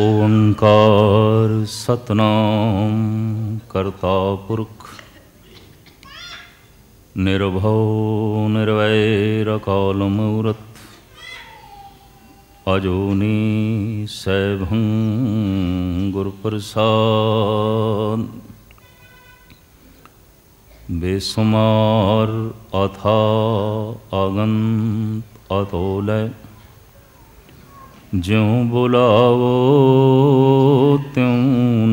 ਓੰਕਾਰ ਸਤਨਾਮ ਕਰਤਾ ਪੁਰਖ ਨਿਰਭਉ ਨਿਰਵੈਰ ਅਕਾਲ ਮੂਰਤ ਅਜੋਨੀ ਸੈਭੰ ਗੁਰ ਪ੍ਰਸਾਦ ਬੇਸੁਮਾਰ ਅਥਾ ਅਗੰਤ ਅਤੋਲੇ ਜਿਉ ਬੁਲਾਵੋ ਤਿਉ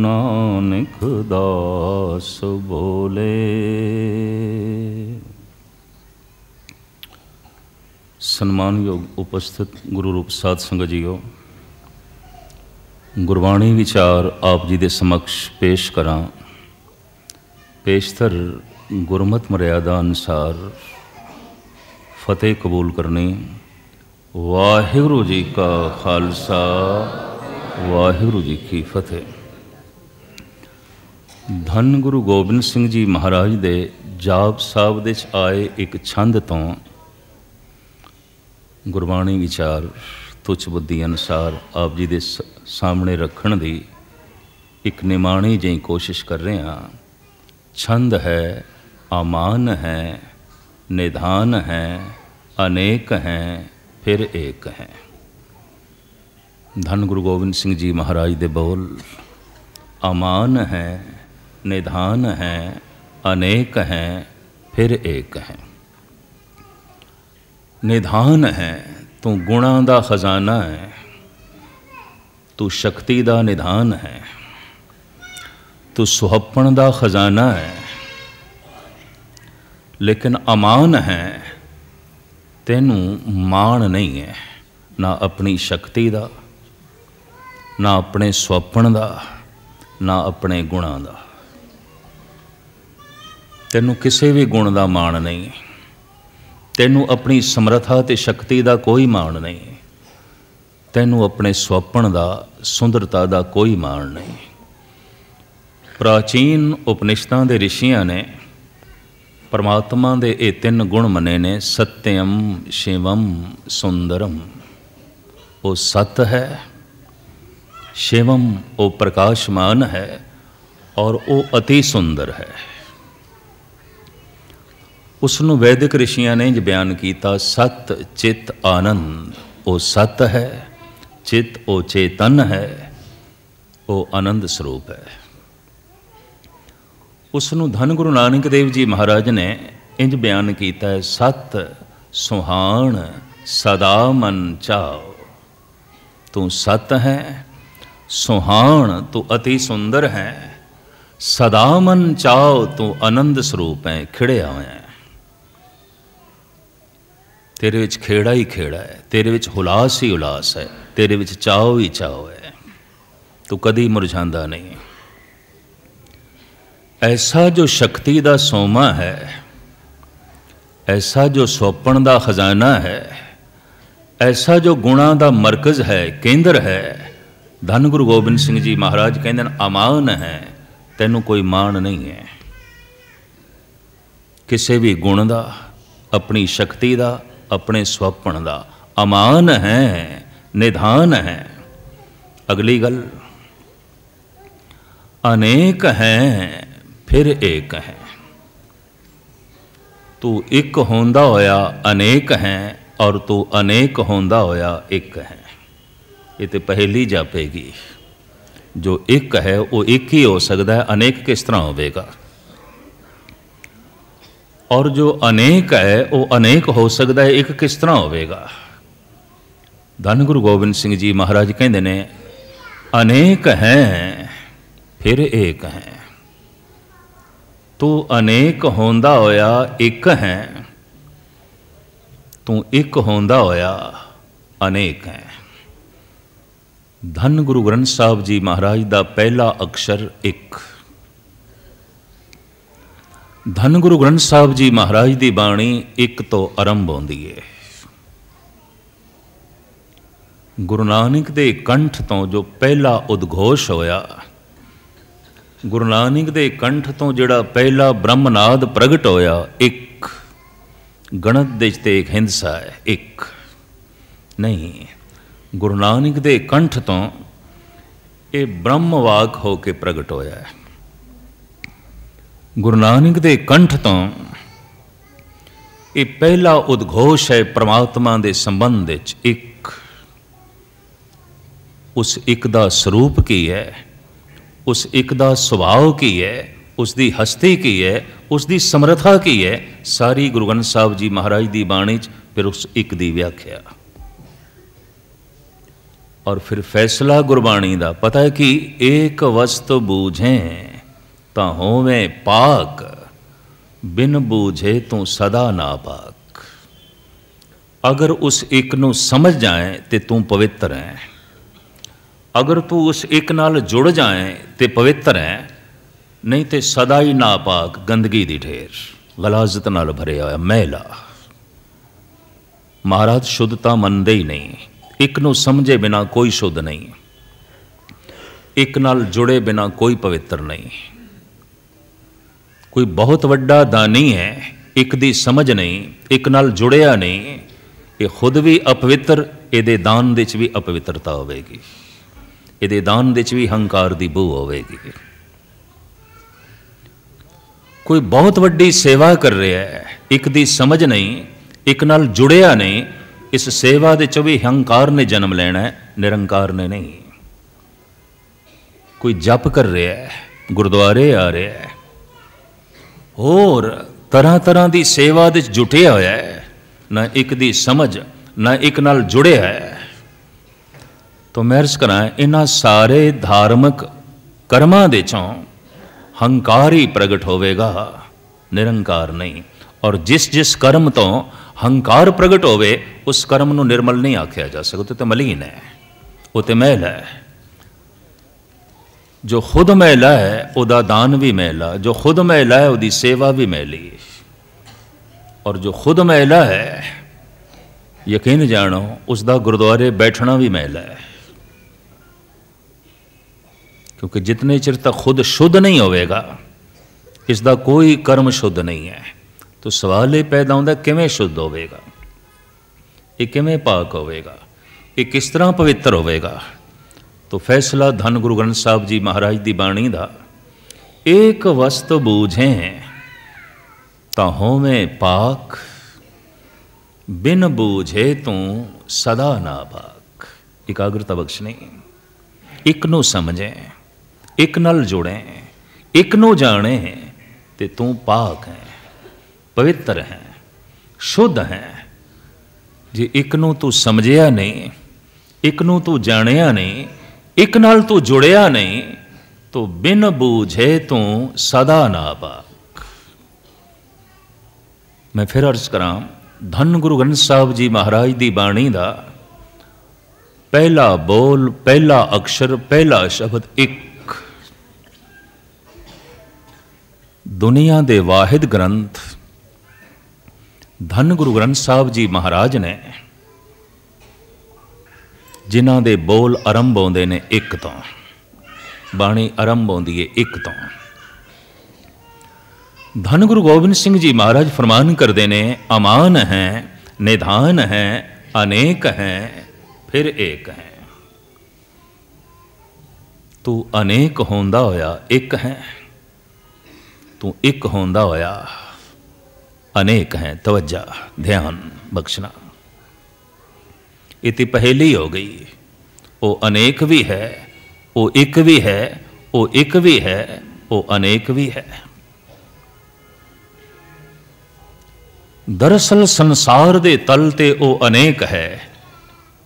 ਨਾਨਕ ਦਾਸ ਬੋਲੇ ਸਨਮਾਨਯੋਗ ਉਪਸਥਿਤ ਗੁਰੂ ਰੂਪ ਸਾਧ ਸੰਗਤ ਜੀਓ ਗੁਰਬਾਣੀ ਵਿਚਾਰ ਆਪ ਜੀ ਦੇ ਸਮਕਸ਼ ਪੇਸ਼ ਕਰਾਂ ਪੇਸ਼ਤਰ ਗੁਰਮਤ ਮਰਿਆਦਾ ਅਨੁਸਾਰ ਫਤਿਹ ਕਬੂਲ ਕਰਨੀ ਵਾਹਿਗੁਰੂ ਜੀ ਕਾ ਖਾਲਸਾ ਵਾਹਿਗੁਰੂ ਜੀ ਕੀ ਫਤਿਹ ਧੰਨ ਗੁਰੂ ਗੋਬਿੰਦ ਸਿੰਘ ਜੀ ਮਹਾਰਾਜ ਦੇ ਜਾਪ ਸਾਹਿਬ ਦੇ ਚ ਆਏ ਇੱਕ ਛੰਦ ਤੋਂ ਗੁਰਬਾਣੀ ਵਿਚਾਰ ਤੁਚ ਬੁੱਧੀ ਅਨੁਸਾਰ ਆਪ ਜੀ ਦੇ ਸਾਹਮਣੇ ਰੱਖਣ ਦੀ ਇੱਕ ਨਿਮਾਣੀ ਜਿਹੀ ਕੋਸ਼ਿਸ਼ ਕਰ ਰਹੇ ਹਾਂ ਛੰਦ ਹੈ ਆਮਾਨ ਹੈ ਨਿਧਾਨ ਹੈ ਅਨੇਕ ਹੈ ਫਿਰ ਏਕ ਹੈ ਧੰਨ ਗੁਰੂ ਗੋਬਿੰਦ ਸਿੰਘ ਜੀ ਮਹਾਰਾਜ ਦੇ ਬੋਲ ਅਮਾਨ ਹੈ ਨਿਧਾਨ ਹੈ ਅਨੇਕ ਹੈ ਫਿਰ ਏਕ ਹੈ ਨਿਧਾਨ ਹੈ ਤੂੰ ਗੁਣਾ ਦਾ ਖਜ਼ਾਨਾ ਹੈ ਤੂੰ ਸ਼ਕਤੀ ਦਾ ਨਿਧਾਨ ਹੈ ਤੂੰ ਸੁਹੱਪਣ ਦਾ ਖਜ਼ਾਨਾ ਹੈ ਲੇਕਿਨ ਅਮਾਨ ਹੈ ਤੈਨੂੰ ਮਾਣ ਨਹੀਂ ਹੈ ਨਾ ਆਪਣੀ ਸ਼ਕਤੀ ਦਾ ਨਾ ਆਪਣੇ ਸੁਪਨ ਦਾ ਨਾ ਆਪਣੇ ਗੁਣਾਂ ਦਾ ਤੈਨੂੰ ਕਿਸੇ ਵੀ ਗੁਣ ਦਾ ਮਾਣ ਨਹੀਂ ਤੈਨੂੰ ਆਪਣੀ ਸਮਰੱਥਾ ਤੇ ਸ਼ਕਤੀ ਦਾ ਕੋਈ ਮਾਣ ਨਹੀਂ ਤੈਨੂੰ ਆਪਣੇ ਸੁਪਨ ਦਾ ਸੁੰਦਰਤਾ ਦਾ ਕੋਈ ਮਾਣ ਨਹੀਂ ਪ੍ਰਾਚੀਨ ਉਪਨਿਸ਼ਦਾਂ ਦੇ ਰਿਸ਼ੀਆਂ ਨੇ ਪਰਮਾਤਮਾ ਦੇ ਇਹ ਤਿੰਨ ਗੁਣ ਮੰਨੇ ਨੇ ਸਤਿਅਮ ਸ਼ਿਵਮ ਸੁੰਦਰਮ ਉਹ ਸਤ ਹੈ ਸ਼ਿਵਮ ਉਹ ਪ੍ਰਕਾਸ਼ਮਾਨ ਹੈ ਔਰ ਉਹ অতি ਸੁੰਦਰ ਹੈ ਉਸ ਨੂੰ ਵੈਦਿਕ ਰਿਸ਼ੀਆਂ ਨੇ ਜ ਬਿਆਨ ਕੀਤਾ ਸਤ ਚਿਤ ਆਨੰਦ ਉਹ ਸਤ ਹੈ ਚਿਤ ਉਹ ਚੇਤਨ ਹੈ ਉਹ ਆਨੰਦ ਸਰੂਪ ਹੈ ਉਸ ਨੂੰ ਧੰਨ ਗੁਰੂ ਨਾਨਕ ਦੇਵ ਜੀ ਮਹਾਰਾਜ ਨੇ ਇੰਜ ਬਿਆਨ ਕੀਤਾ ਹੈ ਸਤ ਸੁਹਾਣ ਸਦਾ ਮਨ ਚਾਉ ਤੂੰ ਸਤ ਹੈ ਸੁਹਾਣ ਤੂੰ অতি ਸੁੰਦਰ ਹੈ ਸਦਾ ਮਨ ਚਾਉ ਤੂੰ ਆਨੰਦ ਸਰੂਪ ਹੈ ਖਿੜਿਆ ਹੋਇਆ ਹੈ ਤੇਰੇ ਵਿੱਚ ਖੇੜਾ ਹੀ ਖੇੜਾ ਹੈ ਤੇਰੇ ਵਿੱਚ ਹੁਲਾਸ ਹੀ ਹੁਲਾਸ ਹੈ ਤੇਰੇ ਵਿੱਚ ਚਾਉ ਹੀ ਚਾਉ ਹੈ ਤੂੰ ਕਦੀ ਮੁਰਝਾਂਦਾ ਨਹੀਂ ਐਸਾ ਜੋ ਸ਼ਕਤੀ ਦਾ ਸੋਮਾ ਹੈ ਐਸਾ ਜੋ ਸੋਪਣ ਦਾ ਖਜ਼ਾਨਾ ਹੈ ਐਸਾ ਜੋ ਗੁਣਾ ਦਾ ਮਰਕਜ਼ ਹੈ ਕੇਂਦਰ ਹੈ ਧੰਨ ਗੁਰੂ ਗੋਬਿੰਦ ਸਿੰਘ ਜੀ ਮਹਾਰਾਜ ਕਹਿੰਦੇ ਨੇ ਅਮਾਨ ਹੈ ਤੈਨੂੰ ਕੋਈ ਮਾਣ ਨਹੀਂ ਹੈ ਕਿਸੇ ਵੀ ਗੁਣ ਦਾ ਆਪਣੀ ਸ਼ਕਤੀ ਦਾ ਆਪਣੇ ਸਵਪਣ ਦਾ ਅਮਾਨ ਹੈ ਨਿਧਾਨ ਹੈ ਅਗਲੀ ਗੱਲ ਅਨੇਕ ਹੈ ਫਿਰ ਏਕ ਹੈ ਤੂੰ ਇੱਕ ਹੁੰਦਾ ਹੋਇਆ ਅਨੇਕ ਹੈ ਔਰ ਤੂੰ ਅਨੇਕ ਹੁੰਦਾ ਹੋਇਆ ਇੱਕ ਹੈ ਇਹ ਤੇ ਪਹਿਲੀ ਜਾਪੇਗੀ ਜੋ ਇੱਕ ਹੈ ਉਹ ਇੱਕ ਹੀ ਹੋ ਸਕਦਾ ਹੈ ਅਨੇਕ ਕਿਸ ਤਰ੍ਹਾਂ ਹੋਵੇਗਾ ਔਰ ਜੋ ਅਨੇਕ ਹੈ ਉਹ ਅਨੇਕ ਹੋ ਸਕਦਾ ਹੈ ਇੱਕ ਕਿਸ ਤਰ੍ਹਾਂ ਹੋਵੇਗਾ ਧੰਨ ਗੁਰੂ ਗੋਬਿੰਦ ਸਿੰਘ ਜੀ ਮਹਾਰਾਜ ਕਹਿੰਦੇ ਨੇ ਅਨੇਕ ਹੈ ਫਿਰ ਏਕ ਹੈ ਤੂੰ ਅਨੇਕ ਹੁੰਦਾ ਹੋਇਆ ਇੱਕ ਹੈ ਤੂੰ ਇੱਕ ਹੁੰਦਾ ਹੋਇਆ ਅਨੇਕ ਹੈ ਧੰਨ ਗੁਰੂ ਗ੍ਰੰਥ ਸਾਹਿਬ ਜੀ ਮਹਾਰਾਜ ਦਾ ਪਹਿਲਾ ਅਕਸ਼ਰ ਇੱਕ ਧੰਨ ਗੁਰੂ ਗ੍ਰੰਥ ਸਾਹਿਬ ਜੀ ਮਹਾਰਾਜ ਦੀ ਬਾਣੀ ਇੱਕ ਤੋਂ ਆਰੰਭ ਹੁੰਦੀ ਹੈ ਗੁਰੂ ਨਾਨਕ ਦੇ ਕੰਠ ਤੋਂ ਜੋ ਪਹਿਲਾ ਉਦਘੋਸ਼ ਹੋਇਆ ਗੁਰੂ ਨਾਨਕ ਦੇ ਕੰਠ ਤੋਂ ਜਿਹੜਾ ਪਹਿਲਾ ਬ੍ਰਹਮਨਾਦ ਪ੍ਰਗਟ ਹੋਇਆ ਇੱਕ ਗਣਤ ਦੇ ਤੇ ਇੱਕ ਹਿੰਸਾ ਹੈ ਇੱਕ ਨਹੀਂ ਗੁਰੂ ਨਾਨਕ ਦੇ ਕੰਠ ਤੋਂ ਇਹ ਵਾਕ ਹੋ ਕੇ ਪ੍ਰਗਟ ਹੋਇਆ ਹੈ ਗੁਰੂ ਨਾਨਕ ਦੇ ਕੰਠ ਤੋਂ ਇਹ ਪਹਿਲਾ ਉਦਘੋਸ਼ ਹੈ ਪ੍ਰਮਾਤਮਾ ਦੇ ਸੰਬੰਧ ਵਿੱਚ ਇੱਕ ਉਸ ਇੱਕ ਦਾ ਸਰੂਪ ਕੀ ਹੈ ਉਸ ਇੱਕ ਦਾ ਸੁਭਾਅ ਕੀ ਹੈ ਉਸ ਦੀ ਹਸਤੀ ਕੀ ਹੈ ਉਸ ਦੀ ਸਮਰੱਥਾ ਕੀ ਹੈ ਸਾਰੀ ਗੁਰੂ ਗ੍ਰੰਥ ਸਾਹਿਬ ਜੀ ਮਹਾਰਾਜ ਦੀ ਬਾਣੀ 'ਚ ਫਿਰ ਉਸ ਇੱਕ ਦੀ ਵਿਆਖਿਆ ਔਰ ਫਿਰ ਫੈਸਲਾ ਗੁਰਬਾਣੀ ਦਾ ਪਤਾ ਹੈ ਕਿ ਏਕ ਵਸਤ ਬੂਝੇ ਤਾਂ ਹੋਵੇਂ ਪਾਕ ਬਿਨ ਬੂਝੇ ਤੂੰ ਸਦਾ ਨਾ ਪਾਕ ਅਗਰ ਉਸ ਇੱਕ ਨੂੰ ਸਮਝ ਜਾਏ ਤੇ ਤੂੰ ਪਵਿੱਤਰ ਹੈ ਅਗਰ ਤੂੰ ਉਸ ਇੱਕ ਨਾਲ ਜੁੜ ਜਾਏ ਤੇ ਪਵਿੱਤਰ ਹੈ ਨਹੀਂ ਤੇ ਸਦਾ ਹੀ ਨਾਪਾਕ ਗੰਦਗੀ ਦੀ ਢੇਰ ਗਲਾਜ਼ਤ ਨਾਲ ਭਰਿਆ ਹੋਇਆ ਮਹਿਲਾ ਮਹਾਰਾਜ ਸ਼ੁੱਧਤਾ ਮੰਨਦੇ ਹੀ ਨਹੀਂ ਇੱਕ ਨੂੰ ਸਮਝੇ ਬਿਨਾ ਕੋਈ ਸ਼ੁੱਧ ਨਹੀਂ ਇੱਕ ਨਾਲ ਜੁੜੇ ਬਿਨਾ ਕੋਈ ਪਵਿੱਤਰ ਨਹੀਂ ਕੋਈ ਬਹੁਤ ਵੱਡਾ ਦਾਨੀ ਹੈ ਇੱਕ ਦੀ ਸਮਝ ਨਹੀਂ ਇੱਕ ਨਾਲ ਜੁੜਿਆ ਨਹੀਂ ਇਹ ਖੁਦ ਵੀ ਅਪਵਿੱਤਰ ਇਹਦੇ ਦਾਨ ਦੇ ਵਿੱਚ ਵੀ ਅਪਵਿੱਤਰਤਾ ਹੋਵੇਗੀ ਇਹਦੇ ਦਾਨ ਦੇ ਚ ਵੀ ਹੰਕਾਰ ਦੀ ਬੂ ਹੋਵੇਗੀ ਕੋਈ ਬਹੁਤ ਵੱਡੀ ਸੇਵਾ ਕਰ ਰਿਹਾ ਹੈ ਇੱਕ ਦੀ ਸਮਝ ਨਹੀਂ ਇੱਕ ਨਾਲ ਜੁੜਿਆ ਨਹੀਂ ਇਸ ਸੇਵਾ ਦੇ ਚ ਵੀ ਹੰਕਾਰ ਨੇ ਜਨਮ ਲੈਣਾ ਹੈ ਨਿਰੰਕਾਰ ਨੇ ਨਹੀਂ ਕੋਈ ਜਪ ਕਰ ਰਿਹਾ ਹੈ ਗੁਰਦੁਆਰੇ ਆ ਰਿਹਾ ਹੈ ਹੋਰ ਤਰ੍ਹਾਂ ਤਰ੍ਹਾਂ ਦੀ ਸੇਵਾ ਦੇ ਚ ਜੁਟਿਆ ਹੋਇਆ ਹੈ ਨਾ ਇੱਕ ਦੀ ਸਮਝ ਨਾ ਇੱਕ ਨਾਲ ਜੁੜਿਆ ਹੈ ਤੋਂ ਮੈਂ ਅਰਜ਼ ਕਰਾਂ ਇਹਨਾਂ ਸਾਰੇ ਧਾਰਮਿਕ ਕਰਮਾਂ ਦੇ ਚੋਂ ਹੰਕਾਰ ਹੀ ਪ੍ਰਗਟ ਹੋਵੇਗਾ ਨਿਰੰਕਾਰ ਨਹੀਂ ਔਰ ਜਿਸ ਜਿਸ ਕਰਮ ਤੋਂ ਹੰਕਾਰ ਪ੍ਰਗਟ ਹੋਵੇ ਉਸ ਕਰਮ ਨੂੰ ਨਿਰਮਲ ਨਹੀਂ ਆਖਿਆ ਜਾ ਸਕਦਾ ਤੇ ਮਲੀਨ ਹੈ ਉਹ ਤੇ ਮਹਿਲ ਹੈ ਜੋ ਖੁਦ ਮਹਿਲਾ ਹੈ ਉਹਦਾ ਦਾਨ ਵੀ ਮਹਿਲਾ ਜੋ ਖੁਦ ਮਹਿਲਾ ਹੈ ਉਹਦੀ ਸੇਵਾ ਵੀ ਮਹਿਲੀ ਔਰ ਜੋ ਖੁਦ ਮਹਿਲਾ ਹੈ ਯਕੀਨ ਜਾਣੋ ਉਸ ਦਾ ਗੁਰਦੁਆਰੇ ਬੈਠਣਾ ਵੀ ਮਹਿਲਾ ਹੈ ਕਿਉਂਕਿ ਜਿਤਨੇ ਚਿਰ ਤੱਕ ਖੁਦ ਸ਼ੁੱਧ ਨਹੀਂ ਹੋਵੇਗਾ ਇਸ ਦਾ ਕੋਈ ਕਰਮ ਸ਼ੁੱਧ ਨਹੀਂ ਹੈ ਤਾਂ ਸਵਾਲ ਇਹ ਪੈਦਾ ਹੁੰਦਾ ਕਿਵੇਂ ਸ਼ੁੱਧ ਹੋਵੇਗਾ ਇਹ ਕਿਵੇਂ ਪਾਕ ਹੋਵੇਗਾ ਇਹ ਕਿਸ ਤਰ੍ਹਾਂ ਪਵਿੱਤਰ ਹੋਵੇਗਾ ਤਾਂ ਫੈਸਲਾ ਧੰਨ ਗੁਰੂ ਗ੍ਰੰਥ ਸਾਹਿਬ ਜੀ ਮਹਾਰਾਜ ਦੀ ਬਾਣੀ ਦਾ ਏਕ ਵਸਤ ਬੂਝੇ ਤਾਂ ਹੋਵੇਂ ਪਾਕ ਬਿਨ ਬੂਝੇ ਤੂੰ ਸਦਾ ਨਾ ਪਾਕ ਇਕਾਗਰਤਾ ਬਖਸ਼ਨੇ ਇੱਕ ਨੂੰ ਸਮਝੇ ਇੱਕ ਨਾਲ ਜੁੜੇ ਇੱਕ ਨੂੰ ਜਾਣੇ ਤੇ ਤੂੰ ਪਾਕ ਹੈ ਪਵਿੱਤਰ ਹੈ ਸ਼ੁੱਧ ਹੈ ਜੇ ਇੱਕ ਨੂੰ ਤੂੰ ਸਮਝਿਆ ਨਹੀਂ ਇੱਕ ਨੂੰ ਤੂੰ ਜਾਣਿਆ ਨਹੀਂ ਇੱਕ ਨਾਲ ਤੂੰ ਜੁੜਿਆ ਨਹੀਂ ਤੋ ਬਿਨ ਬੂਝੇ ਤੂੰ ਸਦਾ ਨਾ ਪਾਕ ਮੈਂ ਫਿਰ ਅਰਜ਼ ਕਰਾਂ ਧੰਨ ਗੁਰੂ ਗ੍ਰੰਥ ਸਾਹਿਬ ਜੀ ਮਹਾਰਾਜ ਦੀ ਬਾਣੀ ਦਾ ਪਹਿਲਾ ਬੋਲ ਪਹਿਲਾ ਅਕਸ਼ਰ ਪਹਿਲਾ ਸ਼ਬਦ ਇੱਕ ਦੁਨੀਆ ਦੇ ਵਾਹਿਦ ਗ੍ਰੰਥ ਧੰਨ ਗੁਰੂ ਗ੍ਰੰਥ ਸਾਹਿਬ ਜੀ ਮਹਾਰਾਜ ਨੇ ਜਿਨ੍ਹਾਂ ਦੇ ਬੋਲ ਆਰੰਭ ਹੁੰਦੇ ਨੇ ਇੱਕ ਤੋਂ ਬਾਣੀ ਆਰੰਭ ਹੁੰਦੀ ਏ ਇੱਕ ਤੋਂ ਧੰਨ ਗੁਰੂ ਗੋਬਿੰਦ ਸਿੰਘ ਜੀ ਮਹਾਰਾਜ ਫਰਮਾਨ ਕਰਦੇ ਨੇ ਅਮਾਨ ਹੈ ਨਿਧਾਨ ਹੈ ਅਨੇਕ ਹੈ ਫਿਰ ਇੱਕ ਹੈ ਤੂੰ ਅਨੇਕ ਹੁੰਦਾ ਹੋਇਆ ਇੱਕ ਹੈ ਤੂੰ ਇੱਕ ਹੁੰਦਾ ਹੋਇਆ ਅਨੇਕ ਹੈ ਤਵੱਜਾ ਧਿਆਨ ਬਖਸ਼ਣਾ ਇਤੀ ਪਹਿਲੀ ਹੋ ਗਈ ਉਹ ਅਨੇਕ ਵੀ ਹੈ ਉਹ ਇੱਕ ਵੀ ਹੈ ਉਹ ਇੱਕ ਵੀ ਹੈ ਉਹ ਅਨੇਕ ਵੀ ਹੈ ਦਰਸਲ ਸੰਸਾਰ ਦੇ ਤਲ ਤੇ ਉਹ ਅਨੇਕ ਹੈ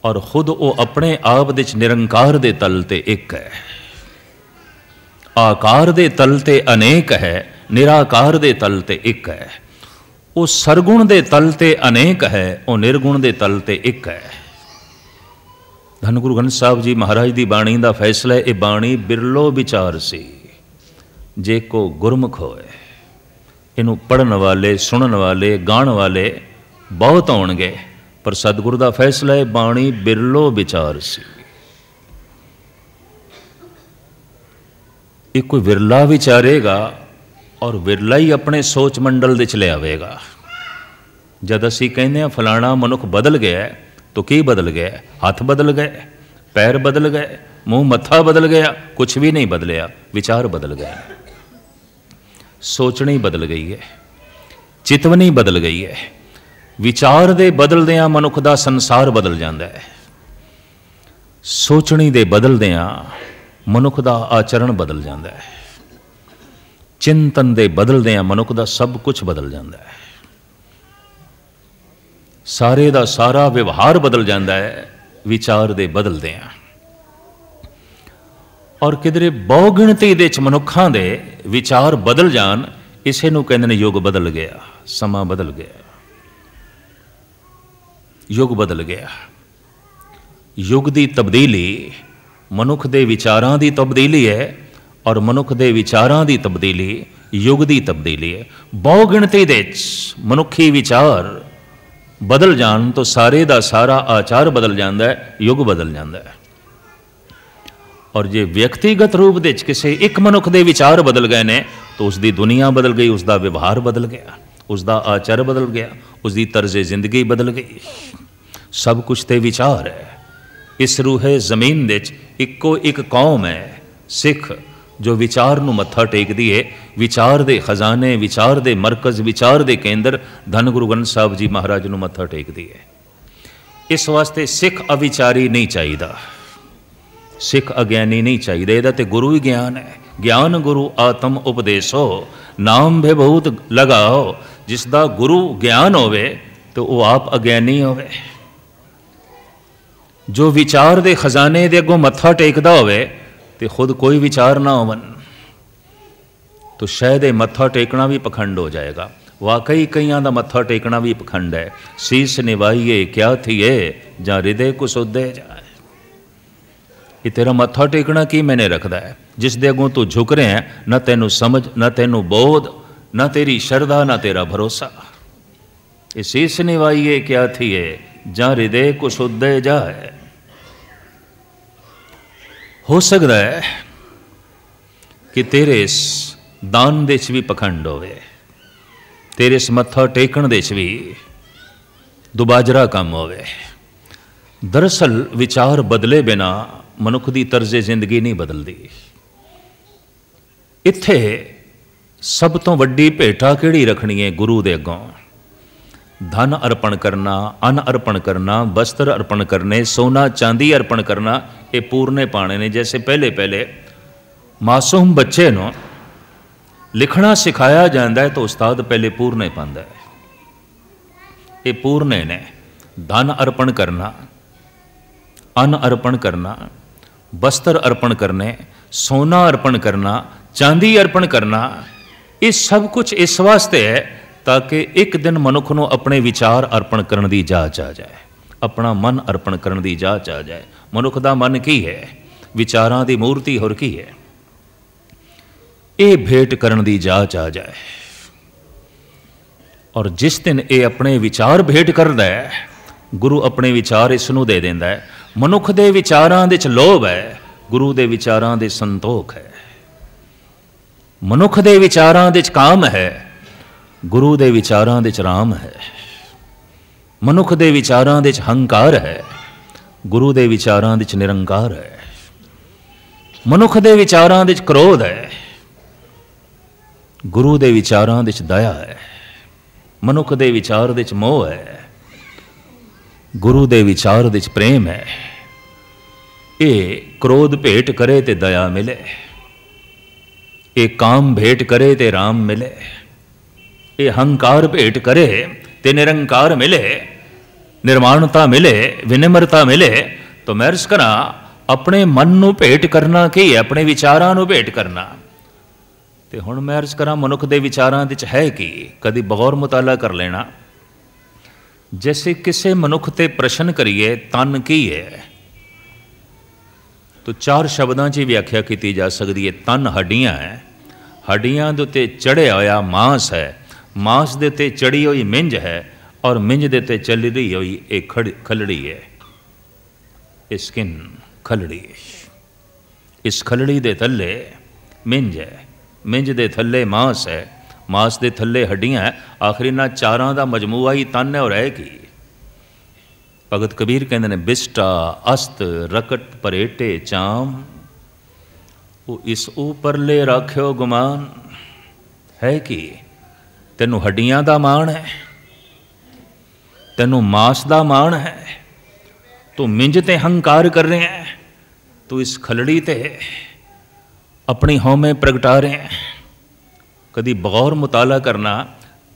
ਔਰ ਖੁਦ ਉਹ ਆਪਣੇ ਆਪ ਦੇ ਚ ਨਿਰੰਕਾਰ ਦੇ ਤਲ ਤੇ ਇੱਕ ਹੈ ਆਕਾਰ ਦੇ ਤਲ ਤੇ ਅਨੇਕ ਹੈ ਨਿਰਾਕਾਰ ਦੇ ਤਲ ਤੇ ਇੱਕ ਹੈ ਉਹ ਸਰਗੁਣ ਦੇ ਤਲ ਤੇ ਅਨੇਕ ਹੈ ਉਹ ਨਿਰਗੁਣ ਦੇ ਤਲ ਤੇ ਇੱਕ ਹੈ ਧੰਨ ਗੁਰੂ ਗ੍ਰੰਥ ਸਾਹਿਬ ਜੀ ਮਹਾਰਾਜ ਦੀ ਬਾਣੀ ਦਾ ਫੈਸਲਾ ਇਹ ਬਾਣੀ ਬਿਰਲੋ ਵਿਚਾਰ ਸੀ ਜੇ ਕੋ ਗੁਰਮੁਖ ਹੋਏ ਇਹਨੂੰ ਪੜਨ ਵਾਲੇ ਸੁਣਨ ਵਾਲੇ ਗਾਣ ਵਾਲੇ ਬਹੁਤ ਹੋਣਗੇ ਪਰ ਸਤਿਗੁਰ ਦਾ ਫੈਸਲਾ ਇਹ ਬਾਣੀ ਬਿਰਲੋ ਵਿਚਾਰ ਸੀ ਇਹ ਕੋਈ ਵਿਰਲਾ ਵਿਚਾਰੇਗਾ ਔਰ ਵਿਰਲਾ ਹੀ ਆਪਣੇ ਸੋਚ ਮੰਡਲ ਦੇ ਚ ਆਵੇਗਾ ਜਦ ਅਸੀਂ ਕਹਿੰਦੇ ਆ ਫਲਾਣਾ ਮਨੁੱਖ ਬਦਲ ਗਿਆ ਤਾਂ ਕੀ ਬਦਲ ਗਿਆ ਹੱਥ ਬਦਲ ਗਏ ਪੈਰ ਬਦਲ ਗਏ ਮੂੰਹ ਮੱਥਾ ਬਦਲ ਗਿਆ ਕੁਝ ਵੀ ਨਹੀਂ ਬਦਲਿਆ ਵਿਚਾਰ ਬਦਲ ਗਏ ਸੋਚਣੀ ਬਦਲ ਗਈ ਹੈ ਚਿਤਵਨੀ ਬਦਲ ਗਈ ਹੈ ਵਿਚਾਰ ਦੇ ਬਦਲਦਿਆਂ ਮਨੁੱਖ ਦਾ ਸੰਸਾਰ ਬਦਲ ਜਾਂਦਾ ਹੈ ਸੋਚਣੀ ਦੇ ਬਦਲਦਿਆਂ ਮਨੁੱਖ ਦਾ ਆਚਰਣ ਬਦਲ ਜਾਂਦਾ ਹੈ ਚਿੰਤਨ ਦੇ ਬਦਲਦੇ ਆ ਮਨੁੱਖ ਦਾ ਸਭ ਕੁਝ ਬਦਲ ਜਾਂਦਾ ਹੈ ਸਾਰੇ ਦਾ ਸਾਰਾ ਵਿਵਹਾਰ ਬਦਲ ਜਾਂਦਾ ਹੈ ਵਿਚਾਰ ਦੇ ਬਦਲਦੇ ਆ ਔਰ ਕਿਦਰੇ ਬਹੁ ਗਿਣਤੀ ਦੇ ਚ ਮਨੁੱਖਾਂ ਦੇ ਵਿਚਾਰ ਬਦਲ ਜਾਣ ਇਸੇ ਨੂੰ ਕਹਿੰਦੇ ਨੇ ਯੁੱਗ ਬਦਲ ਗਿਆ ਸਮਾਂ ਬਦਲ ਗਿਆ ਯੁੱਗ ਬਦਲ ਗਿਆ ਯੁੱਗ ਦੀ ਤਬਦੀਲੀ ਮਨੁੱਖ ਦੇ ਵਿਚਾਰਾਂ ਦੀ ਤਬਦੀਲੀ ਹੈ ਔਰ ਮਨੁੱਖ ਦੇ ਵਿਚਾਰਾਂ ਦੀ ਤਬਦੀਲੀ ਯੁੱਗ ਦੀ ਤਬਦੀਲੀ ਹੈ ਬਹੁ ਗਿਣਤੀ ਦੇ ਵਿੱਚ ਮਨੁੱਖੀ ਵਿਚਾਰ ਬਦਲ ਜਾਣ ਤੋਂ ਸਾਰੇ ਦਾ ਸਾਰਾ ਆਚਾਰ ਬਦਲ ਜਾਂਦਾ ਹੈ ਯੁੱਗ ਬਦਲ ਜਾਂਦਾ ਹੈ ਔਰ ਜੇ ਵਿਅਕਤੀਗਤ ਰੂਪ ਦੇ ਵਿੱਚ ਕਿਸੇ ਇੱਕ ਮਨੁੱਖ ਦੇ ਵਿਚਾਰ ਬਦਲ ਗਏ ਨੇ ਤਾਂ ਉਸ ਦੀ ਦੁਨੀਆ ਬਦਲ ਗਈ ਉਸ ਦਾ ਵਿਵਹਾਰ ਬਦਲ ਗਿਆ ਉਸ ਦਾ ਆਚਾਰ ਬਦਲ ਗਿਆ ਉਸ ਦੀ ਤਰਜ਼ੇ ਜ਼ਿੰਦਗੀ ਬਦਲ ਗਈ ਸਭ ਕੁਝ ਤੇ ਵਿਚਾਰ ਹੈ ਇਸ ਰੂਹੇ ਜ਼ਮੀਨ ਦੇ ਵਿੱਚ ਇੱਕੋ ਇੱਕ ਕੌਮ ਹੈ ਸਿੱਖ ਜੋ ਵਿਚਾਰ ਨੂੰ ਮੱਥਾ ਟੇਕਦੀ ਹੈ ਵਿਚਾਰ ਦੇ ਖਜ਼ਾਨੇ ਵਿਚਾਰ ਦੇ ਮਰਕਜ਼ ਵਿਚਾਰ ਦੇ ਕੇਂਦਰ ਧੰਨ ਗੁਰੂ ਗ੍ਰੰਥ ਸਾਹਿਬ ਜੀ ਮਹਾਰਾਜ ਨੂੰ ਮੱਥਾ ਟੇਕਦੀ ਹੈ ਇਸ ਵਾਸਤੇ ਸਿੱਖ ਅਵਿਚਾਰੀ ਨਹੀਂ ਚਾਹੀਦਾ ਸਿੱਖ ਅਗਿਆਨੀ ਨਹੀਂ ਚਾਹੀਦਾ ਇਹਦਾ ਤੇ ਗੁਰੂ ਹੀ ਗਿਆਨ ਹੈ ਗਿਆਨ ਗੁਰੂ ਆਤਮ ਉਪਦੇਸੋ ਨਾਮ ਭੇ ਬਹੁਤ ਲਗਾਓ ਜਿਸ ਦਾ ਗੁਰੂ ਗਿਆਨ ਹੋਵੇ ਤੇ ਉਹ ਆਪ ਅਗਿਆਨੀ ਹੋਵੇ ਜੋ ਵਿਚਾਰ ਦੇ ਖਜ਼ਾਨੇ ਦੇ ਅੱਗੋਂ ਮੱਥਾ ਟੇਕਦਾ ਹੋਵੇ ਤੇ ਖੁਦ ਕੋਈ ਵਿਚਾਰ ਨਾ ਹੋਵਨ ਤੋ ਸ਼ਾਇਦ ਇਹ ਮੱਥਾ ਟੇਕਣਾ ਵੀ ਪਖੰਡ ਹੋ ਜਾਏਗਾ ਵਾਕਈ ਕਈਆਂ ਦਾ ਮੱਥਾ ਟੇਕਣਾ ਵੀ ਪਖੰਡ ਹੈ ਸੀਸ ਨਿਵਾਈਏ ਕਿਆ ਥੀਏ ਜਾਂ ਹਿਰਦੇ ਕੁ ਸੁਧੇ ਜਾਏ ਇਹ ਤੇਰਾ ਮੱਥਾ ਟੇਕਣਾ ਕੀ ਮੈਨੇ ਰੱਖਦਾ ਹੈ ਜਿਸ ਦੇ ਅਗੋਂ ਤੂੰ ਝੁਕ ਰਿਹਾ ਹੈ ਨਾ ਤੈਨੂੰ ਸਮਝ ਨਾ ਤੈਨੂੰ ਬੋਧ ਨਾ ਤੇਰੀ ਸ਼ਰਧਾ ਨਾ ਤੇਰਾ ਭਰੋਸਾ ਇਹ ਸੀਸ ਨਿਵਾਈਏ ਕਿਆ ਥੀਏ ਜਾਂ ਹਿਰਦੇ ਕੁ ਸੁਧੇ ਜਾਏ ਹੋ ਸਕਦਾ ਹੈ ਕਿ ਤੇਰੇ ਇਸ ਦਾਨ ਦੇ ਚ ਵੀ ਪਖੰਡ ਹੋਵੇ ਤੇਰੇ ਇਸ ਮੱਥਾ ਟੇਕਣ ਦੇ ਚ ਵੀ ਦੁਬਾਜਰਾ ਕੰਮ ਹੋਵੇ ਦਰਸਲ ਵਿਚਾਰ ਬਦਲੇ ਬਿਨਾ ਮਨੁੱਖ ਦੀ ਤਰਜ਼ੇ ਜ਼ਿੰਦਗੀ ਨਹੀਂ ਬਦਲਦੀ ਇੱਥੇ ਸਭ ਤੋਂ ਵੱਡੀ ਭੇਟਾ ਕਿਹੜੀ ਰੱਖਣੀ ਹੈ ਗੁਰੂ ਦੇ ਅੱਗੋਂ ਧਨ ਅਰਪਣ ਕਰਨਾ ਅਨ ਅਰਪਣ ਕਰਨਾ ਬਸਤਰ ਅਰਪਣ ਕਰਨੇ ਸੋਨਾ ਚਾਂਦੀ ਅਰਪਣ ਕਰਨਾ ਇਹ ਪੂਰਨੇ ਪਾਣੇ ਨੇ ਜੈਸੇ ਪਹਿਲੇ ਪਹਿਲੇ ਮਾਸੂਮ ਬੱਚੇ ਨੂੰ ਲਿਖਣਾ ਸਿਖਾਇਆ ਜਾਂਦਾ ਹੈ ਤਾਂ ਉਸਤਾਦ ਪਹਿਲੇ ਪੂਰਨੇ ਪਾਉਂਦਾ ਹੈ ਇਹ ਪੂਰਨੇ ਨੇ ਧਨ ਅਰਪਣ ਕਰਨਾ ਅਨ ਅਰਪਣ ਕਰਨਾ ਬਸਤਰ ਅਰਪਣ ਕਰਨੇ ਸੋਨਾ ਅਰਪਣ ਕਰਨਾ ਚਾਂਦੀ ਅਰਪਣ ਕਰਨਾ ਇਹ ਸਭ ਕੁਝ ਇਸ ਵਾਸਤੇ ਹੈ ਤਾਂ ਕਿ ਇੱਕ ਦਿਨ ਮਨੁੱਖ ਨੂੰ ਆਪਣੇ ਵਿਚਾਰ ਅਰਪਣ ਕਰਨ ਦੀ ਜਾਚ ਆ ਜਾਏ ਆਪਣਾ ਮਨ ਅਰਪਣ ਕਰਨ ਦੀ ਜਾਚ ਆ ਜਾਏ ਮਨੁੱਖ ਦਾ ਮਨ ਕੀ ਹੈ ਵਿਚਾਰਾਂ ਦੀ ਮੂਰਤੀ ਹੋਰ ਕੀ ਹੈ ਇਹ ਭੇਟ ਕਰਨ ਦੀ ਜਾਚ ਆ ਜਾਏ ਔਰ ਜਿਸ ਦਿਨ ਇਹ ਆਪਣੇ ਵਿਚਾਰ ਭੇਟ ਕਰਦਾ ਹੈ ਗੁਰੂ ਆਪਣੇ ਵਿਚਾਰ ਇਸ ਨੂੰ ਦੇ ਦਿੰਦਾ ਹੈ ਮਨੁੱਖ ਦੇ ਵਿਚਾਰਾਂ ਦੇ ਚ ਲੋਭ ਹੈ ਗੁਰੂ ਦੇ ਵਿਚਾਰਾਂ ਦੇ ਸੰਤੋਖ ਹੈ ਮਨੁੱਖ ਦੇ ਵਿਚਾਰਾਂ ਦੇ ਚ ਕਾਮ ਹੈ ਗੁਰੂ ਦੇ ਵਿਚਾਰਾਂ ਦੇ ਚ ਰਾਮ ਹੈ ਮਨੁੱਖ ਦੇ ਵਿਚਾਰਾਂ ਦੇ ਚ ਹੰਕਾਰ ਹੈ ਗੁਰੂ ਦੇ ਵਿਚਾਰਾਂ ਦੇ ਚ ਨਿਰੰਕਾਰ ਹੈ ਮਨੁੱਖ ਦੇ ਵਿਚਾਰਾਂ ਦੇ ਚ ਕ੍ਰੋਧ ਹੈ ਗੁਰੂ ਦੇ ਵਿਚਾਰਾਂ ਦੇ ਚ ਦਇਆ ਹੈ ਮਨੁੱਖ ਦੇ ਵਿਚਾਰ ਦੇ ਚ ਮੋਹ ਹੈ ਗੁਰੂ ਦੇ ਵਿਚਾਰ ਦੇ ਚ ਪ੍ਰੇਮ ਹੈ ਇਹ ਕ੍ਰੋਧ ਭੇਟ ਕਰੇ ਤੇ ਦਇਆ ਮਿਲੇ ਇਹ ਕਾਮ ਭੇਟ ਕਰੇ ਤੇ ਰਾਮ ਮਿਲੇ એ અહંકાર ભેટ કરે તે નિરંકાર મિલે નિર્માણતા મિલે વિનમ્રતા મિલે તો મહેર્ષ કરા ਆਪਣੇ ਮਨ ਨੂੰ ਭੇਟ ਕਰਨਾ ਕਿ ਆਪਣੇ ਵਿਚਾਰਾਂ ਨੂੰ ਭੇਟ ਕਰਨਾ ਤੇ ਹੁਣ ਮੈਂ ਅਰਜ਼ ਕਰਾਂ ਮਨੁੱਖ ਦੇ ਵਿਚਾਰਾਂ ਵਿੱਚ ਹੈ ਕੀ ਕਦੀ ਬਗੌਰ ਮੁਤਾਲਾ ਕਰ ਲੈਣਾ ਜਿਵੇਂ ਕਿਸੇ ਮਨੁੱਖ ਤੇ ਪ੍ਰਸ਼ਨ ਕਰੀਏ ਤਨ ਕੀ ਹੈ ਤਾਂ ਚਾਰ ਸ਼ਬਦਾਂ 'ਚ ਵਿਆਖਿਆ ਕੀਤੀ ਜਾ ਸਕਦੀ ਹੈ ਤਨ ਹੱਡੀਆਂ ਹੈ ਹੱਡੀਆਂ ਦੇ ਉੱਤੇ ਚੜਿਆ ਹੋਇਆ ਮਾਸ ਹੈ ਮਾਸ ਦੇ ਤੇ ਚੜੀ ਹੋਈ ਮਿੰਜ ਹੈ ਔਰ ਮਿੰਜ ਦੇ ਤੇ ਚੱਲੀ ਰਹੀ ਹੋਈ ਇਹ ਖੜ ਖਲੜੀ ਹੈ ਇਸ ਕਿਨ ਖਲੜੀ ਇਸ ਖਲੜੀ ਦੇ ਥੱਲੇ ਮਿੰਜ ਹੈ ਮਿੰਜ ਦੇ ਥੱਲੇ ਮਾਸ ਹੈ ਮਾਸ ਦੇ ਥੱਲੇ ਹੱਡੀਆਂ ਹੈ ਆਖਰੀ ਨਾ ਚਾਰਾਂ ਦਾ ਮਜਮੂਆ ਹੀ ਤਨ ਹੈ ਔਰ ਹੈ ਕੀ ਭਗਤ ਕਬੀਰ ਕਹਿੰਦੇ ਨੇ ਬਿਸਟਾ ਅਸਤ ਰਕਟ ਪਰੇਟੇ ਚਾਮ ਉਹ ਇਸ ਉਪਰਲੇ ਰੱਖਿਓ ਗੁਮਾਨ ਹੈ ਕੀ ਤੈਨੂੰ ਹੱਡੀਆਂ ਦਾ ਮਾਣ ਹੈ ਤੈਨੂੰ ਮਾਸ ਦਾ ਮਾਣ ਹੈ ਤੂੰ ਮਿੰਜ ਤੇ ਹੰਕਾਰ ਕਰ ਰਿਹਾ ਹੈ ਤੂੰ ਇਸ ਖਲੜੀ ਤੇ ਆਪਣੀ ਹਉਮੈ ਪ੍ਰਗਟਾ ਰਿਹਾ ਹੈ ਕਦੀ ਬਗੌਰ ਮੁਤਾਲਾ ਕਰਨਾ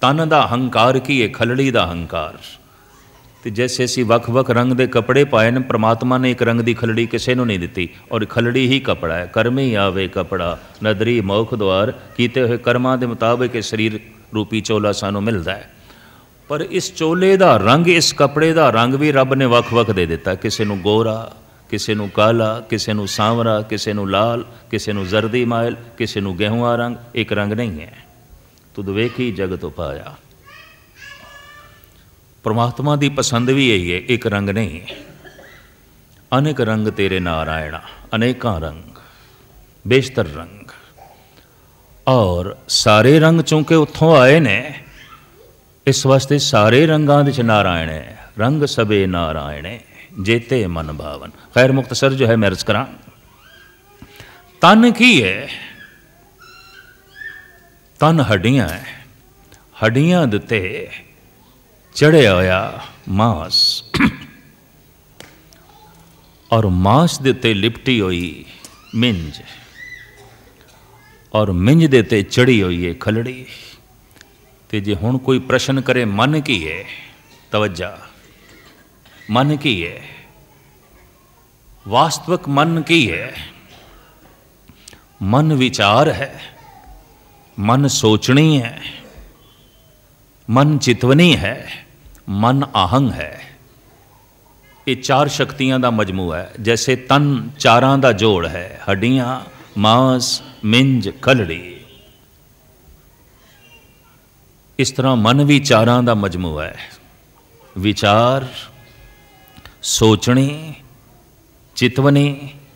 ਤਨ ਦਾ ਹੰਕਾਰ ਕੀ ਹੈ ਖਲੜੀ ਦਾ ਹੰਕਾਰ ਤੇ ਜੈਸੇ ਸੀ ਵੱਖ-ਵੱਖ ਰੰਗ ਦੇ ਕੱਪੜੇ ਪਾਏ ਨੇ ਪ੍ਰਮਾਤਮਾ ਨੇ ਇੱਕ ਰੰਗ ਦੀ ਖਲੜੀ ਕਿਸੇ ਨੂੰ ਨਹੀਂ ਦਿੱਤੀ ਔਰ ਖਲੜੀ ਹੀ ਕਪੜਾ ਹੈ ਕਰਮੇ ਆਵੇ ਕਪੜਾ ਨਦਰੀ ਮੋਖ ਦਵਾਰ ਕੀਤੇ ਹੋਏ ਕਰਮਾਂ ਦੇ ਮੁਤਾਬਕ ਇਹ ਸਰੀਰ ਰੂਪੀ ਚੋਲਾ ਸਾਨੂੰ ਮਿਲਦਾ ਹੈ ਪਰ ਇਸ ਚੋਲੇ ਦਾ ਰੰਗ ਇਸ ਕਪੜੇ ਦਾ ਰੰਗ ਵੀ ਰੱਬ ਨੇ ਵੱਖ-ਵੱਖ ਦੇ ਦਿੱਤਾ ਕਿਸੇ ਨੂੰ ਗੋਰਾ ਕਿਸੇ ਨੂੰ ਕਾਲਾ ਕਿਸੇ ਨੂੰ ਸਾਂਵਰਾ ਕਿਸੇ ਨੂੰ ਲਾਲ ਕਿਸੇ ਨੂੰ ਜ਼ਰਦੀ ਮਾਇਲ ਕਿਸੇ ਨੂੰ ਗਹਿਵਾ ਰੰਗ ਇੱਕ ਰੰਗ ਨਹੀਂ ਹੈ ਤੂੰ ਵੇਖੀ ਜਗਤ ਉਪਾਇਆ ਪਰਮਾਤਮਾ ਦੀ ਪਸੰਦ ਵੀ ਇਹੀ ਹੈ ਇੱਕ ਰੰਗ ਨਹੀਂ ਹੈ ਅਨੇਕ ਰੰਗ ਤੇਰੇ ਨਾਰਾਇਣਾ ਅਨੇਕਾਂ ਰੰਗ ਬੇਸ਼ਤਰ ਰੰਗ ਔਰ ਸਾਰੇ ਰੰਗ ਚੁੰਕੇ ਉੱਥੋਂ ਆਏ ਨੇ ਇਸ ਵਾਸਤੇ ਸਾਰੇ ਰੰਗਾਂ ਦੇ ਚ ਨਾਰਾਇਣ ਹੈ ਰੰਗ ਸਬੇ ਨਾਰਾਇਣ ਹੈ ਜੇਤੇ ਮਨ ਭਾਵਨ ਖੈਰ ਮੁਖਤਸਰ ਜੋ ਹੈ ਮੈਂ ਅਰਜ਼ ਕਰਾਂ ਤਨ ਕੀ ਹੈ ਤਨ ਹੱਡੀਆਂ ਹੈ ਹੱਡੀਆਂ ਦਿੱਤੇ ਚੜਿਆ ਹੋਇਆ ਮਾਸ ਔਰ ਮਾਸ ਦੇ ਤੇ ਲਿਪਟੀ ਹੋਈ ਮਿੰਜ ਔਰ ਮਿੰਜ ਦੇ ਤੇ ਚੜੀ ਹੋਈ ਏ ਖਲੜੀ ਤੇ ਜੇ ਹੁਣ ਕੋਈ ਪ੍ਰਸ਼ਨ ਕਰੇ ਮਨ ਕੀ ਏ ਤਵੱਜਾ ਮਨ ਕੀ ਏ ਵਾਸਤਵਿਕ ਮਨ ਕੀ ਏ ਮਨ ਵਿਚਾਰ ਹੈ ਮਨ ਸੋਚਣੀ ਹੈ ਮਨ ਚਿਤਵਨੀ ਹੈ ਮਨ ਆਹੰਗ ਹੈ ਇਹ ਚਾਰ ਸ਼ਕਤੀਆਂ ਦਾ ਮਜਮੂਆ ਹੈ ਜੈਸੇ ਤਨ ਚਾਰਾਂ ਦਾ ਜੋੜ ਹੈ ਹੱਡੀਆਂ ਮਾਸ ਮਿੰਜ ਕਲੜੀ ਇਸ ਤਰ੍ਹਾਂ ਮਨ ਵਿਚਾਰਾਂ ਦਾ ਮਜਮੂਆ ਹੈ ਵਿਚਾਰ ਸੋਚਣੇ ਚਿਤਵਨੇ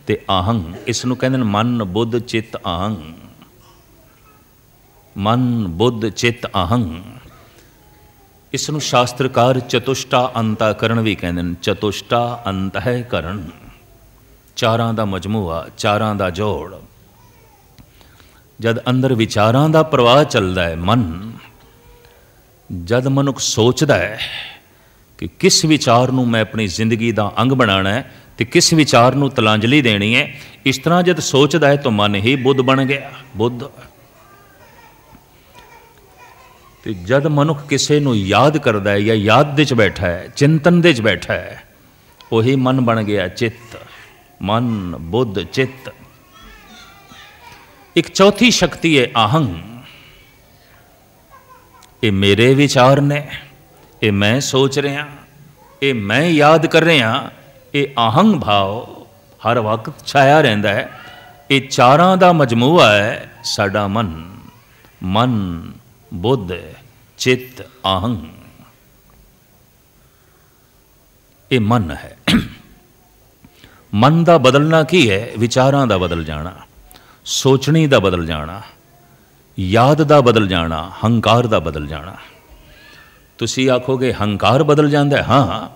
ਤੇ ਅਹੰ ਇਸ ਨੂੰ ਕਹਿੰਦੇ ਨੇ ਮਨ ਬੁੱਧ ਚਿਤ ਅਹੰ ਮਨ ਬੁੱਧ ਚਿਤ ਅਹੰ ਇਸ ਨੂੰ ਸ਼ਾਸਤਰਕਾਰ ਚਤੁਸ਼ਟਾ ਕਰਨ ਵੀ ਕਹਿੰਦੇ ਨੇ ਚਤੁਸ਼ਟਾ ਅੰਤਹਿ ਕਰਨ ਚਾਰਾਂ ਦਾ ਮਜਮੂਆ ਚਾਰਾਂ ਦਾ ਜੋੜ ਜਦ ਅੰਦਰ ਵਿਚਾਰਾਂ ਦਾ ਪ੍ਰਵਾਹ ਚੱਲਦਾ ਹੈ ਮਨ ਜਦ ਮਨੁੱਖ ਸੋਚਦਾ ਹੈ ਕਿ ਕਿਸ ਵਿਚਾਰ ਨੂੰ ਮੈਂ ਆਪਣੀ ਜ਼ਿੰਦਗੀ ਦਾ ਅੰਗ ਬਣਾਣਾ ਹੈ ਤੇ ਕਿਸ ਵਿਚਾਰ ਨੂੰ ਤਲਾਂਜਲੀ ਦੇਣੀ ਹੈ ਇਸ ਤਰ੍ਹਾਂ ਜਦ ਸੋਚਦਾ ਹੈ ਤਾਂ ਮਨ ਹੀ ਬੁੱਧ ਬਣ ਗਿਆ ਬੁੱਧ ਤੇ ਜਦ ਮਨੁੱਖ ਕਿਸੇ ਨੂੰ ਯਾਦ ਕਰਦਾ ਹੈ ਜਾਂ ਯਾਦ ਦੇ ਚ ਬੈਠਾ ਹੈ ਚਿੰਤਨ ਦੇ ਚ ਬੈਠਾ ਹੈ ਉਹੀ ਮਨ ਬਣ ਗਿਆ ਚਿੱਤ ਮਨ ਬੁੱਧ ਚਿੱਤ ਇੱਕ ਚੌਥੀ ਸ਼ਕਤੀ ਹੈ ਆਹੰ ਇਹ ਮੇਰੇ ਵਿਚਾਰ ਨੇ ਇਹ ਮੈਂ ਸੋਚ ਰਿਹਾ ਇਹ ਮੈਂ ਯਾਦ ਕਰ ਰਿਹਾ ਇਹ ਆਹੰ ਭਾਵ ਹਰ ਵਕਤ ਛਾਇਆ ਰਹਿੰਦਾ ਹੈ ਇਹ ਚਾਰਾਂ ਦਾ ਮਜਮੂਆ ਹੈ ਸਾਡਾ ਮਨ ਮਨ ਬੁੱਧ ਚਿੱਤ ਆਹੰ ਇਹ ਮਨ ਹੈ ਮਨ ਦਾ ਬਦਲਣਾ ਕੀ ਹੈ ਵਿਚਾਰਾਂ ਦਾ ਬਦਲ ਜਾਣਾ ਸੋਚਣੀ ਦਾ ਬਦਲ ਜਾਣਾ ਯਾਦ ਦਾ ਬਦਲ ਜਾਣਾ ਹੰਕਾਰ ਦਾ ਬਦਲ ਜਾਣਾ ਤੁਸੀਂ ਆਖੋਗੇ ਹੰਕਾਰ ਬਦਲ ਜਾਂਦਾ ਹਾਂ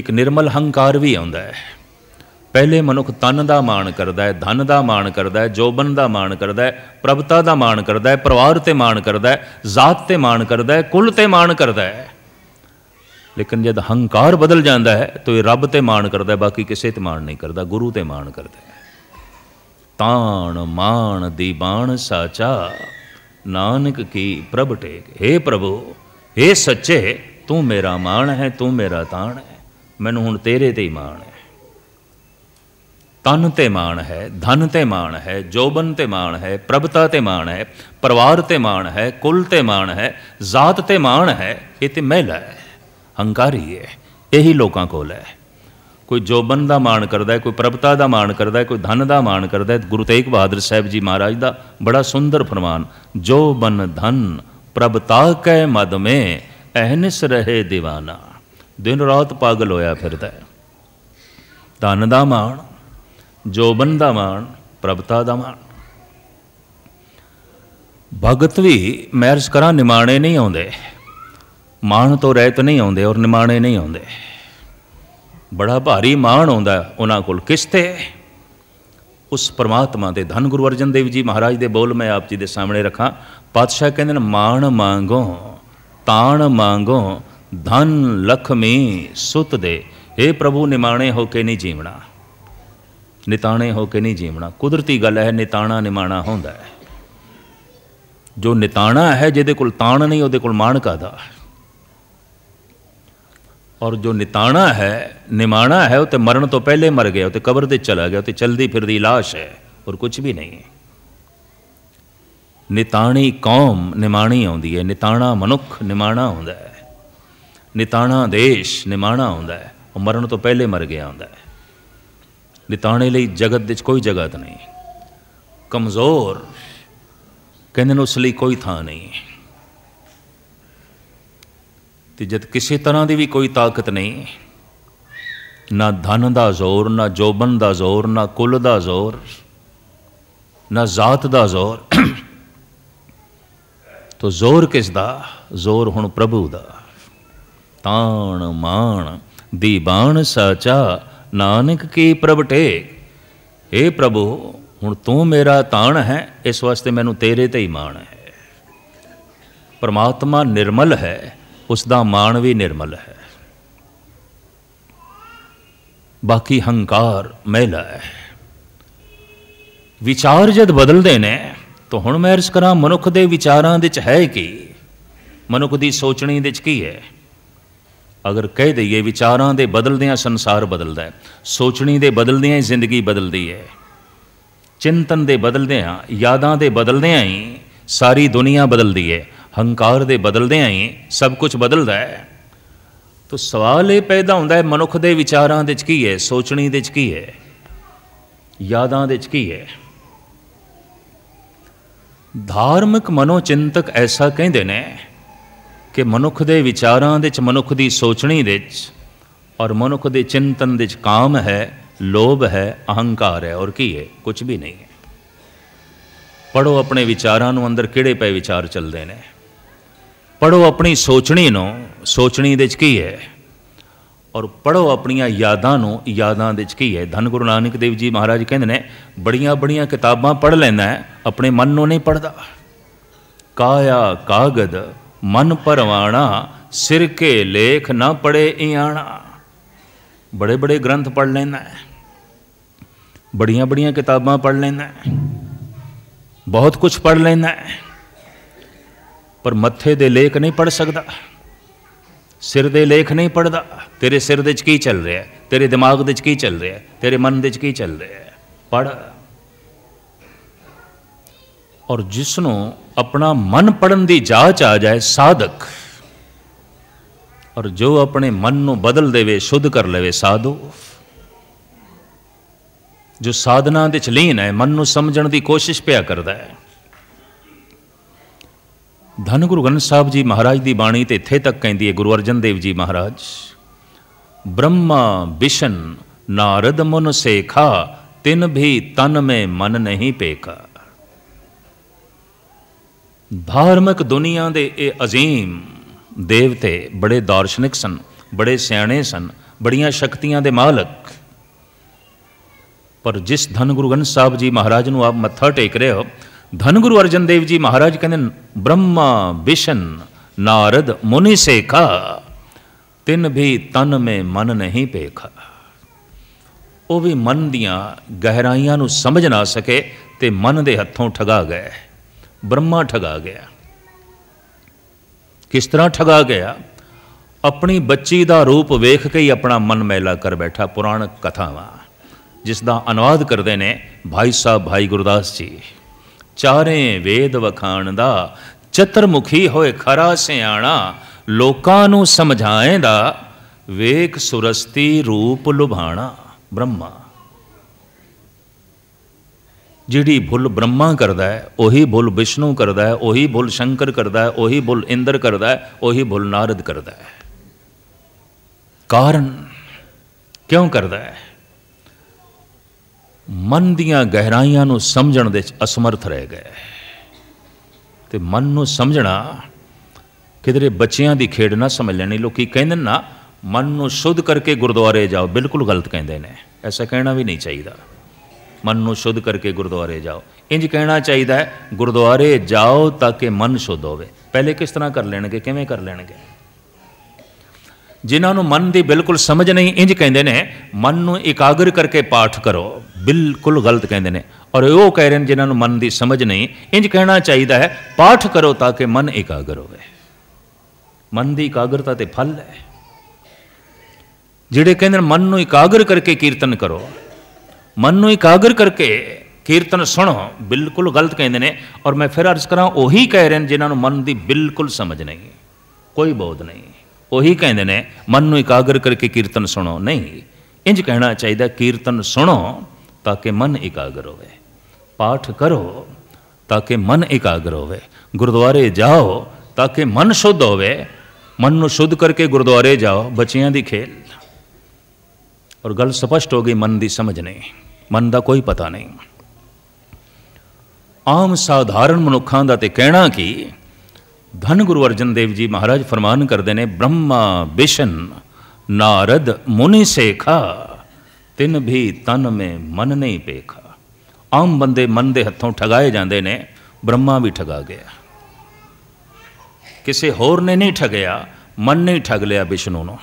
ਇੱਕ ਨਿਰਮਲ ਹੰਕਾਰ ਵੀ ਆਉਂਦਾ ਹੈ ਪਹਿਲੇ ਮਨੁੱਖ ਤਨ ਦਾ ਮਾਣ ਕਰਦਾ ਹੈ ਧਨ ਦਾ ਮਾਣ ਕਰਦਾ ਹੈ ਜੋਬਨ ਦਾ ਮਾਣ ਕਰਦਾ ਹੈ ਪ੍ਰਭਤਾ ਦਾ ਮਾਣ ਕਰਦਾ ਹੈ ਪਰਿਵਾਰ ਤੇ ਮਾਣ ਕਰਦਾ ਹੈ ਜ਼ਾਤ ਤੇ ਮਾਣ ਕਰਦਾ ਹੈ ਕੁੱਲ ਤੇ ਮਾਣ ਕਰਦਾ ਹੈ ਲੇਕਿਨ ਜਦ ਹੰਕਾਰ ਬਦਲ ਜਾਂਦਾ ਹੈ ਤਾਂ ਇਹ ਰੱਬ ਤੇ ਮਾਣ ਕਰਦਾ ਹੈ ਬਾਕੀ ਕਿਸੇ ਤੇ ਮਾਣ ਨਹੀਂ ਕਰਦਾ ਗੁਰੂ ਤੇ ਮਾਣ ਕਰਦਾ ਹੈ ਤਾਣ ਮਾਣ ਬਾਣ ਸਾਚਾ ਨਾਨਕ ਕੀ ਪ੍ਰਭ ਟੇਕ ਏ ਪ੍ਰਭੂ ਏ ਸੱਚੇ ਤੂੰ ਮੇਰਾ ਮਾਣ ਹੈ ਤੂੰ ਮੇਰਾ ਤਾਣ ਹੈ ਮੈਨੂੰ ਹੁਣ ਤੇਰੇ ਤੇ ਹੀ ਮਾਣ ਹੈ ਤਨ ਤੇ ਮਾਣ ਹੈ ਧਨ ਤੇ ਮਾਣ ਹੈ ਜੋਬਨ ਤੇ ਮਾਣ ਹੈ ਪ੍ਰਭਤਾ ਤੇ ਮਾਣ ਹੈ ਪਰਿਵਾਰ ਤੇ ਮਾਣ ਹੈ ਕੁਲ ਤੇ ਮਾਣ ਹੈ ਜ਼ਾਤ ਤੇ ਮਾਣ ਹੈ ਇਹ ਤੇ ਮਹਿਲਾ ਹੈ ਹੰਕਾਰੀ ਹੈ ਇਹੀ ਲੋਕਾਂ ਕੋਲ ਹੈ ਕੋਈ ਜੋਬਨ ਦਾ ਮਾਣ ਕਰਦਾ ਹੈ ਕੋਈ ਪ੍ਰਭਤਾ ਦਾ ਮਾਣ ਕਰਦਾ ਹੈ ਕੋਈ ਧਨ ਦਾ ਮਾਣ ਕਰਦਾ ਹੈ ਗੁਰੂ ਤੇਗ ਬਹਾਦਰ ਸਾਹਿਬ ਜੀ ਮਹਾਰਾਜ ਦਾ ਬੜਾ ਸੁੰਦਰ ਫਰਮਾਨ ਜੋ ਬਨ ਧਨ ਪ੍ਰਭਤਾ ਕੈ ਮਦ ਮੇ ਅਹਨਿਸ ਰਹੇ دیਵਾਨਾ ਦਿਨ ਰਾਤ ਪਾਗਲ ਹੋਇਆ ਫਿਰਦਾ ਹੈ ਧਨ ਦਾ ਮਾਣ ਜੋਬਨ ਦਾ ਮਾਣ ਪ੍ਰਭਤਾ ਦਾ ਮਾਣ ਭਗਤ ਵੀ ਮਹਿਰਸ ਕਰਾਂ ਨਿਮਾਣੇ ਨਹੀਂ ਆਉਂਦੇ ਮਾਣ ਤੋਂ ਰਹਿਤ ਨਹੀਂ ਆਉਂਦੇ ਔਰ ਨਿਮਾਣੇ ਨਹੀਂ ਆਉਂਦੇ ਬੜਾ ਭਾਰੀ ਮਾਣ ਆਉਂਦਾ ਉਹਨਾਂ ਕੋਲ ਕਿਸ ਤੇ ਉਸ ਪ੍ਰਮਾਤਮਾ ਦੇ ਧੰਨ ਗੁਰੂ ਅਰਜਨ ਦੇਵ ਜੀ ਮਹਾਰਾਜ ਦੇ ਬੋਲ ਮੈਂ ਆਪ ਜੀ ਦੇ ਸਾਹਮਣੇ ਰੱਖਾਂ ਪਾਤਸ਼ਾਹ ਕਹਿੰਦੇ ਨੇ ਮਾਣ ਮੰਗੋ ਤਾਣ ਮੰਗੋ ਧਨ ਲਖਮੀ ਸੁਤ ਦੇ ਏ ਪ੍ਰਭੂ ਨਿਮਾਣੇ ਹੋ ਕੇ ਨਹੀਂ ਜੀਵਣਾ ਨਿਤਾਣੇ ਹੋ ਕੇ ਨਹੀਂ ਜੀਵਣਾ ਕੁਦਰਤੀ ਗੱਲ ਹੈ ਨਿਤਾਣਾ ਨਿਮਾਣਾ ਹੁੰਦਾ ਹੈ ਜੋ ਨਿਤਾਣਾ ਹੈ ਜਿਹਦੇ ਕੋਲ ਤਾਣ ਨਹੀਂ ਉਹਦੇ ਕੋਲ ਮਾਣ ਕਾਦਾ ਹੈ ਔਰ ਜੋ ਨਿਤਾਣਾ ਹੈ ਨਿਮਾਣਾ ਹੈ ਉਹ ਤੇ ਮਰਨ ਤੋਂ ਪਹਿਲੇ ਮਰ ਗਿਆ ਉਹ ਤੇ ਕਬਰ ਤੇ ਚਲਾ ਗਿਆ ਉਹ ਤੇ ਚਲਦੀ ਫਿਰਦੀ লাশ ਹੈ ਔਰ ਕੁਝ ਵੀ ਨਹੀਂ ਹੈ ਨਿਤਾਣੀ ਕੌਮ ਨਿਮਾਣੀ ਆਉਂਦੀ ਹੈ ਨਿਤਾਣਾ ਮਨੁੱਖ ਨਿਮਾਣਾ ਹੁੰਦਾ ਹੈ ਨਿਤਾਣਾ ਦੇਸ਼ ਨਿਮਾਣਾ ਹੁੰਦਾ ਹੈ ਉਹ ਮਰਨ ਤੋਂ ਪਹਿਲੇ ਮਰ ਗਿਆ ਹੁੰਦਾ ਹੈ ਨਿਤਾਣੇ ਲਈ ਜਗਤ ਵਿੱਚ ਕੋਈ ਜਗਤ ਨਹੀਂ ਕਮਜ਼ੋਰ ਕਹਿੰਦੇ ਨੇ ਉਸ ਲਈ ਕੋਈ ਥਾਂ ਨਹੀਂ ਤੇ ਜਦ ਕਿਸੇ ਤਰ੍ਹਾਂ ਦੀ ਵੀ ਕੋਈ ਤਾਕਤ ਨਹੀਂ ਨਾ ਧਨ ਦਾ ਜ਼ੋਰ ਨਾ ਜੋਬਨ ਦਾ ਜ਼ੋਰ ਨਾ ਕੁੱਲ ਦਾ ਜ਼ੋਰ ਨਾ ਜ਼ਾਤ ਦਾ ਜ਼ੋਰ ਤੋ ਜ਼ੋਰ ਕਿਸ ਦਾ ਜ਼ੋਰ ਹੁਣ ਪ੍ਰਭੂ ਦਾ ਤਾਣ ਮਾਣ ਬਾਣ ਸਾਚਾ ਨਾਨਕ ਕੀ ਪ੍ਰਭਟੇ ਏ ਪ੍ਰਭੂ ਹੁਣ ਤੂੰ ਮੇਰਾ ਤਾਣ ਹੈ ਇਸ ਵਾਸਤੇ ਮੈਨੂੰ ਤੇਰੇ ਤੇ ਹੀ ਮਾਣ ਹੈ ਪਰਮਾਤਮਾ ਨਿਰਮਲ ਹੈ ਉਸ ਦਾ ਮਾਣ ਵੀ ਨਿਰਮਲ ਹੈ ਬਾਕੀ ਹੰਕਾਰ ਮੈਲਾ ਹੈ ਵਿਚਾਰ ਜਦ ਬਦਲਦੇ ਨੇ ਤਾਂ ਹੁਣ ਮੈਂ ਅਰਜ਼ ਕਰਾਂ ਮਨੁੱਖ ਦੇ ਵਿਚਾਰਾਂ ਦੇ ਚ ਹੈ ਕੀ ਮਨੁੱਖ ਦੀ ਸੋਚਣੀ ਦੇ ਚ ਕੀ ਹੈ ਅਗਰ ਕਹਿ ਦਈਏ ਵਿਚਾਰਾਂ ਦੇ ਬਦਲਦਿਆਂ ਸੰਸਾਰ ਬਦਲਦਾ ਹੈ ਸੋਚਣੀ ਦੇ ਬਦਲਦਿਆਂ ਹੀ ਜ਼ਿੰਦਗੀ ਬਦਲਦੀ ਹੈ ਚਿੰਤਨ ਦੇ ਬਦਲਦਿਆਂ ਯਾਦਾਂ ਦੇ ਬਦਲਦਿਆਂ ਹੀ ਸਾਰੀ ਦੁਨੀਆ ਬਦਲਦੀ ਹੈ ਹੰਕਾਰ ਦੇ ਬਦਲਦੇ ਆਏ ਸਭ ਕੁਝ ਬਦਲਦਾ ਹੈ ਤੋ ਸਵਾਲ ਇਹ ਪੈਦਾ ਹੁੰਦਾ ਹੈ ਮਨੁੱਖ ਦੇ ਵਿਚਾਰਾਂ ਦੇ ਚ ਕੀ ਹੈ ਸੋਚਣੀ ਦੇ ਚ ਕੀ ਹੈ ਯਾਦਾਂ ਦੇ ਚ ਕੀ ਹੈ ਧਾਰਮਿਕ ਮਨੋਚਿੰਤਕ ਐਸਾ ਕਹਿੰਦੇ ਨੇ ਕਿ ਮਨੁੱਖ ਦੇ ਵਿਚਾਰਾਂ ਦੇ ਚ ਮਨੁੱਖ ਦੀ ਸੋਚਣੀ ਦੇ ਚ ਔਰ ਮਨੁੱਖ ਦੇ ਚਿੰਤਨ ਦੇ ਚ ਕਾਮ ਹੈ ਲੋਭ ਹੈ ਅਹੰਕਾਰ ਹੈ ਔਰ ਕੀ ਹੈ ਕੁਝ ਵੀ ਨਹੀਂ ਹੈ ਪੜੋ ਆਪਣੇ ਵਿਚਾਰਾਂ ਨੂੰ ਅੰਦਰ ਕਿਹੜੇ ਪੈ ਵਿਚਾਰ ਚੱਲਦੇ ਨੇ ਪੜੋ ਆਪਣੀ ਸੋਚਣੀ ਨੂੰ ਸੋਚਣੀ ਦੇ ਚ ਕੀ ਹੈ ਔਰ ਪੜੋ ਆਪਣੀਆਂ ਯਾਦਾਂ ਨੂੰ ਯਾਦਾਂ ਦੇ ਚ ਕੀ ਹੈ ਧੰਨ ਗੁਰੂ ਨਾਨਕ ਦੇਵ ਜੀ ਮਹਾਰਾਜ ਕਹਿੰਦੇ ਨੇ ਬੜੀਆਂ ਬੜੀਆਂ ਕਿਤਾਬਾਂ ਪੜ ਲੈਣਾ ਆਪਣੇ ਮਨ ਨੂੰ ਨਹੀਂ ਪੜਦਾ ਕਾਇਆ ਕਾਗਦ ਮਨ ਪਰਵਾਣਾ ਸਿਰ ਕੇ ਲੇਖ ਨਾ ਪੜੇ ਇਆਣਾ ਬੜੇ ਬੜੇ ਗ੍ਰੰਥ ਪੜ ਲੈਣਾ ਬੜੀਆਂ ਬੜੀਆਂ ਕਿਤਾਬਾਂ ਪੜ ਲੈਣਾ ਬਹੁਤ ਕੁਝ ਪੜ ਲੈਣਾ ਹੈ ਪਰ ਮੱਥੇ ਦੇ ਲੇਖ ਨਹੀਂ ਪੜ ਸਕਦਾ ਸਿਰ ਦੇ ਲੇਖ ਨਹੀਂ ਪੜਦਾ ਤੇਰੇ ਸਿਰ ਦੇ ਚ ਕੀ ਚੱਲ ਰਿਹਾ ਹੈ ਤੇਰੇ ਦਿਮਾਗ ਦੇ ਚ ਕੀ ਚੱਲ ਰਿਹਾ ਹੈ ਤੇਰੇ ਮਨ ਦੇ ਚ ਕੀ ਚੱਲ ਰਿਹਾ ਹੈ ਪੜ ਔਰ ਜਿਸ ਨੂੰ ਆਪਣਾ ਮਨ ਪੜਨ ਦੀ ਜਾਚ ਆ ਜਾਏ ਸਾਧਕ ਔਰ ਜੋ ਆਪਣੇ ਮਨ ਨੂੰ ਬਦਲ ਦੇਵੇ ਸ਼ੁੱਧ ਕਰ ਲਵੇ ਸਾਧੂ ਜੋ ਸਾਧਨਾ ਦੇ ਚ ਲੀਨ ਹੈ ਮਨ ਨੂੰ ਸਮਝਣ ਦੀ ਕੋਸ਼ਿਸ਼ ਪਿਆ ਕਰਦਾ ਹੈ ਧੰਨ ਗੁਰੂ ਗ੍ਰੰਥ ਸਾਹਿਬ ਜੀ ਮਹਾਰਾਜ ਦੀ ਬਾਣੀ ਤੇ ਇੱਥੇ ਤੱਕ ਕਹਿੰਦੀ ਹੈ ਗੁਰੂ ਅਰਜਨ ਦੇਵ ਜੀ ਮਹਾਰਾਜ ਬ੍ਰਹਮਾ ਵਿਸ਼ਨ ਨਾਰਦ ਮਨ ਸੇਖਾ ਤਿਨ ਵੀ ਤਨ ਮੇ ਮਨ ਨਹੀਂ ਪੇਖਾ ਧਾਰਮਿਕ ਦੁਨੀਆ ਦੇ ਇਹ ਅਜ਼ੀਮ ਦੇਵਤੇ ਬੜੇ ਦਾਰਸ਼ਨਿਕ ਸਨ ਬੜੇ ਸਿਆਣੇ ਸਨ ਬੜੀਆਂ ਸ਼ਕਤੀਆਂ ਦੇ ਮਾਲਕ ਪਰ ਜਿਸ ਧੰਨ ਗੁਰੂ ਗਨ ਸਾਹਿਬ ਜੀ ਮਹਾਰਾਜ ਨੂੰ ਆਪ ਮੱਥਾ ਟੇਕ ਰਹੇ ਹੋ ਧਨ ਗੁਰੂ ਅਰਜਨ ਦੇਵ ਜੀ ਮਹਾਰਾਜ ਕਹਿੰਦੇ ਬ੍ਰਹਮ ਵਿਸ਼ਨ ਨਾਰਦ ਮੁਨੀ ਸੇਖਾ ਤਿੰਨ ਵੀ ਤਨ ਮੇ ਮਨ ਨਹੀਂ ਪੇਖਾ ਉਹ ਵੀ ਮਨ ਦੀਆਂ ਗਹਿਰਾਈਆਂ ਨੂੰ ਸਮਝ ਨਾ ਸਕੇ ਤੇ ਮਨ ਦੇ ਹੱਥੋਂ ਠਗਾ ਗਿਆ ਬ੍ਰਹਮਾ ਠਗਾ ਗਿਆ ਕਿਸ ਤਰ੍ਹਾਂ ਠਗਾ ਗਿਆ ਆਪਣੀ ਬੱਚੀ ਦਾ ਰੂਪ ਵੇਖ ਕੇ ਹੀ ਆਪਣਾ ਮਨ ਮੈਲਾ ਕਰ ਬੈਠਾ ਪੁਰਾਣ ਕਥਾਵਾਂ ਜਿਸ ਦਾ ਅਨੁਵਾਦ ਕਰਦੇ ਨੇ ਭਾਈ ਸਾਹਿਬ ਭਾਈ ਗੁਰਦਾਸ ਜੀ ਚਾਰੇ ਵੇਦ ਵਖਾਣ ਦਾ ਚਤਰਮੁਖੀ ਹੋਏ ਖਰਾ ਸਿਆਣਾ ਲੋਕਾਂ ਨੂੰ ਸਮਝਾਏਂਦਾ ਵੇਖ ਸੁਰਸਤੀ ਰੂਪ ਲੁਭਾਣਾ ਬ੍ਰਹਮਾ ਜਿਹੜੀ ਭੁੱਲ ਬ੍ਰਹਮਾ ਕਰਦਾ ਹੈ ਉਹੀ ਭੁੱਲ ਵਿਸ਼ਨੂੰ ਕਰਦਾ ਹੈ ਉਹੀ ਭੁੱਲ ਸ਼ੰਕਰ ਕਰਦਾ ਹੈ ਉਹੀ ਭੁੱਲ ਇੰਦਰ ਕਰਦਾ ਹੈ ਉਹੀ ਭੁੱਲ ਨਾਰਦ ਕਰਦਾ ਹੈ ਕਾਰਨ ਕਿਉਂ ਕਰਦਾ ਹੈ ਮਨ ਦੀਆਂ ਗਹਿਰਾਈਆਂ ਨੂੰ ਸਮਝਣ ਦੇ ਅਸਮਰਥ ਰਹਿ ਗਏ ਤੇ ਮਨ ਨੂੰ ਸਮਝਣਾ ਕਿਧਰੇ ਬੱਚਿਆਂ ਦੀ ਖੇਡ ਨਾ ਸਮਝ ਲੈਣੀ ਲੋਕੀ ਕਹਿੰਦੇ ਨਾ ਮਨ ਨੂੰ ਸ਼ੁੱਧ ਕਰਕੇ ਗੁਰਦੁਆਰੇ ਜਾਓ ਬਿਲਕੁਲ ਗਲਤ ਕਹਿੰਦੇ ਨੇ ਐਸਾ ਕਹਿਣਾ ਵੀ ਨਹੀਂ ਚਾਹੀਦਾ ਮਨ ਨੂੰ ਸ਼ੁੱਧ ਕਰਕੇ ਗੁਰਦੁਆਰੇ ਜਾਓ ਇੰਜ ਕਹਿਣਾ ਚਾਹੀਦਾ ਹੈ ਗੁਰਦੁਆਰੇ ਜਾਓ ਤਾਂ ਕਿ ਮਨ ਸ਼ੁੱਧ ਹੋਵੇ ਪਹਿਲੇ ਕਿਸ ਤਰ੍ਹਾਂ ਕਰ ਲੈਣਗੇ ਕਿਵੇਂ ਕਰ ਲੈਣਗੇ ਜਿਨ੍ਹਾਂ ਨੂੰ ਮਨ ਦੀ ਬਿਲਕੁਲ ਸਮਝ ਨਹੀਂ ਇੰਜ ਕਹਿੰਦੇ ਨੇ ਮਨ ਨੂੰ ਇਕਾਗਰ ਕਰਕੇ ਪਾਠ ਕਰੋ ਬਿਲਕੁਲ ਗਲਤ ਕਹਿੰਦੇ ਨੇ ਔਰ ਉਹ ਕਹਿ ਰਹੇ ਨੇ ਜਿਨ੍ਹਾਂ ਨੂੰ ਮਨ ਦੀ ਸਮਝ ਨਹੀਂ ਇੰਜ ਕਹਿਣਾ ਚਾਹੀਦਾ ਹੈ ਪਾਠ ਕਰੋ ਤਾਂ ਕਿ ਮਨ ਇਕਾਗਰ ਹੋਵੇ ਮਨ ਦੀ ਇਕਾਗਰਤਾ ਤੇ ਫਲ ਹੈ ਜਿਹੜੇ ਕਹਿੰਦੇ ਨੇ ਮਨ ਨੂੰ ਇਕਾਗਰ ਕਰਕੇ ਕੀਰਤਨ ਕਰੋ ਮਨ ਨੂੰ ਇਕਾਗਰ ਕਰਕੇ ਕੀਰਤਨ ਸੁਣੋ ਬਿਲਕੁਲ ਗਲਤ ਕਹਿੰਦੇ ਨੇ ਔਰ ਮੈਂ ਫਿਰ ਅਰਜ਼ ਕਰਾਂ ਉਹੀ ਕਹਿ ਰਹੇ ਨੇ ਜਿਨ੍ਹਾਂ ਨੂੰ ਮਨ ਦੀ ਬਿਲਕੁਲ ਸਮਝ ਨਹੀਂ ਕੋਈ ਬੋਧ ਨਹੀਂ ਉਹੀ ਕਹਿੰਦੇ ਨੇ ਮਨ ਨੂੰ ਇਕਾਗਰ ਕਰਕੇ ਕੀਰਤਨ ਸੁਣੋ ਨਹੀਂ ਇੰਜ ਕਹਿਣਾ ਚਾਹੀਦਾ ਕੀਰਤਨ ਸੁਣੋ ਤਾਂ ਕਿ ਮਨ ਇਕਾਗਰ ਹੋਵੇ ਪਾਠ ਕਰੋ ਤਾਂ ਕਿ ਮਨ ਇਕਾਗਰ ਹੋਵੇ ਗੁਰਦੁਆਰੇ ਜਾਓ ਤਾਂ ਕਿ ਮਨ ਸ਼ੁੱਧ ਹੋਵੇ ਮਨ ਨੂੰ ਸ਼ੁੱਧ ਕਰਕੇ ਗੁਰਦੁਆਰੇ ਜਾਓ ਬੱਚਿਆਂ ਦੀ ਖੇਲ ਔਰ ਗੱਲ ਸਪਸ਼ਟ ਹੋ ਗਈ ਮਨ ਦੀ ਸਮਝ ਨਹੀਂ ਮਨ ਦਾ ਕੋਈ ਪਤਾ ਨਹੀਂ ਆਮ ਸਾਧਾਰਨ ਮਨੁੱਖਾਂ ਦਾ ਤੇ ਕਹਿਣਾ ਕੀ ਧਨ ਗੁਰੂ ਅਰਜਨ ਦੇਵ ਜੀ ਮਹਾਰਾਜ ਫਰਮਾਨ ਕਰਦੇ ਨੇ ਬ੍ਰਹਮਾ ਬਿਸ਼ਨ ਨਾਰਦ ਮੁਨੀ ਸੇਖਾ ਤਿੰਨ ਵੀ ਤਨ ਮੇ ਮਨ ਨਹੀਂ ਪੇਖਾ ਆਮ ਬੰਦੇ ਮਨ ਦੇ ਹੱਥੋਂ ਠਗਾਏ ਜਾਂਦੇ ਨੇ ਬ੍ਰਹਮਾ ਵੀ ਠਗਾ ਗਿਆ ਕਿਸੇ ਹੋਰ ਨੇ ਨਹੀਂ ਠਗਿਆ ਮਨ ਨਹੀਂ ਠਗ ਲਿਆ ਵਿਸ਼ਨੂ ਨੂੰ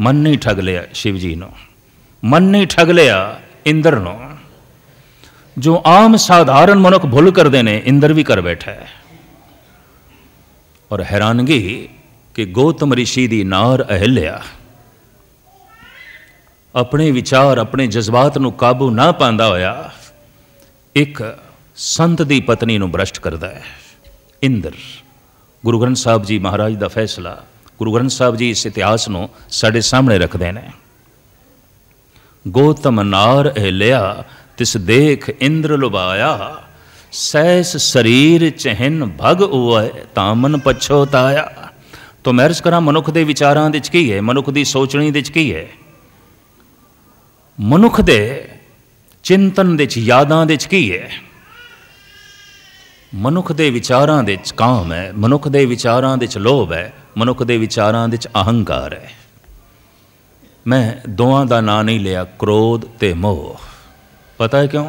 ਮਨ ਨਹੀਂ ਠਗ ਲਿਆ ਸ਼ਿਵ ਜੀ ਨੂੰ ਮਨ ਨਹੀਂ ਠਗ ਲਿਆ ਇੰਦਰ ਨੂੰ ਜੋ ਆਮ ਸਾਧਾਰਨ ਮਨੁੱਖ ਭੁੱਲ ਕਰਦੇ ਨੇ ਇੰਦਰ ਵੀ ਕਰ ਬੈਠਾ ਹੈ ਔਰ ਹੈਰਾਨਗੀ ਕਿ ਗੋਤਮ ਰਿਸ਼ੀ ਦੀ ਨਾਰ ਅਹਿਲਿਆ ਆਪਣੇ ਵਿਚਾਰ ਆਪਣੇ ਜਜ਼ਬਾਤ ਨੂੰ ਕਾਬੂ ਨਾ ਪਾਉਂਦਾ ਹੋਇਆ ਇੱਕ ਸੰਤ ਦੀ ਪਤਨੀ ਨੂੰ ਬ੍ਰਸ਼ਟ ਕਰਦਾ ਹੈ ਇੰਦਰ ਗੁਰੂ ਗ੍ਰੰਥ ਸਾਹਿਬ ਜੀ ਮਹਾਰਾਜ ਦਾ ਫੈਸਲਾ ਗੁਰੂ ਗ੍ਰੰਥ ਸਾਹਿਬ ਜੀ ਇਸ ਇਤਿਹਾਸ ਨੂੰ ਸਾਡੇ ਸਾਹਮਣੇ ਰੱਖਦੇ ਨੇ ਗੋਤਮ ਨਾਰ ਅਹਿਲਿਆ ਤਿਸ ਦੇਖ ਇੰਦਰ ਲੁਭਾਇਆ ਸੈਸ ਸਰੀਰ ਚਹਿਨ ਭਗ ਉਹ ਤਾਂ ਮਨ ਪਛੋਤਾਇਆ ਤੋ ਮਹਿਰਸ ਕਰਾਂ ਮਨੁੱਖ ਦੇ ਵਿਚਾਰਾਂ ਦੇ ਚ ਕੀ ਹੈ ਮਨੁੱਖ ਦੀ ਸੋਚਣੀ ਦੇ ਚ ਕੀ ਹੈ ਮਨੁੱਖ ਦੇ ਚਿੰਤਨ ਦੇ ਚ ਯਾਦਾਂ ਦੇ ਚ ਕੀ ਹੈ ਮਨੁੱਖ ਦੇ ਵਿਚਾਰਾਂ ਦੇ ਚ ਕਾਮ ਹੈ ਮਨੁੱਖ ਦੇ ਵਿਚਾਰਾਂ ਦੇ ਚ ਲੋਭ ਹੈ ਮਨੁੱਖ ਦੇ ਵਿਚਾਰਾਂ ਦੇ ਚ ਅਹੰਕਾਰ ਹੈ ਮੈਂ ਦੋਵਾਂ ਦਾ ਨਾਂ ਨਹੀਂ ਲਿਆ ਕ੍ਰੋਧ ਤੇ ਮੋਹ ਪਤਾ ਹੈ ਕਿਉਂ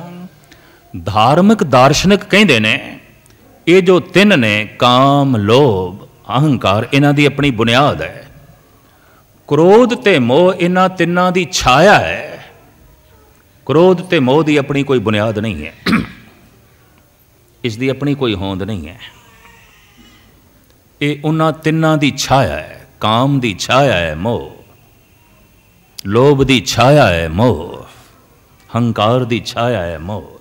ਧਾਰਮਿਕ ਦਾਰਸ਼ਨਿਕ ਕਹਿੰਦੇ ਨੇ ਇਹ ਜੋ ਤਿੰਨ ਨੇ ਕਾਮ ਲੋਭ ਅਹੰਕਾਰ ਇਹਨਾਂ ਦੀ ਆਪਣੀ ਬੁਨਿਆਦ ਹੈ ਕ੍ਰੋਧ ਤੇ ਮੋਹ ਇਹਨਾਂ ਤਿੰਨਾਂ ਦੀ ਛਾਇਆ ਹੈ ਕ੍ਰੋਧ ਤੇ ਮੋਹ ਦੀ ਆਪਣੀ ਕੋਈ ਬੁਨਿਆਦ ਨਹੀਂ ਹੈ ਇਸ ਦੀ ਆਪਣੀ ਕੋਈ ਹੋਂਦ ਨਹੀਂ ਹੈ ਇਹ ਉਹਨਾਂ ਤਿੰਨਾਂ ਦੀ ਛਾਇਆ ਹੈ ਕਾਮ ਦੀ ਛਾਇਆ ਹੈ ਮੋਹ ਲੋਭ ਦੀ ਛਾਇਆ ਹੈ ਮੋਹ ਹੰਕਾਰ ਦੀ ਛਾਇਆ ਹੈ ਮੋਹ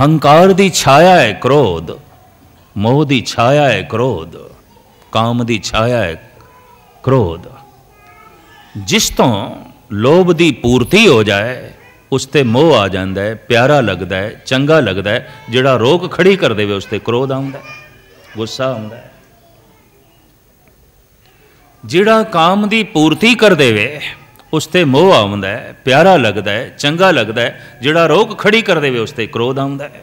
ਹੰਕਾਰ ਦੀ ਛਾਇਆ ਹੈ ਕ੍ਰੋਧ ਮੋਹ ਦੀ ਛਾਇਆ ਹੈ ਕ੍ਰੋਧ ਕਾਮ ਦੀ ਛਾਇਆ ਹੈ ਕ੍ਰੋਧ ਜਿਸ ਤੋਂ ਲੋਭ ਦੀ ਪੂਰਤੀ ਹੋ ਜਾਏ ਉਸ ਤੇ ਮੋਹ ਆ ਜਾਂਦਾ ਹੈ ਪਿਆਰਾ ਲੱਗਦਾ ਹੈ ਚੰਗਾ ਲੱਗਦਾ ਹੈ ਜਿਹੜਾ ਰੋਕ ਖੜੀ ਕਰ ਦੇਵੇ ਉਸ ਤੇ ਕ੍ਰੋਧ ਆਉਂਦਾ ਹੈ ਗੁੱਸਾ ਆਉਂਦਾ ਹੈ ਜਿਹੜਾ ਕਾਮ ਦੀ ਪੂਰਤੀ ਕਰ ਦੇਵੇ ਉਸ ਤੇ ਮੋਹ ਆਉਂਦਾ ਹੈ ਪਿਆਰਾ ਲੱਗਦਾ ਹੈ ਚੰਗਾ ਲੱਗਦਾ ਹੈ ਜਿਹੜਾ ਰੋਗ ਖੜੀ ਕਰ ਦੇਵੇ ਉਸ ਤੇ ਕ੍ਰੋਧ ਆਉਂਦਾ ਹੈ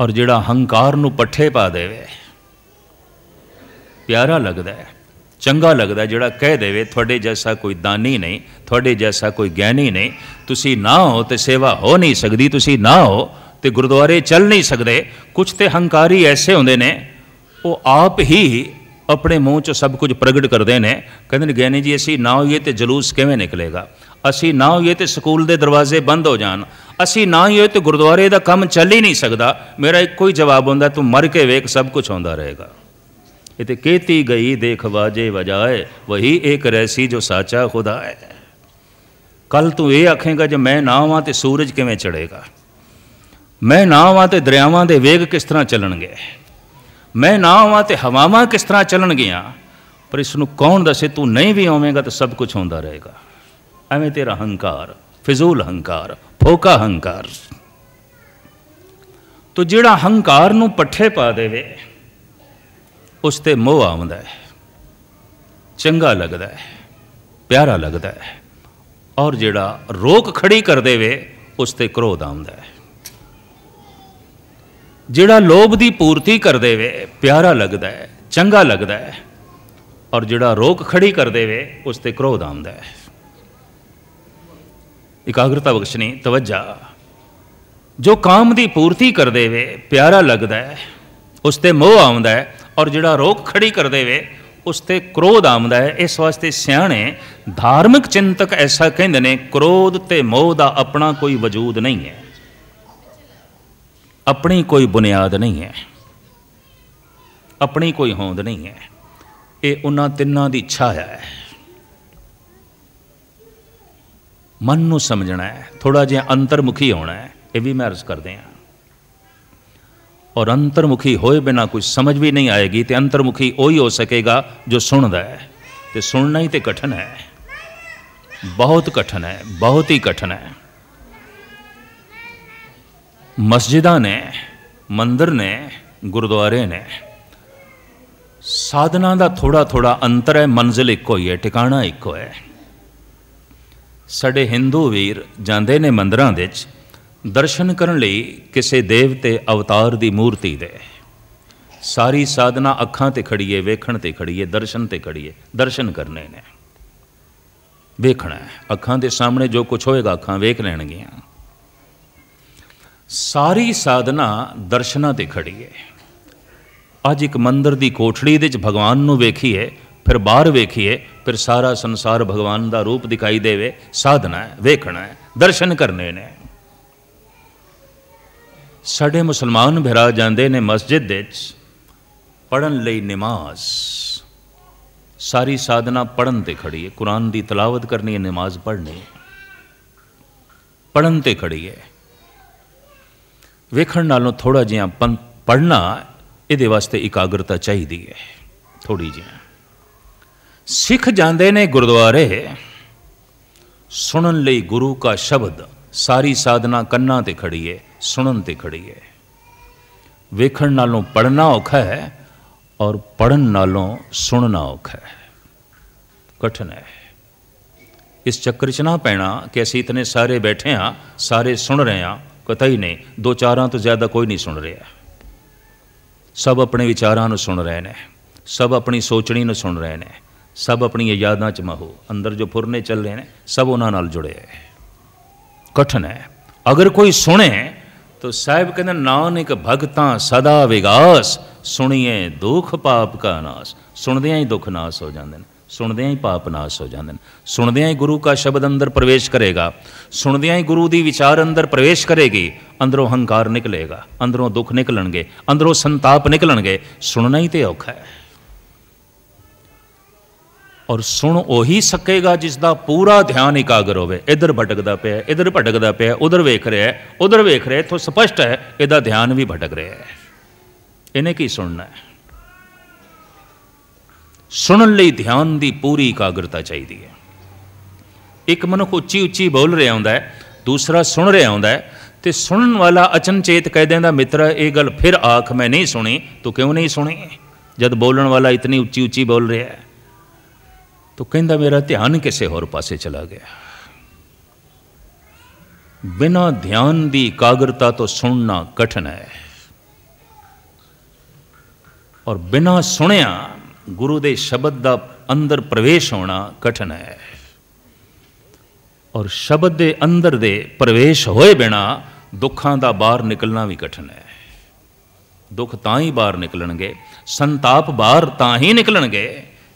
ਔਰ ਜਿਹੜਾ ਹੰਕਾਰ ਨੂੰ ਪੱਠੇ ਪਾ ਦੇਵੇ ਪਿਆਰਾ ਲੱਗਦਾ ਹੈ ਚੰਗਾ ਲੱਗਦਾ ਜਿਹੜਾ ਕਹਿ ਦੇਵੇ ਤੁਹਾਡੇ ਜੈਸਾ ਕੋਈ ਦਾਨੀ ਨਹੀਂ ਤੁਹਾਡੇ ਜੈਸਾ ਕੋਈ ਗਿਆਨੀ ਨਹੀਂ ਤੁਸੀਂ ਨਾ ਹੋ ਤੇ ਸੇਵਾ ਹੋ ਨਹੀਂ ਸਕਦੀ ਤੁਸੀਂ ਨਾ ਹੋ ਤੇ ਗੁਰਦੁਆਰੇ ਚੱਲ ਨਹੀਂ ਸਕਦੇ ਕੁਝ ਤੇ ਹੰਕਾਰੀ ਐਸੇ ਹੁੰਦੇ ਨੇ ਉਹ ਆਪ ਹੀ ਆਪਣੇ ਮੂੰਹ 'ਚ ਸਭ ਕੁਝ ਪ੍ਰਗਟ ਕਰਦੇ ਨੇ ਕਹਿੰਦੇ ਨੇ ਗਿਆਨੀ ਜੀ ਅਸੀਂ ਨਾ ਹੋਈਏ ਤੇ ਜਲੂਸ ਕਿਵੇਂ ਨਿਕਲੇਗਾ ਅਸੀਂ ਨਾ ਹੋਈਏ ਤੇ ਸਕੂਲ ਦੇ ਦਰਵਾਜ਼ੇ ਬੰਦ ਹੋ ਜਾਣ ਅਸੀਂ ਨਾ ਹੋਈਏ ਤੇ ਗੁਰਦੁਆਰੇ ਦਾ ਕੰਮ ਚੱਲ ਹੀ ਨਹੀਂ ਸਕਦਾ ਮੇਰਾ ਇੱਕੋ ਹੀ ਜਵਾਬ ਹੁੰਦਾ ਤੂੰ ਮਰ ਕੇ ਵੇਖ ਸਭ ਕੁਝ ਹੁੰਦਾ ਰਹੇਗਾ ਇਤੇ ਕਹਤੀ ਗਈ ਦੇਖ ਵਾਜੇ ਵਜਾਏ ਵਹੀ ਇੱਕ ਰੈਸੀ ਜੋ ਸਾਚਾ ਖੁਦਾ ਹੈ ਕੱਲ ਤੂੰ ਇਹ ਆਖੇਗਾ ਜੇ ਮੈਂ ਨਾ ਆਵਾਂ ਤੇ ਸੂਰਜ ਕਿਵੇਂ ਚੜੇਗਾ ਮੈਂ ਨਾ ਆਵਾਂ ਤੇ ਦਰਿਆਵਾਂ ਦੇ ਵੇਗ ਕਿਸ ਤਰ੍ਹਾਂ ਚੱਲਣਗੇ ਮੈਂ ਨਾ ਹਾਂ ਤੇ ਹਵਾਵਾਂ ਕਿਸ ਤਰ੍ਹਾਂ ਚੱਲਣ ਗਿਆ ਪਰ ਇਸ ਨੂੰ ਕੌਣ ਦੱਸੇ ਤੂੰ ਨਹੀਂ ਵੀ ਆਵੇਂਗਾ ਤਾਂ ਸਭ ਕੁਝ ਹੁੰਦਾ ਰਹੇਗਾ ਐਵੇਂ ਤੇਰਾ ਹੰਕਾਰ ਫਿਜ਼ੂਲ ਹੰਕਾਰ ਫੋਕਾ ਹੰਕਾਰ ਤੋ ਜਿਹੜਾ ਹੰਕਾਰ ਨੂੰ ਪੱਠੇ ਪਾ ਦੇਵੇ ਉਸ ਤੇ ਮੋਹ ਆਉਂਦਾ ਹੈ ਚੰਗਾ ਲੱਗਦਾ ਹੈ ਪਿਆਰਾ ਲੱਗਦਾ ਹੈ ਔਰ ਜਿਹੜਾ ਰੋਕ ਖੜੀ ਕਰ ਦੇਵੇ ਉਸ ਤੇ ਕ੍ਰੋਧ ਆਉਂਦਾ ਹੈ ਜਿਹੜਾ ਲੋਭ ਦੀ ਪੂਰਤੀ ਕਰ ਦੇਵੇ ਪਿਆਰਾ ਲੱਗਦਾ ਹੈ ਚੰਗਾ ਲੱਗਦਾ ਹੈ ਔਰ ਜਿਹੜਾ ਰੋਕ ਖੜੀ ਕਰ ਦੇਵੇ ਉਸ ਤੇ ਕ੍ਰੋਧ ਆਉਂਦਾ ਹੈ ਇਕਾਗਰਤਾ ਬਖਸ਼ਣੀ ਤਵੱਜਾ ਜੋ ਕਾਮ ਦੀ ਪੂਰਤੀ ਕਰ ਦੇਵੇ ਪਿਆਰਾ ਲੱਗਦਾ ਹੈ ਉਸ ਤੇ ਮੋਹ ਆਉਂਦਾ ਹੈ ਔਰ ਜਿਹੜਾ ਰੋਕ ਖੜੀ ਕਰ ਦੇਵੇ ਉਸ ਤੇ ਕ੍ਰੋਧ ਆਉਂਦਾ ਹੈ ਇਸ ਵਾਸਤੇ ਸਿਆਣੇ ਧਾਰਮਿਕ ਚਿੰਤਕ ਐਸਾ ਕਹਿੰਦੇ ਨੇ ਕ੍ਰੋਧ ਤੇ ਮੋਹ ਦਾ ਆਪਣਾ ਕੋਈ ਵਜੂਦ ਨਹੀਂ ਹੈ ਆਪਣੀ ਕੋਈ ਬੁਨਿਆਦ ਨਹੀਂ ਹੈ ਆਪਣੀ ਕੋਈ ਹੋਂਦ ਨਹੀਂ ਹੈ ਇਹ ਉਹਨਾਂ ਤਿੰਨਾਂ ਦੀ ਛਾਇਆ ਹੈ ਮਨ ਨੂੰ ਸਮਝਣਾ ਹੈ ਥੋੜਾ ਜਿਹਾ ਅੰਤਰਮੁਖੀ ਹੋਣਾ ਹੈ ਇਹ ਵੀ ਮੈਂ ਅਰਜ਼ ਕਰਦੇ ਹਾਂ ਔਰ ਅੰਤਰਮੁਖੀ ਹੋਏ ਬਿਨਾ ਕੋਈ ਸਮਝ ਵੀ ਨਹੀਂ ਆਏਗੀ ਤੇ ਅੰਤਰਮੁਖੀ ਉਹੀ ਹੋ ਸਕੇਗਾ ਜੋ ਸੁਣਦਾ ਹੈ ਤੇ ਸੁਣਨਾ ਹੀ ਤੇ ਕਠਨ ਹੈ ਬਹੁਤ ਕਠਨ ਹੈ ਬਹੁਤ ਹੀ ਕਠਨ ਹੈ ਮਸਜਿਦਾਂ ਨੇ ਮੰਦਰ ਨੇ ਗੁਰਦੁਆਰੇ ਨੇ ਸਾਧਨਾ ਦਾ ਥੋੜਾ ਥੋੜਾ ਅੰਤਰ ਹੈ ਮੰਜ਼ਿਲ ਇੱਕੋ ਹੀ ਹੈ ਟਿਕਾਣਾ ਇੱਕੋ ਹੈ ਸਾਡੇ ਹਿੰਦੂ ਵੀਰ ਜਾਂਦੇ ਨੇ ਮੰਦਰਾਂ ਦੇ ਵਿੱਚ ਦਰਸ਼ਨ ਕਰਨ ਲਈ ਕਿਸੇ ਦੇਵਤੇ ਅਵਤਾਰ ਦੀ ਮੂਰਤੀ ਦੇ ਸਾਰੀ ਸਾਧਨਾ ਅੱਖਾਂ ਤੇ ਖੜੀਏ ਵੇਖਣ ਤੇ ਖੜੀਏ ਦਰਸ਼ਨ ਤੇ ਖੜੀਏ ਦਰਸ਼ਨ ਕਰਨੇ ਨੇ ਵੇਖਣਾ ਅੱਖਾਂ ਦੇ ਸਾਹਮਣੇ ਜੋ ਕੁਝ ਹੋਏਗਾ ਅੱਖਾਂ ਵੇਖ ਲੈਣਗੀਆਂ ਸਾਰੀ ਸਾਧਨਾ ਦਰਸ਼ਨਾਂ ਤੇ ਖੜੀ ਹੈ ਅੱਜ ਇੱਕ ਮੰਦਰ ਦੀ ਕੋਠੜੀ ਦੇ ਵਿੱਚ ਭਗਵਾਨ ਨੂੰ ਵੇਖੀਏ ਫਿਰ ਬਾਹਰ ਵੇਖੀਏ ਫਿਰ ਸਾਰਾ ਸੰਸਾਰ ਭਗਵਾਨ ਦਾ ਰੂਪ ਦਿਖਾਈ ਦੇਵੇ ਸਾਧਨਾ ਹੈ ਵੇਖਣਾ ਹੈ ਦਰਸ਼ਨ ਕਰਨੇ ਨੇ ਸਾਡੇ ਮੁਸਲਮਾਨ ਭਰਾ ਜਾਂਦੇ ਨੇ ਮਸਜਿਦ ਦੇ ਵਿੱਚ ਪੜਨ ਲਈ ਨਮਾਜ਼ ਸਾਰੀ ਸਾਧਨਾ ਪੜਨ ਤੇ ਖੜੀ ਹੈ ਕੁਰਾਨ ਦੀ ਤਲਾਵਤ ਕਰਨੀ ਹੈ ਨਮਾਜ਼ ਪੜ੍ਹਨੀ ਪੜਨ ਤੇ ਖੜੀ ਹੈ ਵੇਖਣ ਨਾਲੋਂ ਥੋੜਾ ਜਿਹਾ ਪੜਨਾ ਇਹਦੇ ਵਾਸਤੇ ਇਕਾਗਰਤਾ ਚਾਹੀਦੀ ਹੈ ਥੋੜੀ ਜਿਹੀ ਸਿੱਖ ਜਾਂਦੇ ਨੇ ਗੁਰਦੁਆਰੇ ਸੁਣਨ ਲਈ ਗੁਰੂ ਦਾ ਸ਼ਬਦ ਸਾਰੀ ਸਾਧਨਾ ਕੰਨਾਂ ਤੇ ਖੜੀ ਹੈ ਸੁਣਨ ਤੇ ਖੜੀ ਹੈ ਵੇਖਣ ਨਾਲੋਂ ਪੜਨਾ ਔਖਾ ਹੈ ਔਰ ਪੜਨ ਨਾਲੋਂ ਸੁਣਨਾ ਔਖਾ ਹੈ ਕਠਨ ਹੈ ਇਸ ਚੱਕਰ 'ਚ ਨਾ ਪੈਣਾ ਕਿ ਅਸੀਂ ਇਤਨੇ ਸਾਰੇ ਬੈਠੇ ਆ ਸਾਰੇ ਸੁਣ ਰਹੇ ਆ ਕਤਈ ਹੀ ਨਹੀਂ ਦੋ ਚਾਰਾਂ ਤੋਂ ਜ਼ਿਆਦਾ ਕੋਈ ਨਹੀਂ ਸੁਣ ਰਿਹਾ ਸਭ ਆਪਣੇ ਵਿਚਾਰਾਂ ਨੂੰ ਸੁਣ ਰਹੇ ਨੇ ਸਭ ਆਪਣੀ ਸੋਚਣੀ ਨੂੰ ਸੁਣ ਰਹੇ ਨੇ ਸਭ ਆਪਣੀਆਂ ਯਾਦਾਂ 'ਚ ਮਹੋ ਅੰਦਰ ਜੋ ਫੁਰਨੇ ਚੱਲ ਰਹੇ ਨੇ ਸਭ ਉਹਨਾਂ ਨਾਲ ਜੁੜੇ ਹੈ ਕਠਨ ਹੈ ਅਗਰ ਕੋਈ ਸੁਣੇ ਤੋ ਸਾਹਿਬ ਕਹਿੰਦੇ ਨਾਨਕ ਭਗਤਾਂ ਸਦਾ ਵਿਗਾਸ ਸੁਣੀਏ ਦੁਖ ਪਾਪ ਕਾ ਨਾਸ ਸੁਣਦਿਆਂ ਹੀ ਦੁਖ ਨਾਸ ਹੋ ਜਾਂਦੇ ਨੇ ਸੁਣਦਿਆਂ ਹੀ ਪਾਪ ਨਾਸ਼ ਹੋ ਜਾਂਦੇ ਨੇ ਸੁਣਦਿਆਂ ਹੀ ਗੁਰੂ ਦਾ ਸ਼ਬਦ ਅੰਦਰ ਪ੍ਰਵੇਸ਼ ਕਰੇਗਾ ਸੁਣਦਿਆਂ ਹੀ ਗੁਰੂ ਦੀ ਵਿਚਾਰ ਅੰਦਰ ਪ੍ਰਵੇਸ਼ ਕਰੇਗੀ ਅੰਦਰੋਂ ਹੰਕਾਰ ਨਿਕਲੇਗਾ ਅੰਦਰੋਂ ਦੁੱਖ ਨਿਕਲਣਗੇ ਅੰਦਰੋਂ ਸੰਤਾਪ ਨਿਕਲਣਗੇ ਸੁਣਨਾ ਹੀ ਤੇ ਔਖਾ ਹੈ ਔਰ ਸੁਣ ਉਹੀ ਸਕੇਗਾ ਜਿਸ ਦਾ ਪੂਰਾ ਧਿਆਨ ਇਕਾਗਰ ਹੋਵੇ ਇਧਰ ਭਟਕਦਾ ਪਿਆ ਇਧਰ ਭਟਕਦਾ ਪਿਆ ਉਧਰ ਵੇਖ ਰਿਹਾ ਉਧਰ ਵੇਖ ਰਿਹਾ ਇਥੋਂ ਸਪਸ਼ਟ ਹੈ ਇਹਦਾ ਧਿਆਨ ਵੀ ਭਟਕ ਰਿਹਾ ਹੈ ਇਹਨੇ ਕੀ ਸੁਣਨਾ ਹੈ ਸੁਣਨ ਲਈ ਧਿਆਨ ਦੀ ਪੂਰੀ ਇਕਾਗਰਤਾ ਚਾਹੀਦੀ ਹੈ ਇੱਕ ਮਨੁੱਖ ਉੱਚੀ ਉੱਚੀ ਬੋਲ ਰਿਹਾ ਹੁੰਦਾ ਹੈ ਦੂਸਰਾ ਸੁਣ ਰਿਹਾ ਹੁੰਦਾ ਹੈ ਤੇ ਸੁਣਨ ਵਾਲਾ ਅਚਨਚੇਤ ਕਹਿ ਦਿੰਦਾ ਮਿੱਤਰ ਇਹ ਗੱਲ ਫਿਰ ਆਖ ਮੈਂ ਨਹੀਂ ਸੁਣੀ ਤੂੰ ਕਿਉਂ ਨਹੀਂ ਸੁਣੀ ਜਦ ਬੋਲਣ ਵਾਲਾ ਇਤਨੀ ਉੱਚੀ ਉੱਚੀ ਬੋਲ ਰਿਹਾ ਹੈ ਤੂੰ ਕਹਿੰਦਾ ਮੇਰਾ ਧਿਆਨ ਕਿਸੇ ਹੋਰ ਪਾਸੇ ਚਲਾ ਗਿਆ ਬਿਨਾ ਧਿਆਨ ਦੀ ਇਕਾਗਰਤਾ ਤੋਂ ਸੁਣਨਾ ਕਠਨ ਹੈ ਔਰ ਬਿਨਾ ਸੁਣਿਆ ਗੁਰੂ ਦੇ ਸ਼ਬਦ ਦਾ ਅੰਦਰ ਪ੍ਰਵੇਸ਼ ਹੋਣਾ ਕਠਨ ਹੈ ਔਰ ਸ਼ਬਦ ਦੇ ਅੰਦਰ ਦੇ ਪ੍ਰਵੇਸ਼ ਹੋਏ ਬਿਨਾ ਦੁੱਖਾਂ ਦਾ ਬਾਹਰ ਨਿਕਲਣਾ ਵੀ ਕਠਨ ਹੈ ਦੁੱਖ ਤਾਂ ਹੀ ਬਾਹਰ ਨਿਕਲਣਗੇ ਸੰਤਾਪ ਬਾਹਰ ਤਾਂ ਹੀ ਨਿਕਲਣਗੇ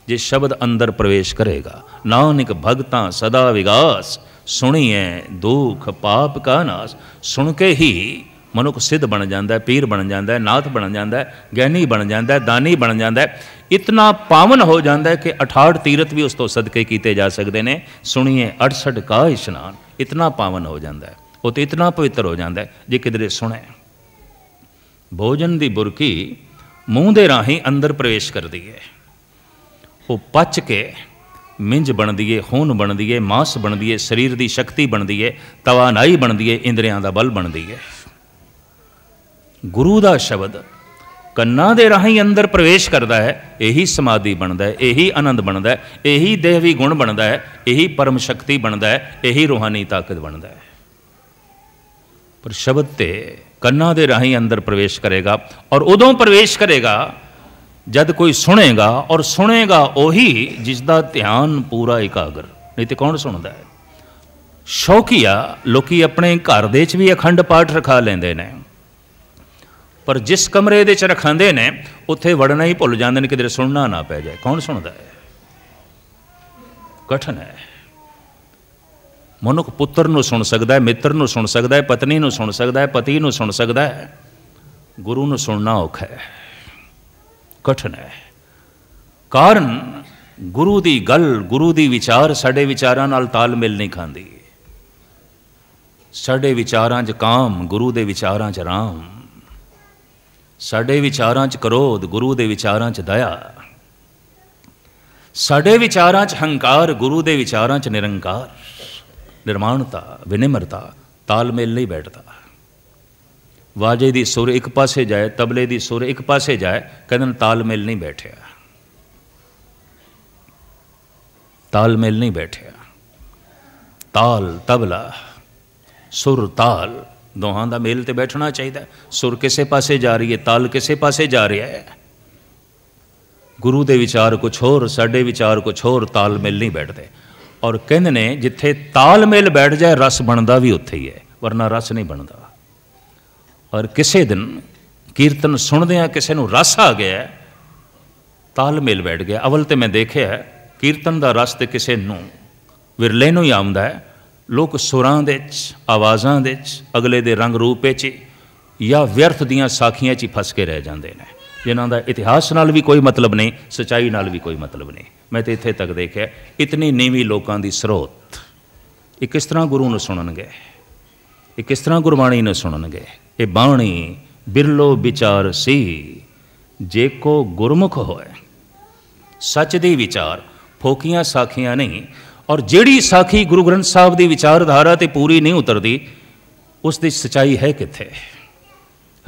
ਜੇ ਸ਼ਬਦ ਅੰਦਰ ਪ੍ਰਵੇਸ਼ ਕਰੇਗਾ ਨਾਨਕ ਭਗਤਾ ਸਦਾ ਵਿਗਾਸ ਸੁਣੀਏ ਦੁੱਖ ਪਾਪ ਕਾ ਨਾਸ ਸੁਣ ਕੇ ਹੀ ਮਨੁੱਖ ਸਿੱਧ ਬਣ ਜਾਂਦਾ ਹੈ ਪੀਰ ਬਣ ਜਾਂਦਾ ਹੈ ਨਾਥ ਬਣ ਜਾਂਦਾ ਹੈ ਗਿਆਨੀ ਬਣ ਜਾਂਦਾ ਹੈ ਦਾਨੀ ਬਣ ਜਾਂਦਾ ਹੈ ਇਤਨਾ ਪਾਵਨ ਹੋ ਜਾਂਦਾ ਹੈ ਕਿ 68 ਤੀਰਤ ਵੀ ਉਸ ਤੋਂ ਸਦਕੇ ਕੀਤੇ ਜਾ ਸਕਦੇ ਨੇ ਸੁਣੀਏ 68 ਕਾ ਇਸ਼ਨਾਨ ਇਤਨਾ ਪਾਵਨ ਹੋ ਜਾਂਦਾ ਹੈ ਉਹ ਤੇ ਇਤਨਾ ਪਵਿੱਤਰ ਹੋ ਜਾਂਦਾ ਜੇ ਕਿਦਰੇ ਸੁਣੇ ਭੋਜਨ ਦੀ ਬੁਰਕੀ ਮੂੰਹ ਦੇ ਰਾਹੀਂ ਅੰਦਰ ਪ੍ਰਵੇਸ਼ ਕਰਦੀ ਹੈ ਉਹ ਪਚ ਕੇ ਮਿੰਜ ਬਣਦੀ ਏ ਖੂਨ ਬਣਦੀ ਏ ਮਾਸ ਬਣਦੀ ਏ ਸਰੀਰ ਦੀ ਸ਼ਕਤੀ ਬਣਦੀ ਏ ਤਵਾਨਾਈ ਬਣਦੀ ਏ ਇੰਦਰੀਆਂ ਦਾ ਬਲ ਬਣਦੀ ਏ ਗੁਰੂ ਦਾ ਸ਼ਬਦ ਕੰਨਾਂ ਦੇ ਰਾਹੀਂ ਅੰਦਰ ਪ੍ਰਵੇਸ਼ ਕਰਦਾ ਹੈ ਇਹੀ ਸਮਾਦੀ ਬਣਦਾ ਹੈ ਇਹੀ ਆਨੰਦ ਬਣਦਾ ਹੈ ਇਹੀ ਦੇਹਵੀ ਗੁਣ ਬਣਦਾ ਹੈ ਇਹੀ ਪਰਮ ਸ਼ਕਤੀ ਬਣਦਾ ਹੈ ਇਹੀ ਰੋਹਾਨੀ ਤਾਕਤ ਬਣਦਾ ਹੈ ਪਰ ਸ਼ਬਦ ਤੇ ਕੰਨਾਂ ਦੇ ਰਾਹੀਂ ਅੰਦਰ ਪ੍ਰਵੇਸ਼ ਕਰੇਗਾ ਔਰ ਉਦੋਂ ਪ੍ਰਵੇਸ਼ ਕਰੇਗਾ ਜਦ ਕੋਈ ਸੁਣੇਗਾ ਔਰ ਸੁਣੇਗਾ ਉਹੀ ਜਿਸ ਦਾ ਧਿਆਨ ਪੂਰਾ ਇਕਾਗਰ ਨਹੀਂ ਤੇ ਕੌਣ ਸੁਣਦਾ ਹੈ ਸ਼ੌਕੀਆ ਲੋਕੀ ਆਪਣੇ ਘਰ ਦੇ ਚ ਵੀ ਅਖੰਡ ਪਾਠ ਰਖਾ ਲੈਂਦੇ ਨੇ ਪਰ ਜਿਸ ਕਮਰੇ ਦੇ ਚ ਰਖਾਂਦੇ ਨੇ ਉੱਥੇ ਵੜਨਾ ਹੀ ਭੁੱਲ ਜਾਂਦੇ ਨੇ ਕਿਦਰ ਸੁਣਨਾ ਨਾ ਪੈ ਜਾਏ ਕੌਣ ਸੁਣਦਾ ਹੈ ਕਠਨ ਹੈ ਮਨੁੱਖ ਪੁੱਤਰ ਨੂੰ ਸੁਣ ਸਕਦਾ ਹੈ ਮਿੱਤਰ ਨੂੰ ਸੁਣ ਸਕਦਾ ਹੈ ਪਤਨੀ ਨੂੰ ਸੁਣ ਸਕਦਾ ਹੈ ਪਤੀ ਨੂੰ ਸੁਣ ਸਕਦਾ ਹੈ ਗੁਰੂ ਨੂੰ ਸੁਣਨਾ ਔਖਾ ਹੈ ਕਠਨ ਹੈ ਕਾਰਨ ਗੁਰੂ ਦੀ ਗੱਲ ਗੁਰੂ ਦੀ ਵਿਚਾਰ ਸਾਡੇ ਵਿਚਾਰਾਂ ਨਾਲ ਤਾਲਮੇਲ ਨਹੀਂ ਖਾਂਦੀ ਸਾਡੇ ਵਿਚਾਰਾਂ 'ਚ ਕਾਮ ਗੁਰੂ ਦੇ ਵਿਚਾਰਾਂ 'ਚ ਰਾਮ ਸਾਡੇ ਵਿਚਾਰਾਂ 'ਚ ਕਰੋਧ ਗੁਰੂ ਦੇ ਵਿਚਾਰਾਂ 'ਚ ਦਇਆ ਸਾਡੇ ਵਿਚਾਰਾਂ 'ਚ ਹੰਕਾਰ ਗੁਰੂ ਦੇ ਵਿਚਾਰਾਂ 'ਚ ਨਿਰੰਕਾਰ ਨਿਰਮਾਣਤਾ ਵਿਨਮਰਤਾ ਤਾਲਮੇਲ ਨਹੀਂ ਬੈਠਦਾ ਵਾਜੇ ਦੀ ਸੁਰ ਇੱਕ ਪਾਸੇ ਜਾਏ ਤਬਲੇ ਦੀ ਸੁਰ ਇੱਕ ਪਾਸੇ ਜਾਏ ਕਹਿੰਦੇ ਤਾਲਮੇਲ ਨਹੀਂ ਬੈਠਿਆ ਤਾਲਮੇਲ ਨਹੀਂ ਬੈਠਿਆ ਤਾਲ ਤਬਲਾ ਸੁਰ ਤਾਲ ਦੋਹਾਂ ਦਾ ਮੇਲ ਤੇ ਬੈਠਣਾ ਚਾਹੀਦਾ ਸੁਰ ਕਿਸੇ ਪਾਸੇ ਜਾ ਰਹੀ ਹੈ ਤਾਲ ਕਿਸੇ ਪਾਸੇ ਜਾ ਰਿਹਾ ਹੈ ਗੁਰੂ ਦੇ ਵਿਚਾਰ ਕੁਛ ਹੋਰ ਸਾਡੇ ਵਿਚਾਰ ਕੁਛ ਹੋਰ ਤਾਲਮੇਲ ਨਹੀਂ ਬੈਠਦੇ ਔਰ ਕਹਿੰਦੇ ਨੇ ਜਿੱਥੇ ਤਾਲਮੇਲ ਬੈਠ ਜਾਏ ਰਸ ਬਣਦਾ ਵੀ ਉੱਥੇ ਹੀ ਹੈ ਵਰਨਾ ਰਸ ਨਹੀਂ ਬਣਦਾ ਔਰ ਕਿਸੇ ਦਿਨ ਕੀਰਤਨ ਸੁਣਦੇ ਆ ਕਿਸੇ ਨੂੰ ਰਸ ਆ ਗਿਆ ਤਾਲਮੇਲ ਬੈਠ ਗਿਆ ਅਵਲ ਤੇ ਮੈਂ ਦੇਖਿਆ ਕੀਰਤਨ ਦਾ ਰਸ ਤੇ ਕਿਸੇ ਨੂੰ ਵਿਰਲੇ ਨੂੰ ਹੀ ਆਉਂਦਾ ਹੈ ਲੋਕ ਸੁਰਾਂ ਦੇ ਵਿੱਚ ਆਵਾਜ਼ਾਂ ਦੇ ਵਿੱਚ ਅਗਲੇ ਦੇ ਰੰਗ ਰੂਪੇ ਚ ਜਾਂ ਵਿਅਰਥ ਦੀਆਂ ਸਾਖੀਆਂ ਚ ਫਸ ਕੇ ਰਹਿ ਜਾਂਦੇ ਨੇ ਜਿਨ੍ਹਾਂ ਦਾ ਇਤਿਹਾਸ ਨਾਲ ਵੀ ਕੋਈ ਮਤਲਬ ਨਹੀਂ ਸਚਾਈ ਨਾਲ ਵੀ ਕੋਈ ਮਤਲਬ ਨਹੀਂ ਮੈਂ ਤੇ ਇੱਥੇ ਤੱਕ ਦੇਖਿਆ ਇਤਨੀ ਨੀਵੀਂ ਲੋਕਾਂ ਦੀ ਸਰੋਤ ਇਹ ਕਿਸ ਤਰ੍ਹਾਂ ਗੁਰੂ ਨੂੰ ਸੁਣਨਗੇ ਇਹ ਕਿਸ ਤਰ੍ਹਾਂ ਗੁਰਬਾਣੀ ਨੂੰ ਸੁਣਨਗੇ ਇਹ ਬਾਣੀ ਬਿਰਲੋ ਵਿਚਾਰ ਸੀ ਜੇ ਕੋ ਗੁਰਮੁਖ ਹੋਏ ਸੱਚ ਦੇ ਵਿਚਾਰ ਫੋਕੀਆਂ ਸਾਖੀਆਂ ਨਹੀਂ ਔਰ ਜਿਹੜੀ ਸਾਖੀ ਗੁਰੂ ਗ੍ਰੰਥ ਸਾਹਿਬ ਦੀ ਵਿਚਾਰਧਾਰਾ ਤੇ ਪੂਰੀ ਨਹੀਂ ਉਤਰਦੀ ਉਸ ਦੀ ਸਚਾਈ ਹੈ ਕਿੱਥੇ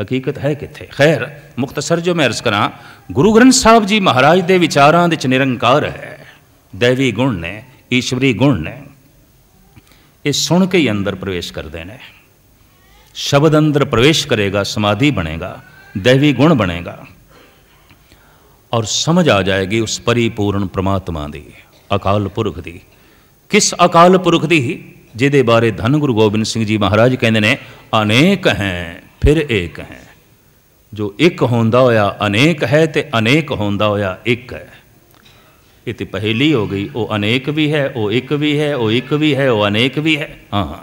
ਹਕੀਕਤ ਹੈ ਕਿੱਥੇ ਖੈਰ ਮੁਖਤਸਰ ਜੋ ਮੈਂ ਅਰਜ਼ ਕਰਾਂ ਗੁਰੂ ਗ੍ਰੰਥ ਸਾਹਿਬ ਜੀ ਮਹਾਰਾਜ ਦੇ ਵਿਚਾਰਾਂ ਵਿੱਚ ਨਿਰੰਕਾਰ ਹੈ ਦੇਵੀ ਗੁਣ ਨੇ ਈਸ਼ਵਰੀ ਗੁਣ ਨੇ ਇਹ ਸੁਣ ਕੇ ਹੀ ਅੰਦਰ ਪ੍ਰਵੇਸ਼ ਕਰਦੇ ਨੇ ਸ਼ਬਦ ਅੰਦਰ ਪ੍ਰਵੇਸ਼ ਕਰੇਗਾ ਸਮਾਧੀ ਬਣੇਗਾ ਦੇਵੀ ਗੁਣ ਬਣੇਗਾ ਔਰ ਸਮਝ ਆ ਜਾਏਗੀ ਉਸ ਪਰਿਪੂਰਨ ਪ੍ਰਮਾਤਮਾ ਦੀ ਅਕਾਲ ਪੁਰਖ ਦੀ ਕਿਸ ਅਕਾਲ ਪੁਰਖ ਦੀ ਜਿਹਦੇ ਬਾਰੇ ਧੰਨ ਗੁਰੂ ਗੋਬਿੰਦ ਸਿੰਘ ਜੀ ਮਹਾਰਾਜ ਕਹਿੰਦੇ ਨੇ ਅਨੇਕ ਹੈ ਫਿਰ ਇੱਕ ਹੈ ਜੋ ਇੱਕ ਹੁੰਦਾ ਹੋਇਆ ਅਨੇਕ ਹੈ ਤੇ ਅਨੇਕ ਹੁੰਦਾ ਹੋਇਆ ਇੱਕ ਹੈ ਇਹ ਤੇ ਪਹਿਲੀ ਹੋ ਗਈ ਉਹ ਅਨੇਕ ਵੀ ਹੈ ਉਹ ਇੱਕ ਵੀ ਹੈ ਉਹ ਇੱਕ ਵੀ ਹੈ ਉਹ ਅਨੇਕ ਵੀ ਹੈ ਹਾਂ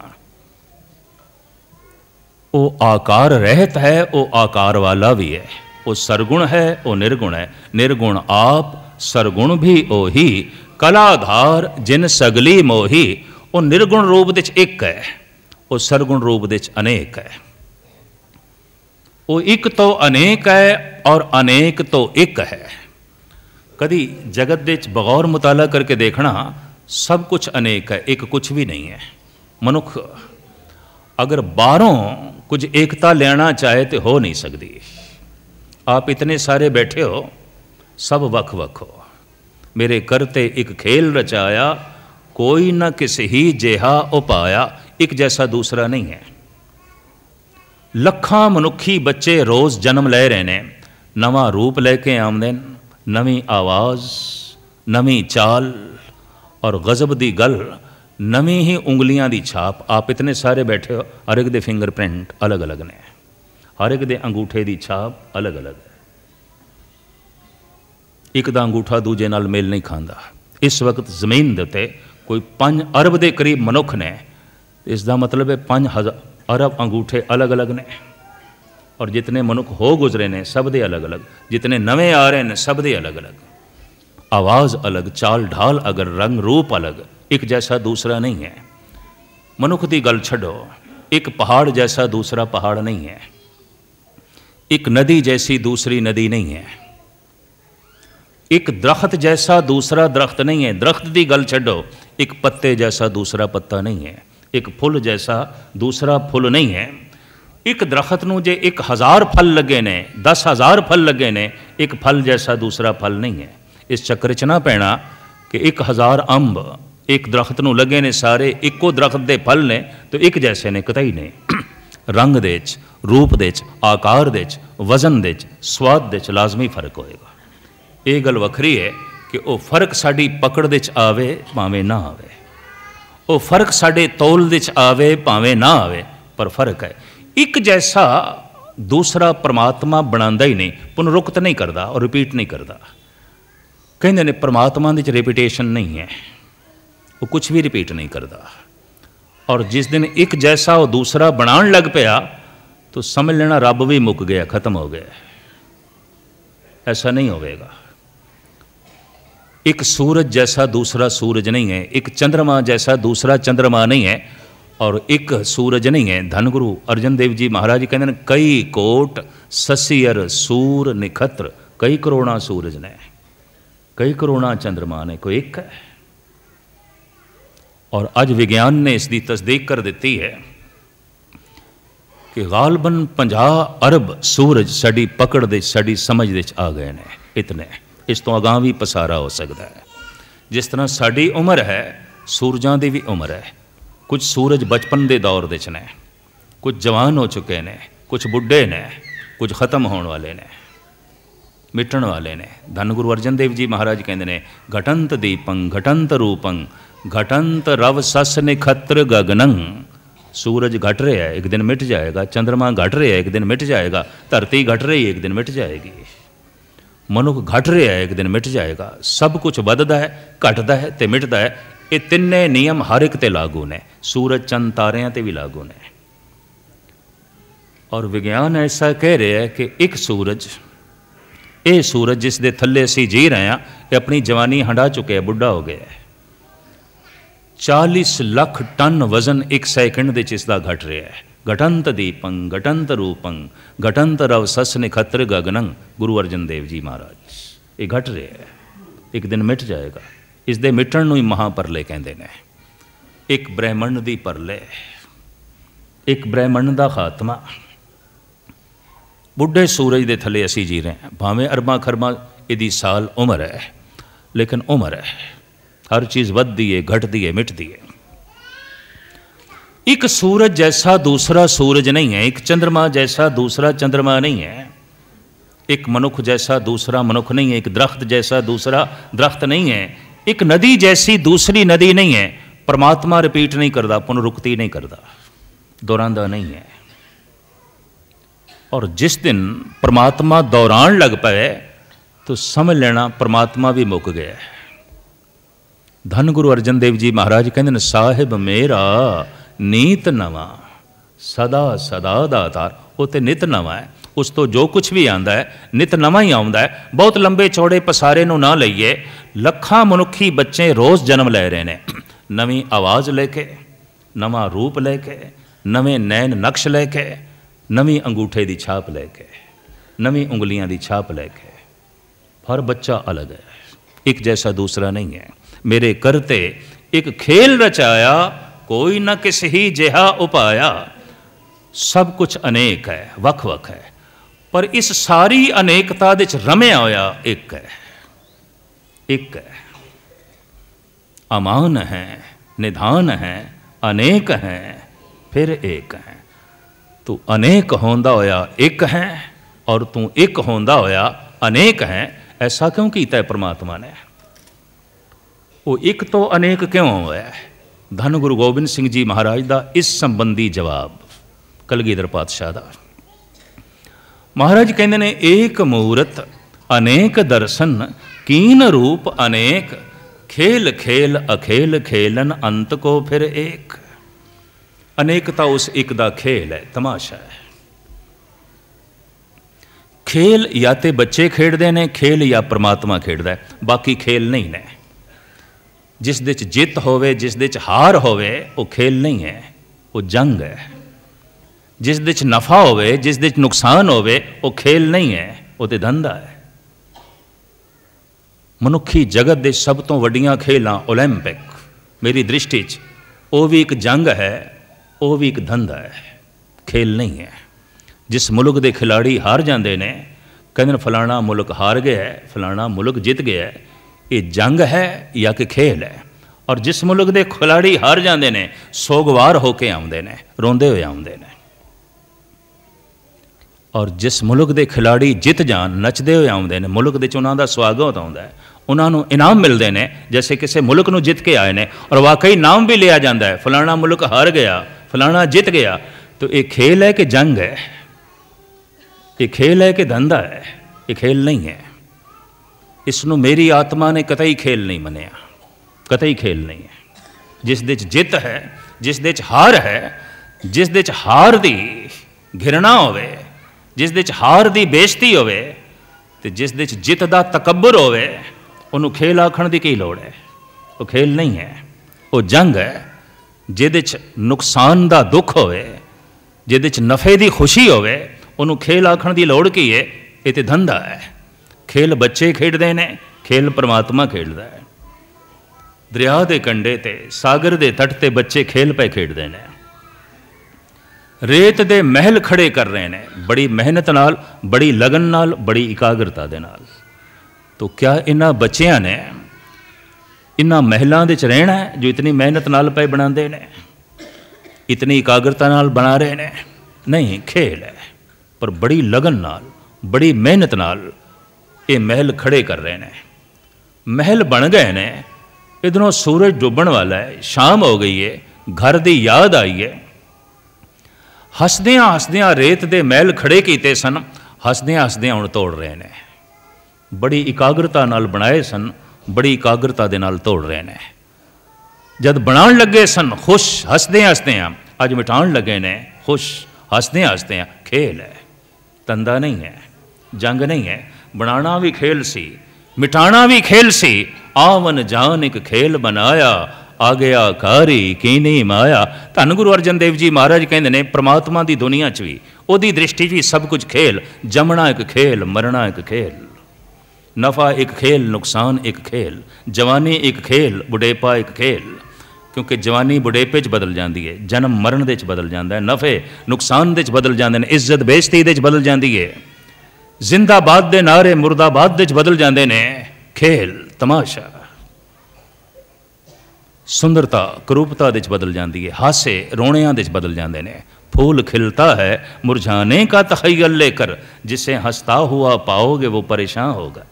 ਉਹ ਆਕਾਰ ਰਹਿਤ ਹੈ ਉਹ ਆਕਾਰ ਵਾਲਾ ਵੀ ਹੈ ਉਹ ਸਰਗੁਣ ਹੈ ਉਹ ਨਿਰਗੁਣ ਹੈ ਨਿਰਗੁਣ ਆਪ ਸਰਗੁਣ ਵੀ ਉਹੀ ਕਲਾਧਾਰ ਜਿਨ ਸਗਲੀ ਮੋਹੀ ਉਹ ਨਿਰਗੁਣ ਰੂਪ ਵਿੱਚ ਇੱਕ ਹੈ ਉਹ ਸਰਗੁਣ ਰੂਪ ਵਿੱਚ ਅਨੇਕ ਹੈ ਉਹ ਇੱਕ ਤੋਂ ਅਨੇਕ ਹੈ ਔਰ ਅਨੇਕ ਤੋਂ ਇੱਕ ਹੈ ਕਦੀ ਜਗਤ ਵਿੱਚ ਬਗੌਰ ਮੁਤਾਲਾ ਕਰਕੇ ਦੇਖਣਾ ਸਭ ਕੁਝ ਅਨੇਕ ਹੈ ਇੱਕ ਕੁਝ ਵੀ ਨਹੀਂ ਹੈ ਮਨੁੱਖ ਅਗਰ ਬਾਹਰੋਂ ਕੁਝ ਏਕਤਾ ਲੈਣਾ ਚਾਹੇ ਤੇ ਹੋ ਨਹੀਂ ਸਕਦੀ ਆਪ ਇਤਨੇ ਸਾਰੇ ਬੈਠੇ ਹੋ ਸਭ ਵੱਖ ਵੱਖ ਹੋ ਮੇਰੇ ਕਰਤੇ ਇੱਕ ਖੇਲ ਰਚਾਇਆ ਕੋਈ ਨਾ ਕਿਸ ਹੀ ਜਿਹਾ ਉਪਾਇਆ ਇੱਕ ਜੈਸਾ ਦੂਸਰਾ ਨਹੀਂ ਹੈ ਲੱਖਾਂ ਮਨੁੱਖੀ ਬੱਚੇ ਰੋਜ਼ ਜਨਮ ਲੈ ਰਹੇ ਨੇ ਨਵਾਂ ਰੂਪ ਲੈ ਕੇ ਆਉਂਦੇ ਨੇ ਨਵੀਂ ਆਵਾਜ਼ ਨਵੀਂ ਚਾਲ ਔਰ ਗਜ਼ਬ ਦੀ ਗੱਲ ਨਵੀਂ ਹੀ ਉਂਗਲੀਆਂ ਦੀ ਛਾਪ ਆਪ ਇਤਨੇ ਸਾਰੇ ਬੈਠੇ ਹੋ ਹਰ ਇੱਕ ਦੇ ਫਿੰਗਰਪ੍ਰਿੰਟ ਅਲੱਗ-ਅਲੱਗ ਨੇ ਹਰ ਇੱਕ ਦੇ ਅੰਗੂਠੇ ਦੀ ਛਾਪ ਅਲੱਗ-ਅਲੱਗ ਇੱਕ ਦਾ ਅੰਗੂਠਾ ਦੂਜੇ ਨਾਲ ਮੇਲ ਨਹੀਂ ਖਾਂਦਾ ਇਸ ਵਕਤ ਜ਼ਮੀਨ ਦੇ ਉੱਤੇ ਕੋਈ 5 ਅਰਬ ਦੇ ਕਰੀਬ ਮਨੁੱਖ ਨੇ ਇਸ ਦਾ ਮਤਲਬ ਹੈ 5000 ਅਰਬ ਅੰਗੂਠੇ ਅਲੱਗ-ਅਲੱਗ ਨੇ ਔਰ ਜਿੰਨੇ ਮਨੁੱਖ ਹੋ ਗੁਜ਼ਰੇ ਨੇ ਸਭ ਦੇ ਅਲੱਗ-ਅਲੱਗ ਜਿੰਨੇ ਨਵੇਂ ਆ ਰਹੇ ਨੇ ਸਭ ਦੇ ਅਲੱਗ-ਅਲੱਗ ਆਵਾਜ਼ ਅਲੱਗ ਚਾਲ ਢਾਲ ਅਗਰ ਰੰਗ ਰੂਪ ਅਲੱਗ ਇੱਕ ਜੈਸਾ ਦੂਸਰਾ ਨਹੀਂ ਹੈ ਮਨੁੱਖ ਦੀ ਗੱਲ ਛੱਡੋ ਇੱਕ ਪਹਾੜ ਜੈਸਾ ਦੂਸਰਾ ਪਹਾੜ ਨਹੀਂ ਹੈ ਇੱਕ ਨਦੀ ਜੈਸੀ ਦੂਸਰੀ ਨਦੀ ਨਹੀਂ ਹੈ ਇੱਕ ਦਰਖਤ ਜੈਸਾ ਦੂਸਰਾ ਦਰਖਤ ਨਹੀਂ ਹੈ ਦਰਖਤ ਦੀ ਗੱਲ ਛੱਡੋ ਇੱਕ ਪੱਤੇ ਜੈਸਾ ਦੂਸਰਾ ਪੱਤਾ ਨਹੀਂ ਹੈ ਇੱਕ ਫੁੱਲ ਜੈਸਾ ਦੂਸਰਾ ਫੁੱਲ ਨਹੀਂ ਹੈ ਇੱਕ ਦਰਖਤ ਨੂੰ ਜੇ 1000 ਫਲ ਲੱਗੇ ਨੇ 10000 ਫਲ ਲੱਗੇ ਨੇ ਇੱਕ ਫਲ ਜੈਸਾ ਦੂਸਰਾ ਫਲ ਨਹੀਂ ਹੈ ਇਸ ਚੱਕਰ 'ਚ ਨਾ ਪੈਣਾ ਕਿ 1000 ਅੰਬ ਇੱਕ ਦਰਖਤ ਨੂੰ ਲੱਗੇ ਨੇ ਸਾਰੇ ਇੱਕੋ ਦਰਖਤ ਦੇ ਫਲ ਨੇ ਤੇ ਇੱਕ ਜੈਸੇ ਨੇ ਕਤਈ ਨੇ ਰੰਗ ਦੇ ਵਿੱਚ ਰੂਪ ਦੇ ਵਿੱਚ ਆਕਾਰ ਦੇ ਵਿੱਚ ਵਜ਼ਨ ਦੇ ਵਿੱਚ ਸਵਾਦ ਦੇ ਵਿੱਚ ਲਾਜ਼ਮੀ ਫਰਕ ਹੋਏਗਾ ਇਹ ਗੱਲ ਵੱਖਰੀ ਹੈ ਕਿ ਉਹ ਫਰਕ ਸਾਡੀ ਪਕੜ ਦੇ ਚ ਆਵੇ ਭਾਵੇਂ ਨਾ ਆਵੇ ਉਹ ਫਰਕ ਸਾਡੇ ਤੌਲ ਦੇ ਚ ਆਵੇ ਭਾਵੇਂ ਨਾ ਆਵੇ ਪਰ ਫਰਕ ਹੈ ਇੱਕ ਜੈਸਾ ਦੂਸਰਾ ਪ੍ਰਮਾਤਮਾ ਬਣਾਉਂਦਾ ਹੀ ਨਹੀਂ ਪੁਨਰੁਕਤ ਨਹੀਂ ਕਰਦਾ ਔਰ ਰਿਪੀਟ ਨਹੀਂ ਕਰਦਾ ਕਹਿੰਦੇ ਨੇ ਪ੍ਰਮਾਤਮਾ ਦੇ ਚ ਰਿਪੀਟੇਸ਼ਨ ਨਹੀਂ ਹੈ ਉਹ ਕੁਝ ਵੀ ਰਿਪੀਟ ਨਹੀਂ ਕਰਦਾ ਔਰ ਜਿਸ ਦਿਨ ਇੱਕ ਜੈਸਾ ਉਹ ਦੂਸਰਾ ਬਣਾਉਣ ਲੱਗ ਪਿਆ ਤਾਂ ਸਮਝ ਲੈਣਾ ਰੱਬ ਵੀ ਮੁੱਕ ਗਿਆ ਖਤਮ ਹੋ ਗਿਆ ਐਸਾ ਨਹੀਂ ਹੋਵੇਗਾ ਇੱਕ ਸੂਰਜ ਜੈਸਾ ਦੂਸਰਾ ਸੂਰਜ ਨਹੀਂ ਹੈ ਇੱਕ ਚੰ드ਰਮਾ ਜੈਸਾ ਦੂਸਰਾ ਚੰ드ਰਮਾ ਨਹੀਂ ਹੈ ਔਰ ਇੱਕ ਸੂਰਜ ਨਹੀਂ ਹੈ धन ਗੁਰੂ ਅਰਜਨ ਦੇਵ ਜੀ ਮਹਾਰਾਜ ਕਹਿੰਦੇ ਨੇ ਕਈ ਕੋਟ ਸਸੀਰ ਸੂਰ ਨਿਖਤਰ ਕਈ ਕਰੋੜਾਂ ਸੂਰਜ ਨੇ ਕਈ ਕਰੋੜਾਂ ਚੰਦਰਮਾ ਨੇ ਕੋਈ ਇੱਕ ਹੈ ਔਰ ਅੱਜ ਵਿਗਿਆਨ ਨੇ ਇਸ ਦੀ ਤਸਦੀਕ ਕਰ ਦਿੱਤੀ ਹੈ ਕਿ ਗਾਲਬਨ 50 ਅਰਬ ਸੂਰਜ ਸਾਡੀ ਪਕੜ ਦੇ ਸਾਡੀ ਸਮਝ ਦੇ ਚ ਆ ਗਏ ਨੇ ਇਤਨੇ ਇਸ ਤੋਂ ਅਗਾਹ ਵੀ ਪਸਾਰਾ ਹੋ ਸਕਦਾ ਹੈ ਜਿਸ ਤਰ੍ਹਾਂ ਸਾਡੀ ਉਮਰ ਹੈ ਸੂਰਜਾਂ ਦੀ ਵੀ ਉਮਰ ਹੈ ਕੁਝ ਸੂਰਜ ਬਚਪਨ ਦੇ ਦੌਰ ਦੇ ਚ ਨੇ ਕੁਝ ਜਵਾਨ ਹੋ ਚੁੱਕੇ ਨੇ ਕੁਝ ਬੁੱਢੇ ਨੇ ਕੁਝ ਖਤਮ ਹੋਣ ਵਾਲੇ ਨੇ ਮਿਟਣ ਵਾਲੇ ਨੇ ਧੰਨ ਗੁਰੂ ਅਰਜਨ ਦੇਵ ਜੀ ਮਹਾਰਾਜ ਕਹਿੰਦੇ ਨੇ ਘਟੰਤ ਦੀਪੰ ਘਟੰਤ ਰੂਪੰ ਘਟੰਤ ਰਵ ਸਸ ਨਿਖਤਰ ਗਗਨੰ ਸੂਰਜ ਘਟ ਰਿਹਾ ਹੈ ਇੱਕ ਦਿਨ ਮਿਟ ਜਾਏਗਾ ਚੰ드ਰਮਾ ਘਟ ਰਿਹਾ ਹੈ ਇੱਕ ਦਿਨ ਮਿਟ ਜਾਏਗਾ ਧਰਤੀ ਘਟ ਰਹੀ ਹੈ ਇੱਕ ਦਿਨ ਮਿਟ ਜਾਏਗੀ ਮਨੁੱਖ ਘਟ ਰਿਹਾ ਹੈ ਇੱਕ ਦਿਨ ਮਿਟ ਜਾਏਗਾ ਸਭ ਕੁਝ ਵੱਧਦਾ ਹੈ ਘਟਦਾ ਹੈ ਤੇ ਮਿਟਦਾ ਹੈ ਇਹ ਤਿੰਨੇ ਨਿਯਮ ਹਰ ਇੱਕ ਤੇ ਲਾਗੂ ਨੇ ਸੂਰਜ ਚੰਦ ਤਾਰਿਆਂ ਤੇ ਵੀ ਲਾਗੂ ਨੇ ਔਰ ਵਿਗਿਆਨ ਐਸਾ ਕਹਿ ਰਿਹਾ ਹੈ ਕਿ ਇੱਕ ਸੂਰਜ ਇਹ ਸੂਰਜ ਜਿਸ ਦੇ ਥੱਲੇ ਅਸੀਂ ਜੀ ਰਹੇ ਆ ਇਹ ਆਪਣੀ ਜਵਾਨੀ ਹੰਡਾ ਚੁੱਕਿਆ ਬੁੱਢਾ ਹੋ ਗਿਆ ਹੈ 40 ਲੱਖ ਟਨ ਵਜ਼ਨ 1 ਸੈਕਿੰਡ ਦੇ ਵਿੱਚ ਇਸ ਦਾ ਘਟ ਰਿਹਾ ਹੈ ਘਟੰਤ ਦੀਪੰ ਘਟੰਤ ਰੂਪੰ ਘਟੰਤ ਰਵ ਸਸ ਨਖਤਰ ਗਗਨੰ ਗੁਰੂ ਅਰਜਨ ਦੇਵ ਜੀ ਮਹਾਰਾਜ ਇਹ ਘਟ ਰਿਹਾ ਹੈ ਇੱਕ ਦਿਨ ਮਿਟ ਜਾਏਗਾ ਇਸ ਦੇ ਮਿਟਣ ਨੂੰ ਹੀ ਮਹਾਪਰਲੇ ਕਹਿੰਦੇ ਨੇ ਇੱਕ ਬ੍ਰਹਿਮੰਡ ਦੀ ਪਰਲੇ ਇੱਕ ਬ੍ਰਹਿਮੰਡ ਦਾ ਖਾਤਮਾ ਬੁੱਢੇ ਸੂਰਜ ਦੇ ਥੱਲੇ ਅਸੀਂ ਜੀ ਰਹੇ ਹਾਂ ਭਾਵੇਂ ਅਰਬਾਂ ਖਰਬਾਂ ਇਹਦੀ ਸਾਲ ਉਮਰ ਹੈ ਲੇਕਿਨ ਉਮਰ ਹੈ ਹਰ ਚੀਜ਼ ਵੱਧਦੀ ਏ ਘਟਦੀ ਏ ਮਿਟਦੀ ਏ ਇੱਕ ਸੂਰਜ ਜੈਸਾ ਦੂਸਰਾ ਸੂਰਜ ਨਹੀਂ ਹੈ ਇੱਕ ਚੰ드ਰਮਾ ਜੈਸਾ ਦੂਸਰਾ ਚੰ드ਰਮਾ ਨਹੀਂ ਹੈ ਇੱਕ ਮਨੁੱਖ ਜੈਸਾ ਦੂਸਰਾ ਮਨੁੱਖ ਨਹੀਂ ਹੈ ਇੱਕ ਦਰਖਤ ਜੈਸਾ ਦੂਸਰਾ ਦਰਖਤ ਨਹੀਂ ਹੈ ਇੱਕ ਨਦੀ ਜੈਸੀ ਦੂਸਰੀ ਨਦੀ ਨਹੀਂ ਹੈ ਪਰਮਾਤਮਾ ਰਿਪੀਟ ਨਹੀਂ ਕਰਦਾ ਪੁਨ ਰੁਕਤੀ ਨਹੀਂ ਕਰਦਾ ਦੁਰਾਂਦਾ ਨਹੀਂ ਹੈ ਔਰ ਜਿਸ ਦਿਨ ਪਰਮਾਤਮਾ ਦੌਰਾਨ ਲੱਗ ਪਵੇ ਤੋ ਸਮਝ ਲੈਣਾ ਪਰਮਾਤਮਾ ਵੀ ਮੁੱਕ ਗਿਆ ਹੈ ਗੁਰੂ ਅਰਜਨ ਦੇਵ ਜੀ ਮਹਾਰਾਜ ਕਹਿੰਦੇ ਨੇ ਸਾਹਿਬ ਮੇਰਾ ਨੀਤ ਨਵਾਂ ਸਦਾ ਸਦਾ ਦਾ ਆਧਾਰ ਉਹ ਤੇ ਨਿਤ ਨਵਾਂ ਹੈ ਉਸ ਤੋਂ ਜੋ ਕੁਝ ਵੀ ਆਂਦਾ ਹੈ ਨਿਤ ਨਵਾਂ ਹੀ ਆਉਂਦਾ ਹੈ ਬਹੁਤ ਲੰਬੇ ਚੌੜੇ ਪਸਾਰੇ ਨੂੰ ਨਾ ਲਈਏ ਲੱਖਾਂ ਮਨੁੱਖੀ ਬੱਚੇ ਰੋਜ਼ ਜਨਮ ਲੈ ਰਹੇ ਨੇ ਨਵੀਂ ਆਵਾਜ਼ ਲੈ ਕੇ ਨਵਾਂ ਰੂਪ ਲੈ ਕੇ ਨਵੇਂ ਨੈਣ ਨਕਸ਼ ਲੈ ਕੇ ਨਵੀਂ ਅੰਗੂਠੇ ਦੀ ਛਾਪ ਲੈ ਕੇ ਨਵੀਂ ਉਂਗਲੀਆਂ ਦੀ ਛਾਪ ਲੈ ਕੇ ਹਰ ਬੱਚਾ ਅਲੱਗ ਹੈ ਇੱਕ ਜੈਸਾ ਦੂਸਰਾ ਨਹੀਂ ਹੈ ਮੇਰੇ ਕਰਤੇ ਇੱਕ ਖੇਲ ਰਚਾਇਆ ਕੋਈ ਨਾ ਕਿਸ ਹੀ ਜਿਹਾ ਉਪਾਇਆ ਸਭ ਕੁਝ ਅਨੇਕ ਹੈ ਵਖ ਵਖ ਹੈ ਪਰ ਇਸ ਸਾਰੀ ਅਨੇਕਤਾ ਦੇ ਵਿੱਚ ਰਮਿਆ ਹੋਇਆ ਇੱਕ ਹੈ ਇੱਕ ਹੈ ਅਮਾਨ ਹੈ ਨਿਧਾਨ ਹੈ ਅਨੇਕ ਹੈ ਫਿਰ ਇੱਕ ਹੈ ਤੂੰ ਅਨੇਕ ਹੁੰਦਾ ਹੋਇਆ ਇੱਕ ਹੈ ਔਰ ਤੂੰ ਇੱਕ ਹੁੰਦਾ ਹੋਇਆ ਅਨੇਕ ਹੈ ਐਸਾ ਕਿਉਂ ਕੀਤਾ ਹੈ ਪ੍ਰਮਾਤਮਾ ਨੇ ਉਹ ਇੱਕ ਤੋਂ ਅਨੇਕ ਕਿਉਂ ਹੋਇਆ ਹੈ ਧੰਨ ਗੁਰੂ ਗੋਬਿੰਦ ਸਿੰਘ ਜੀ ਮਹਾਰਾਜ ਦਾ ਇਸ ਸੰਬੰਧੀ ਜਵਾਬ ਕਲਗੀਧਰ ਪਾਤਸ਼ਾਹ ਦਾ ਮਹਾਰਾਜ ਕਹਿੰਦੇ ਨੇ ਏਕ ਮੂਰਤ ਅਨੇਕ ਦਰਸ਼ਨ ਕੀਨ ਰੂਪ ਅਨੇਕ ਖੇਲ ਖੇਲ ਅਖੇਲ ਖੇਲਨ ਅੰਤ ਕੋ ਫਿਰ ਏਕ ਅਨੇਕਤਾ ਉਸ ਇੱਕ ਦਾ ਖੇਲ ਹੈ ਤਮਾਸ਼ਾ ਹੈ ਖੇਲ ਜਾਂ ਤੇ ਬੱਚੇ ਖੇਡਦੇ ਨੇ ਖੇਲ ਜਾਂ ਪ੍ਰਮਾਤਮਾ ਖੇਡਦਾ ਹੈ ਬਾਕੀ ਖੇਲ ਨਹੀਂ ਨੇ ਜਿਸ ਦੇ ਚ ਜਿੱਤ ਹੋਵੇ ਜਿਸ ਦੇ ਚ ਹਾਰ ਹੋਵੇ ਉਹ ਖੇਲ ਨਹੀਂ ਹੈ ਉਹ ਜੰਗ ਹੈ ਜਿਸ ਦੇ ਚ ਨਫਾ ਹੋਵੇ ਜਿਸ ਦੇ ਚ ਨੁਕਸਾਨ ਹੋਵੇ ਉਹ ਖੇਲ ਨਹੀਂ ਹੈ ਉਹ ਤੇ ਧੰਦਾ ਹੈ ਮਨੁੱਖੀ ਜਗਤ ਦੇ ਸਭ ਤੋਂ ਵੱਡੀਆਂ ਖੇਲਾਂ 올림픽 ਮੇਰੀ ਦ੍ਰਿਸ਼ਟੀ 'ਚ ਉਹ ਵੀ ਇੱਕ ਜੰਗ ਹੈ ਉਹ ਵੀ ਇੱਕ ਧੰਦਾ ਹੈ ਖੇਲ ਨਹੀਂ ਹੈ ਜਿਸ ਮੁਲਕ ਦੇ ਖਿਲਾੜੀ ਹਾਰ ਜਾਂਦੇ ਨੇ ਕਹਿੰਦੇ ਫਲਾਣਾ ਮੁਲਕ ਹਾਰ ਗਿਆ ਹੈ ਫਲਾਣਾ ਮੁਲਕ ਜਿੱਤ ਗਿਆ ਹੈ ਇਹ ਜੰਗ ਹੈ ਜਾਂ ਕਿ ਖੇਲ ਹੈ ਔਰ ਜਿਸ ਮੁਲਕ ਦੇ ਖਿਲਾੜੀ ਹਾਰ ਜਾਂਦੇ ਨੇ ਸੋਗਵਾਰ ਹੋ ਕੇ ਆਉਂਦੇ ਨੇ ਰੋਂਦੇ ਹੋਏ ਆਉਂਦੇ ਨੇ ਔਰ ਜਿਸ ਮੁਲਕ ਦੇ ਖਿਲਾੜੀ ਜਿੱਤ ਜਾਣ ਨੱਚਦੇ ਹੋਏ ਆਉਂਦੇ ਨੇ ਮੁਲਕ ਦੇ ਚ ਉਹਨਾਂ ਦਾ ਸਵਾਗਤ ਆਉਂਦਾ ਹੈ ਉਹਨਾਂ ਨੂੰ ਇਨਾਮ ਮਿਲਦੇ ਨੇ ਜਿਵੇਂ ਕਿਸੇ ਮੁਲਕ ਨੂੰ ਜਿੱਤ ਕੇ ਆਏ ਨੇ ਔਰ ਵਾਕਈ ਨਾਮ ਵੀ ਲਿਆ ਜਾਂਦਾ ਹੈ ਫਲਾਣਾ ਮੁਲਕ ਹਾਰ ਗਿਆ ਫਲਾਣਾ ਜਿੱਤ ਗਿਆ ਤਾਂ ਇਹ ਖੇਲ ਹੈ ਕਿ ਜੰਗ ਹੈ ਇਹ ਖੇਲ ਹੈ ਕਿ ਧੰਦਾ ਹੈ ਇਹ ਖੇਲ ਨਹੀਂ ਹੈ ਇਸ ਨੂੰ ਮੇਰੀ ਆਤਮਾ ਨੇ ਕਤਈ ਖੇਲ ਨਹੀਂ ਮੰਨਿਆ ਕਤਈ ਖੇਲ ਨਹੀਂ ਹੈ ਜਿਸ ਦੇ ਚ ਜਿੱਤ ਹੈ ਜਿਸ ਦੇ ਚ ਹਾਰ ਹੈ ਜਿਸ ਦੇ ਚ ਹਾਰ ਦੀ ਘਿਰਣਾ ਹੋਵੇ ਜਿਸ ਦੇ ਚ ਹਾਰ ਦੀ ਬੇਇੱਜ਼ਤੀ ਹੋਵੇ ਤੇ ਜਿਸ ਦੇ ਚ ਜਿੱਤ ਦਾ ਤਕੱਬਰ ਹੋਵੇ ਉਹਨੂੰ ਖੇਲ ਆਖਣ ਦੀ ਕੀ ਲੋੜ ਹੈ ਉਹ ਖੇਲ ਨਹੀਂ ਹੈ ਉਹ ਜੰਗ ਹੈ ਜਿਹਦੇ ਚ ਨੁਕਸਾਨ ਦਾ ਦੁੱਖ ਹੋਵੇ ਜਿਹਦੇ ਚ ਨਫੇ ਦੀ ਖੁਸ਼ੀ ਹੋਵੇ ਉਹਨੂੰ ਖੇਲ ਆਖਣ ਦੀ ਲੋੜ ਕੀ ਹੈ ਇਹ ਤੇ ਧੰਦਾ ਹੈ ਖੇਲ ਬੱਚੇ ਖੇਡਦੇ ਨੇ ਖੇਲ ਪ੍ਰਮਾਤਮਾ ਖੇਡਦਾ ਹੈ ਦਰਿਆ ਦੇ ਕੰਢੇ ਤੇ ਸਾਗਰ ਦੇ ਤੱਟ ਤੇ ਬੱਚੇ ਖੇਲ ਪੈ ਖੇਡਦੇ ਨੇ ਰੇਤ ਦੇ ਮਹਿਲ ਖੜੇ ਕਰ ਰਹੇ ਨੇ ਬੜੀ ਮਿਹਨਤ ਨਾਲ ਬੜੀ ਲਗਨ ਨਾਲ ਬੜੀ ਇਕਾਗਰਤਾ ਦੇ ਨਾਲ ਤੋ ਕਿਆ ਇਹਨਾਂ ਬੱਚਿਆਂ ਨੇ ਇਹਨਾਂ ਮਹਿਲਾਂ ਦੇ ਚ ਰਹਿਣਾ ਹੈ ਜੋ ਇਤਨੀ ਮਿਹਨਤ ਨਾਲ ਪਏ ਬਣਾਉਂਦੇ ਨੇ ਇਤਨੀ ਇਕਾਗਰਤਾ ਨਾਲ ਬਣਾ ਰਹੇ ਨੇ ਨਹੀਂ ਖੇਲ ਹੈ ਪਰ ਬੜੀ ਲਗਨ ਨਾਲ ਬੜੀ ਮਿਹਨਤ ਨਾਲ ਇਹ ਮਹਿਲ ਖੜੇ ਕਰ ਰਹੇ ਨੇ ਮਹਿਲ ਬਣ ਗਏ ਨੇ ਇਧਰੋਂ ਸੂਰਜ ਡੁੱਬਣ ਵਾਲਾ ਹੈ ਸ਼ਾਮ ਹੋ ਗਈ ਹੈ ਘਰ ਦੀ ਯਾਦ ਆਈ ਹੈ ਹੱਸਦਿਆਂ ਹੱਸਦਿਆਂ ਰੇਤ ਦੇ ਮਹਿਲ ਖੜੇ ਕੀਤੇ ਸਨ ਹੱਸਦਿਆਂ ਹੱਸਦਿਆਂ ਹੁਣ ਤੋੜ ਰਹੇ ਨੇ ਬੜੀ ਇਕਾਗਰਤਾ ਨਾਲ ਬਣਾਏ ਸਨ ਬੜੀ ਇਕਾਗਰਤਾ ਦੇ ਨਾਲ ਤੋੜ ਰਹੇ ਨੇ ਜਦ ਬਣਾਉਣ ਲੱਗੇ ਸਨ ਖੁਸ਼ ਹੱਸਦੇ ਹੱਸਦੇ ਆ ਅੱਜ ਮਿਟਾਉਣ ਲੱਗੇ ਨੇ ਖੁਸ਼ ਹੱਸਦੇ ਹੱਸਦੇ ਆ ਖੇਲ ਹੈ ਤੰਦਾ ਨਹੀਂ ਹੈ ਜੰਗ ਨਹੀਂ ਹੈ ਬਣਾਣਾ ਵੀ ਖੇਲ ਸੀ ਮਿਟਾਣਾ ਵੀ ਖੇਲ ਸੀ ਆਵਨ ਜਾਨ ਇੱਕ ਖੇਲ ਬਣਾਇਆ ਆਗਿਆ ਕਾਰੀ ਕਿਨੇ ਮਾਇਆ ਧੰਨ ਗੁਰੂ ਅਰਜਨ ਦੇਵ ਜੀ ਮਹਾਰਾਜ ਕਹਿੰਦੇ ਨੇ ਪ੍ਰਮਾਤਮਾ ਦੀ ਦੁਨੀਆ 'ਚ ਵੀ ਉਹਦੀ ਦ੍ਰਿਸ਼ਟੀ 'ਚ ਵੀ ਸਭ ਕੁਝ ਖੇਲ ਜਮਣਾ ਇੱਕ ਖੇਲ ਮਰਨਾ ਇੱਕ ਖੇਲ ਨਫਾ ਇੱਕ ਖੇਲ ਨੁਕਸਾਨ ਇੱਕ ਖੇਲ ਜਵਾਨੀ ਇੱਕ ਖੇਲ ਬੁਢੇਪਾ ਇੱਕ ਖੇਲ ਕਿਉਂਕਿ ਜਵਾਨੀ ਬੁਢੇਪੇ 'ਚ ਬਦਲ ਜਾਂਦੀ ਹੈ ਜਨਮ ਮਰਨ ਦੇ 'ਚ ਬਦਲ ਜਾਂਦਾ ਹੈ ਨਫੇ ਨੁਕਸਾਨ ਦੇ 'ਚ ਬਦਲ ਜਾਂਦੇ ਨੇ ਇੱਜ਼ਤ ਬੇਇੱਜ਼ਤੀ ਦੇ 'ਚ ਬਦਲ ਜਾਂਦੀ ਹੈ ਜ਼ਿੰਦਾਬਾਦ ਦੇ ਨਾਰੇ ਮਰਦਾਬਾਦ ਦੇ ਚ ਬਦਲ ਜਾਂਦੇ ਨੇ ਖੇਲ ਤਮਾਸ਼ਾ ਸੁੰਦਰਤਾ ਕਰੂਪਤਾ ਦੇ ਚ ਬਦਲ ਜਾਂਦੀ ਹੈ ਹਾਸੇ ਰੋਣਿਆਂ ਦੇ ਚ ਬਦਲ ਜਾਂਦੇ ਨੇ फूल खिलता है मुरझाने का तखयल लेकर ਜਿਸੇ ਹਸਤਾ ਹੁਆ ਪਾਓਗੇ ਉਹ ਪਰੇਸ਼ਾਨ ਹੋਗਾ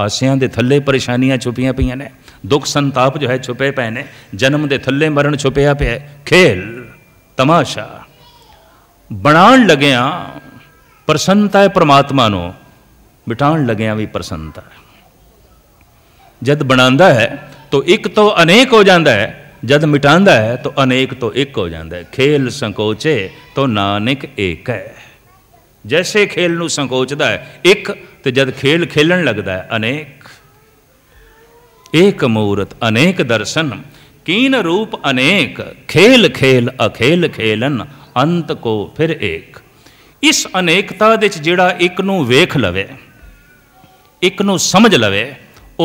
ਹਾਸਿਆਂ ਦੇ ਥੱਲੇ ਪਰੇਸ਼ਾਨੀਆਂ ਛੁਪੀਆਂ ਪਈਆਂ ਨੇ ਦੁੱਖ ਸੰਤਾਪ ਜੋ ਹੈ ਛੁਪੇ ਪਏ ਨੇ ਜਨਮ ਦੇ ਥੱਲੇ ਮਰਨ ਛੁਪਿਆ ਪਿਆ ਖੇਲ ਤਮਾਸ਼ਾ ਬਣਾਉਣ ਲਗਿਆਂ ਪ੍ਰਸੰਨਤਾ ਹੈ ਪ੍ਰਮਾਤਮਾ ਨੂੰ ਬਿਟਾਉਣ ਲਗਿਆਂ ਵੀ ਪ੍ਰਸੰਨਤਾ ਜਦ ਬਣਾਉਂਦਾ ਹੈ ਤਾਂ ਇੱਕ ਤੋਂ ਅਨੇਕ ਹੋ ਜਾਂਦਾ ਹੈ ਜਦ ਮਿਟਾਉਂਦਾ ਹੈ ਤਾਂ ਅਨੇਕ ਤੋਂ ਇੱਕ ਹੋ ਜਾਂਦਾ ਹੈ ਖੇਲ ਸੰਕੋਚੇ ਤਾਂ ਨਾਨਕ ਏਕ ਹੈ ਜੈਸੇ ਖੇਲ ਨੂੰ ਸੰਕੋਚਦਾ ਹੈ ਇੱਕ ਤੇ ਜਦ ਖੇਲ ਖੇਲਣ ਲੱਗਦਾ ਹੈ ਅਨੇਕ ਏਕ ਮੂਰਤ ਅਨੇਕ ਦਰਸ਼ਨ ਕੀਨ ਰੂਪ ਅਨੇਕ ਖੇਲ ਖੇਲ ਅਖੇਲ ਖੇਲਨ ਅੰਤ ਕੋ ਫਿਰ ਏਕ ਇਸ ਅਨੇਕਤਾ ਦੇ ਵਿੱਚ ਜਿਹੜਾ ਇੱਕ ਨੂੰ ਵੇਖ ਲਵੇ ਇੱਕ ਨੂੰ ਸਮਝ ਲਵੇ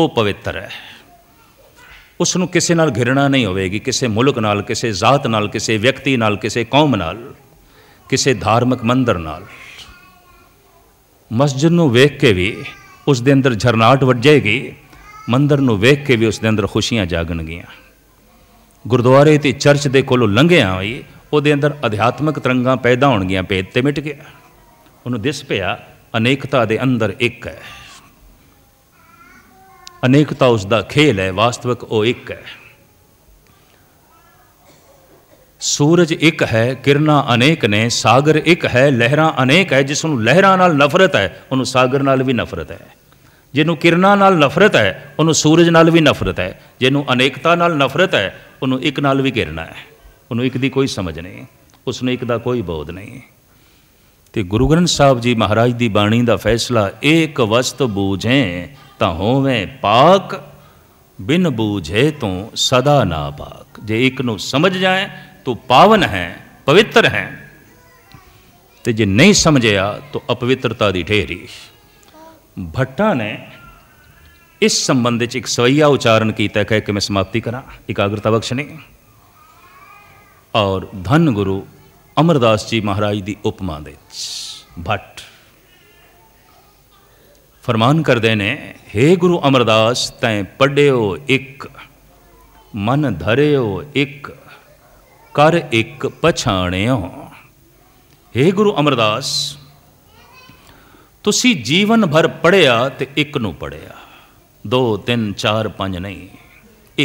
ਉਹ ਪਵਿੱਤਰ ਹੈ ਉਸ ਨੂੰ ਕਿਸੇ ਨਾਲ ਘਿਰਣਾ ਨਹੀਂ ਹੋਵੇਗੀ ਕਿਸੇ ਮੁਲਕ ਨਾਲ ਕਿਸੇ ਜ਼ਾਤ ਨਾਲ ਕਿਸੇ ਵਿਅਕਤੀ ਨਾਲ ਕਿਸੇ ਕੌਮ ਨਾਲ ਕਿਸੇ ਧਾਰਮਿਕ ਮੰਦਰ ਨਾਲ ਮਸਜਿਦ ਨੂੰ ਵੇਖ ਕੇ ਵੀ ਉਸ ਦੇ ਅੰਦਰ ਝਰਨਾਟ ਵੱਜੇਗੀ ਮੰਦਰ ਨੂੰ ਵੇਖ ਕੇ ਵੀ ਉਸ ਦੇ ਅੰਦਰ ਖੁਸ਼ੀਆਂ ਜਾਗਣਗੀਆਂ ਗੁਰਦੁਆਰੇ ਤੇ ਚਰਚ ਦੇ ਕੋਲੋਂ ਲੰਘਿਆ ਹੋਈ ਉਹਦੇ ਅੰਦਰ ਅਧਿਆਤਮਿਕ ਤਰੰਗਾਂ ਪੈਦਾ ਹੋਣਗੀਆਂ ਭੇਦ ਤੇ ਮਿਟ ਗਿਆ ਉਹਨੂੰ ਦਿਸ ਪਿਆ ਅਨੇਕਤਾ ਦੇ ਅੰਦਰ ਇੱਕ ਹੈ ਅਨੇਕਤਾ ਉਸ ਦਾ ਖੇਲ ਹੈ ਵਾਸਤਵਿਕ ਉਹ ਇੱਕ ਹੈ ਸੂਰਜ ਇੱਕ ਹੈ ਕਿਰਨਾਂ ਅਨੇਕ ਨੇ ਸਾਗਰ ਇੱਕ ਹੈ ਲਹਿਰਾਂ ਅਨੇਕ ਹੈ ਜਿਸ ਨੂੰ ਲਹਿਰਾਂ ਨਾਲ ਨਫ਼ਰਤ ਹੈ ਉਹਨੂੰ ਸਾਗਰ ਨਾਲ ਵੀ ਨਫ਼ਰਤ ਹੈ ਜਿਹਨੂੰ ਕਿਰਨਾਂ ਨਾਲ ਨਫ਼ਰਤ ਹੈ ਉਹਨੂੰ ਸੂਰਜ ਨਾਲ ਵੀ ਨਫ਼ਰਤ ਹੈ ਜਿਹਨੂੰ ਅਨੇਕਤਾ ਨਾਲ ਨਫ਼ਰਤ ਹੈ ਉਹਨੂੰ ਇੱਕ ਨਾਲ ਵੀ ਘਿਰਣਾ ਹੈ ਉਹਨੂੰ ਇੱਕ ਦੀ ਕੋਈ ਸਮਝ ਨਹੀਂ ਉਸ ਨੂੰ ਇੱਕ ਦਾ ਕੋਈ ਬੋਧ ਨਹੀਂ ਤੇ ਗੁਰੂ ਗ੍ਰੰਥ ਸਾਹਿਬ ਜੀ ਮਹਾਰਾਜ ਦੀ ਬਾਣੀ ਦਾ ਫੈਸਲਾ ਏਕ ਵਸਤ ਬੂਝੇ ਤਾਂ ਹੋਵੇਂ ਪਾਕ ਬਿਨ ਬੂਝੇ ਤੋਂ ਸਦਾ ਨਾ ਪਾਕ ਜੇ ਇੱਕ ਨੂੰ ਸਮਝ ਜਾਏ ਤੋ ਪਾਵਨ ਹੈ ਪਵਿੱਤਰ ਹੈ ਤੇ ਜੇ ਨਹੀਂ ਸਮਝਿਆ ਤੋ ਅਪਵਿੱਤਰਤਾ ਦੀ ਢੇਰੀ ਭੱਟਾ ਨੇ ਇਸ ਸੰਬੰਧ ਵਿੱਚ ਇੱਕ ਸਵਈਆ ਉਚਾਰਨ ਕੀਤਾ ਹੈ ਕਿ ਮੈਂ ਸਮਾਪਤੀ ਕਰਾਂ ਇਕਾਗਰਤਾ ਬਖਸ਼ਣੀ ਔਰ ਧੰਨ ਗੁਰੂ ਅਮਰਦਾਸ ਜੀ ਮਹਾਰਾਜ ਦੀ ਉਪਮਾ ਦੇ ਵਿੱਚ ਭੱਟ ਫਰਮਾਨ ਕਰਦੇ ਨੇ हे ਗੁਰੂ ਅਮਰਦਾਸ ਤੈਂ ਪੜਿਓ ਇੱਕ ਮਨ ਧਰਿਓ ਇੱਕ ਕਰ ਇੱਕ ਪਛਾਣਿਓ हे ਗੁਰੂ ਅਮਰਦਾਸ ਤੁਸੀਂ ਜੀਵਨ ਭਰ ਪੜਿਆ ਤੇ ਇੱਕ ਨੂੰ ਪੜਿਆ 2 3 4 5 ਨਹੀਂ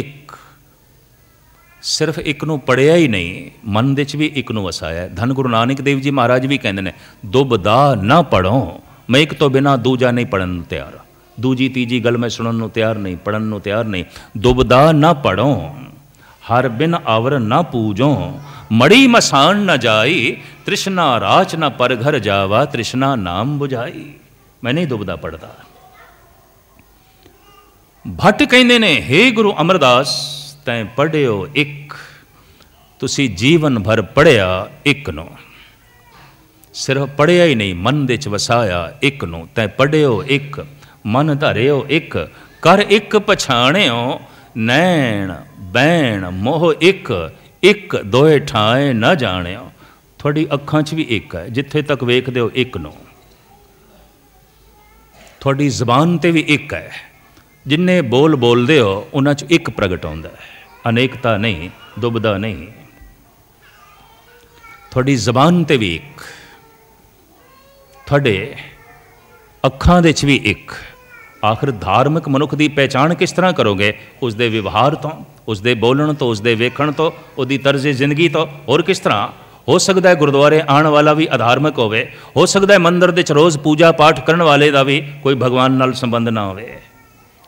ਇੱਕ ਸਿਰਫ ਇੱਕ ਨੂੰ ਪੜਿਆ ਹੀ ਨਹੀਂ ਮਨ ਦੇ ਚ ਵੀ ਇੱਕ ਨੂੰ ਵਸਾਇਆ ਧੰਨ ਗੁਰੂ ਨਾਨਕ ਦੇਵ ਜੀ ਮਹਾਰਾਜ ਵੀ ਕਹਿੰਦੇ ਨੇ ਦੁਬਦਾ ਨਾ ਪੜੋ ਮੈਂ ਇੱਕ ਤੋਂ ਬਿਨਾ ਦੂਜਾ ਨਹੀਂ ਪੜਨ ਨੂੰ ਤਿਆਰ ਦੂਜੀ ਤੀਜੀ ਗੱਲ ਮੈਂ ਸੁਣਨ ਨੂੰ ਤਿਆਰ ਨਹੀਂ ਪੜਨ ਨੂੰ ਤਿਆਰ ਨਹੀਂ ਦੁਬਦਾ ਨਾ ਪੜੋ ਹਰ ਬਿਨ ਆਵਰ ਨਾ ਪੂਜੋ ਮੜੀ ਮਸਾਨ ਨਾ ਜਾਈ ਤ੍ਰਿਸ਼ਨਾ ਰਾਚ ਨਾ ਪਰ ਘਰ ਜਾਵਾ ਤ੍ਰਿਸ਼ਨਾ ਨਾਮ 부ਝਾਈ ਮੈਂ ਨਹੀਂ ਦੁਬਦਾ ਪੜਦਾ ਭਟ ਕਹਿੰਦੇ ਨੇ हे ਗੁਰੂ ਅਮਰਦਾਸ ਤੈ ਪੜਿਓ ਇੱਕ ਤੁਸੀਂ ਜੀਵਨ ਭਰ ਪੜਿਆ ਇੱਕ ਨੂੰ ਸਿਰਫ ਪੜਿਆ ਹੀ ਨਹੀਂ ਮਨ ਦੇ ਚ ਵਸਾਇਆ ਇੱਕ ਨੂੰ ਤੈ ਪੜਿਓ ਇੱਕ ਮਨ ਧਰਿਓ ਇੱਕ ਕਰ ਇੱਕ ਪਛਾਣਿਓ ਨੈਣ ਬੈਣ ਮੋਹ ਇੱਕ ਇੱਕ ਦੋਏ ਠਾਏ ਨਾ ਜਾਣਿਓ ਤੁਹਾਡੀ ਅੱਖਾਂ 'ਚ ਵੀ ਇੱਕ ਹੈ ਜਿੱਥੇ ਤੱਕ ਵੇਖਦੇ ਹੋ ਇੱਕ ਨੂੰ ਤੁਹਾਡੀ ਜ਼ੁਬਾਨ ਤੇ ਵੀ ਇੱਕ ਹੈ ਜਿੰਨੇ ਬੋਲ ਬੋਲਦੇ ਹੋ ਉਹਨਾਂ 'ਚ ਇੱਕ ਪ੍ਰਗਟ ਹੁੰਦਾ ਹੈ ਅਨੇਕਤਾ ਨਹੀਂ ਦੁਬਦਾ ਨਹੀਂ ਤੁਹਾਡੀ ਜ਼ਬਾਨ ਤੇ ਵੀ ਇੱਕ ਤੁਹਾਡੇ ਅੱਖਾਂ ਦੇ ਵਿੱਚ ਵੀ ਇੱਕ ਆਖਰ ਧਾਰਮਿਕ ਮਨੁੱਖ ਦੀ ਪਛਾਣ ਕਿਸ ਤਰ੍ਹਾਂ ਕਰੋਗੇ ਉਸ ਦੇ ਵਿਵਹਾਰ ਤੋਂ ਉਸ ਦੇ ਬੋਲਣ ਤੋਂ ਉਸ ਦੇ ਵੇਖਣ ਤੋਂ ਉਹਦੀ ਤਰਜ਼ੇ ਜ਼ਿੰਦਗੀ ਤੋਂ ਹੋਰ ਕਿਸ ਤਰ੍ਹਾਂ ਹੋ ਸਕਦਾ ਹੈ ਗੁਰਦੁਆਰੇ ਆਉਣ ਵਾਲਾ ਵੀ ਆਧਾਰਮਿਕ ਹੋਵੇ ਹੋ ਸਕਦਾ ਹੈ ਮੰਦਿਰ ਦੇ ਚ ਰੋਜ਼ ਪੂਜਾ ਪਾਠ ਕਰਨ ਵਾਲੇ ਦਾ ਵੀ ਕੋਈ ਭਗਵਾਨ ਨਾਲ ਸੰਬੰਧ ਨਾ ਹੋਵੇ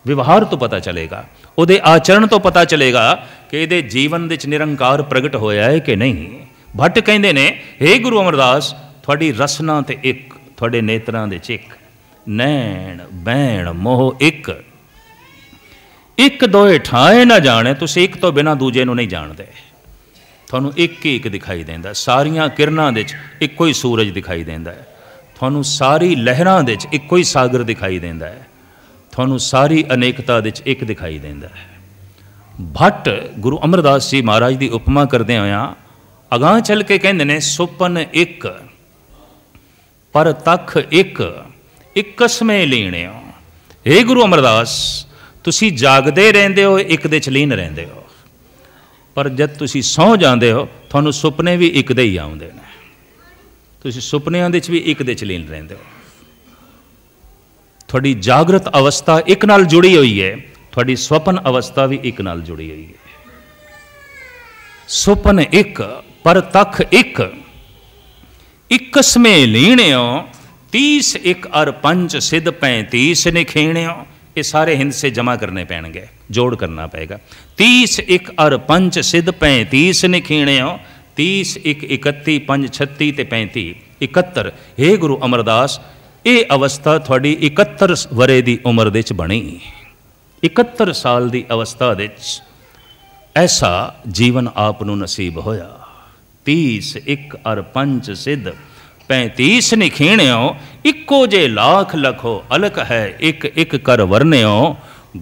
ਵਿਵਹਾਰ ਤੋਂ ਪਤਾ ਚੱਲੇਗਾ ਉਹਦੇ ਆਚਰਣ ਤੋਂ ਪਤਾ ਚੱਲੇਗਾ ਕਿ ਇਹਦੇ ਜੀਵਨ ਵਿੱਚ ਨਿਰੰਕਾਰ ਪ੍ਰਗਟ ਹੋਇਆ ਹੈ ਕਿ ਨਹੀਂ ਭੱਟ ਕਹਿੰਦੇ ਨੇ हे ਗੁਰੂ ਅਮਰਦਾਸ ਤੁਹਾਡੀ ਰਸਨਾ ਤੇ ਇੱਕ ਤੁਹਾਡੇ ਨੇਤਰਾਂ ਦੇ ਚ ਇੱਕ ਨੈਣ ਬੈਣ ਮੋਹ ਇੱਕ ਇੱਕ ਦੋਏ ਠਾਏ ਨਾ ਜਾਣੇ ਤੁਸੀਂ ਇੱਕ ਤੋਂ ਬਿਨਾ ਦੂਜੇ ਨੂੰ ਨਹੀਂ ਜਾਣਦੇ ਤੁਹਾਨੂੰ ਇੱਕ ਹੀ ਇੱਕ ਦਿਖਾਈ ਦਿੰਦਾ ਸਾਰੀਆਂ ਕਿਰਨਾਂ ਦੇ ਵਿੱਚ ਇੱਕੋ ਹੀ ਸੂਰਜ ਦਿਖਾਈ ਦਿੰਦਾ ਤੁਹਾਨੂੰ ਸਾਰੀ ਲਹਿਰਾਂ ਦੇ ਵਿੱਚ ਇੱਕੋ ਹੀ ਸਾਗਰ ਦਿਖਾਈ ਦਿੰਦਾ ਹੈ ਤੁਹਾਨੂੰ ਸਾਰੀ ਅਨੇਕਤਾ ਵਿੱਚ ਇੱਕ ਦਿਖਾਈ ਦਿੰਦਾ ਹੈ ਭੱਟ ਗੁਰੂ ਅਮਰਦਾਸ ਜੀ ਮਹਾਰਾਜ ਦੀ ਉਪਮਾ ਕਰਦੇ ਹੋਇਆ ਅਗਾਹ ਚੱਲ ਕੇ ਕਹਿੰਦੇ ਨੇ ਸੁਪਨ ਇੱਕ ਪਰ ਤਖ ਇੱਕ ਇੱਕ ਕਸਮੇ ਲੈਣਿਓ اے ਗੁਰੂ ਅਮਰਦਾਸ ਤੁਸੀਂ ਜਾਗਦੇ ਰਹਿੰਦੇ ਹੋ ਇੱਕ ਦੇ ਚ ਲੀਨ ਰਹਿੰਦੇ ਹੋ ਪਰ ਜਦ ਤੁਸੀਂ ਸੌ ਜਾਂਦੇ ਹੋ ਤੁਹਾਨੂੰ ਸੁਪਨੇ ਵੀ ਇੱਕ ਦੇ ਹੀ ਆਉਂਦੇ ਨੇ ਤੁਸੀਂ ਸੁਪਨਿਆਂ ਦੇ ਵਿੱਚ ਵੀ ਇੱਕ ਦੇ ਚ ਲੀਨ ਰਹਿੰਦੇ ਹੋ ਤੁਹਾਡੀ ਜਾਗਰਤ ਅਵਸਥਾ ਇੱਕ ਨਾਲ ਜੁੜੀ ਹੋਈ ਹੈ ਤੁਹਾਡੀ ਸੁਪਨ ਅਵਸਥਾ ਵੀ ਇੱਕ ਨਾਲ ਜੁੜੀ ਹੋਈ ਹੈ ਸੁਪਨ ਇੱਕ ਪਰ ਤਖ ਇੱਕ ਇੱਕ ਸਮੇ ਲੀਣਿਓ 30 ਇੱਕ ਅਰ 5 ਸਿੱਧ 35 ਨਿਖੇਣਿਓ ਇਹ ਸਾਰੇ ਹਿੰਸੇ ਜਮਾ ਕਰਨੇ ਪੈਣਗੇ ਜੋੜ ਕਰਨਾ ਪਏਗਾ 30 ਇੱਕ ਅਰ 5 ਸਿੱਧ 35 ਨਿਖੇਣਿਓ 30 1 31 5 36 ਤੇ 35 71 ਏ ਗੁਰੂ ਅਮਰਦਾਸ ਇਹ ਅਵਸਥਾ ਤੁਹਾਡੀ 71 ਵਰੇ ਦੀ ਉਮਰ ਦੇ ਵਿੱਚ ਬਣੀ 71 ਸਾਲ ਦੀ ਅਵਸਥਾ ਦੇ ਵਿੱਚ ਐਸਾ ਜੀਵਨ ਆਪ ਨੂੰ ਨਸੀਬ ਹੋਇਆ 30 ਇੱਕ ਅਰ 5 ਸਿੱਧ 35 ਨਿਖੇਣਿਓ ਇੱਕੋ ਜੇ ਲੱਖ ਲਖੋ ਅਲਕ ਹੈ ਇੱਕ ਇੱਕ ਕਰ ਵਰਨਿਓ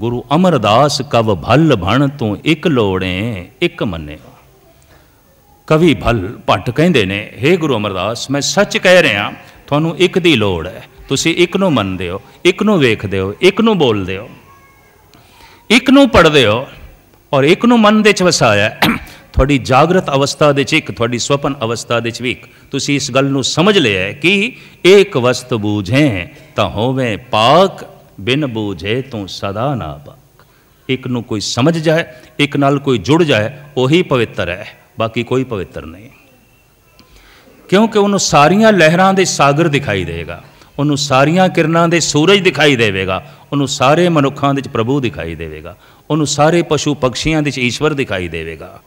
ਗੁਰੂ ਅਮਰਦਾਸ ਕਵ ਭਲ ਭਣ ਤੂੰ ਇੱਕ ਲੋੜੇ ਇੱਕ ਮੰਨਿਓ ਕਵੀ ਭਲ ਪਟ ਕਹਿੰਦੇ ਨੇ ਹੇ ਗੁਰੂ ਅਮਰਦਾਸ ਮੈਂ ਸੱਚ ਕਹਿ ਰਿਹਾ ਤੁਹਾਨੂੰ ਇੱਕ ਦੀ ਲੋੜ ਹੈ ਤੁਸੀਂ ਇੱਕ ਨੂੰ ਮੰਨਦੇ ਹੋ ਇੱਕ ਨੂੰ ਵੇਖਦੇ ਹੋ ਇੱਕ ਨੂੰ ਬੋਲਦੇ ਹੋ ਇੱਕ ਨੂੰ ਪੜਦੇ ਹੋ ਔਰ ਇੱਕ ਨੂੰ ਮਨ ਦੇ ਚ ਵਸਾਇਆ ਤੁਹਾਡੀ ਜਾਗਰਤ ਅਵਸਥਾ ਦੇ ਚ ਇੱਕ ਤੁਹਾਡੀ ਸੁਪਨ ਅਵਸਥਾ ਦੇ ਚ ਵੀ ਇੱਕ ਤੁਸੀਂ ਇਸ ਗੱਲ ਨੂੰ ਸਮਝ ਲਿਆ ਕਿ ਇੱਕ ਵਸਤ ਬੂਝੇ ਤਾਂ ਹੋਵੇ ਪਾਕ ਬਿਨ ਬੂਝੇ ਤੂੰ ਸਦਾ ਨਾ ਪਾਕ ਇੱਕ ਨੂੰ ਕੋਈ ਸਮਝ ਜਾਏ ਇੱਕ ਨਾਲ ਕੋਈ ਜੁੜ ਜਾਏ ਉਹੀ ਪਵਿੱਤਰ ਹੈ ਬਾਕੀ ਕੋਈ ਪਵਿੱਤਰ ਨਹੀਂ ਕਿਉਂਕਿ ਉਹਨੂੰ ਸਾਰੀਆਂ ਲਹਿਰਾਂ ਦੇ ਸਾਗਰ ਦਿਖਾਈ ਦੇਗਾ ਉਹਨੂੰ ਸਾਰੀਆਂ ਕਿਰਨਾਂ ਦੇ ਸੂਰਜ ਦਿਖਾਈ ਦੇਵੇਗਾ ਉਹਨੂੰ ਸਾਰੇ ਮਨੁੱਖਾਂ ਦੇ ਵਿੱਚ ਪ੍ਰਭੂ ਦਿਖਾਈ ਦੇਵੇਗਾ ਉਹਨੂੰ ਸਾਰੇ ਪਸ਼ੂ ਪੰਛੀਆਂ ਦੇ ਵਿੱਚ ਈਸ਼ਵਰ ਦਿਖਾਈ ਦੇਵੇਗਾ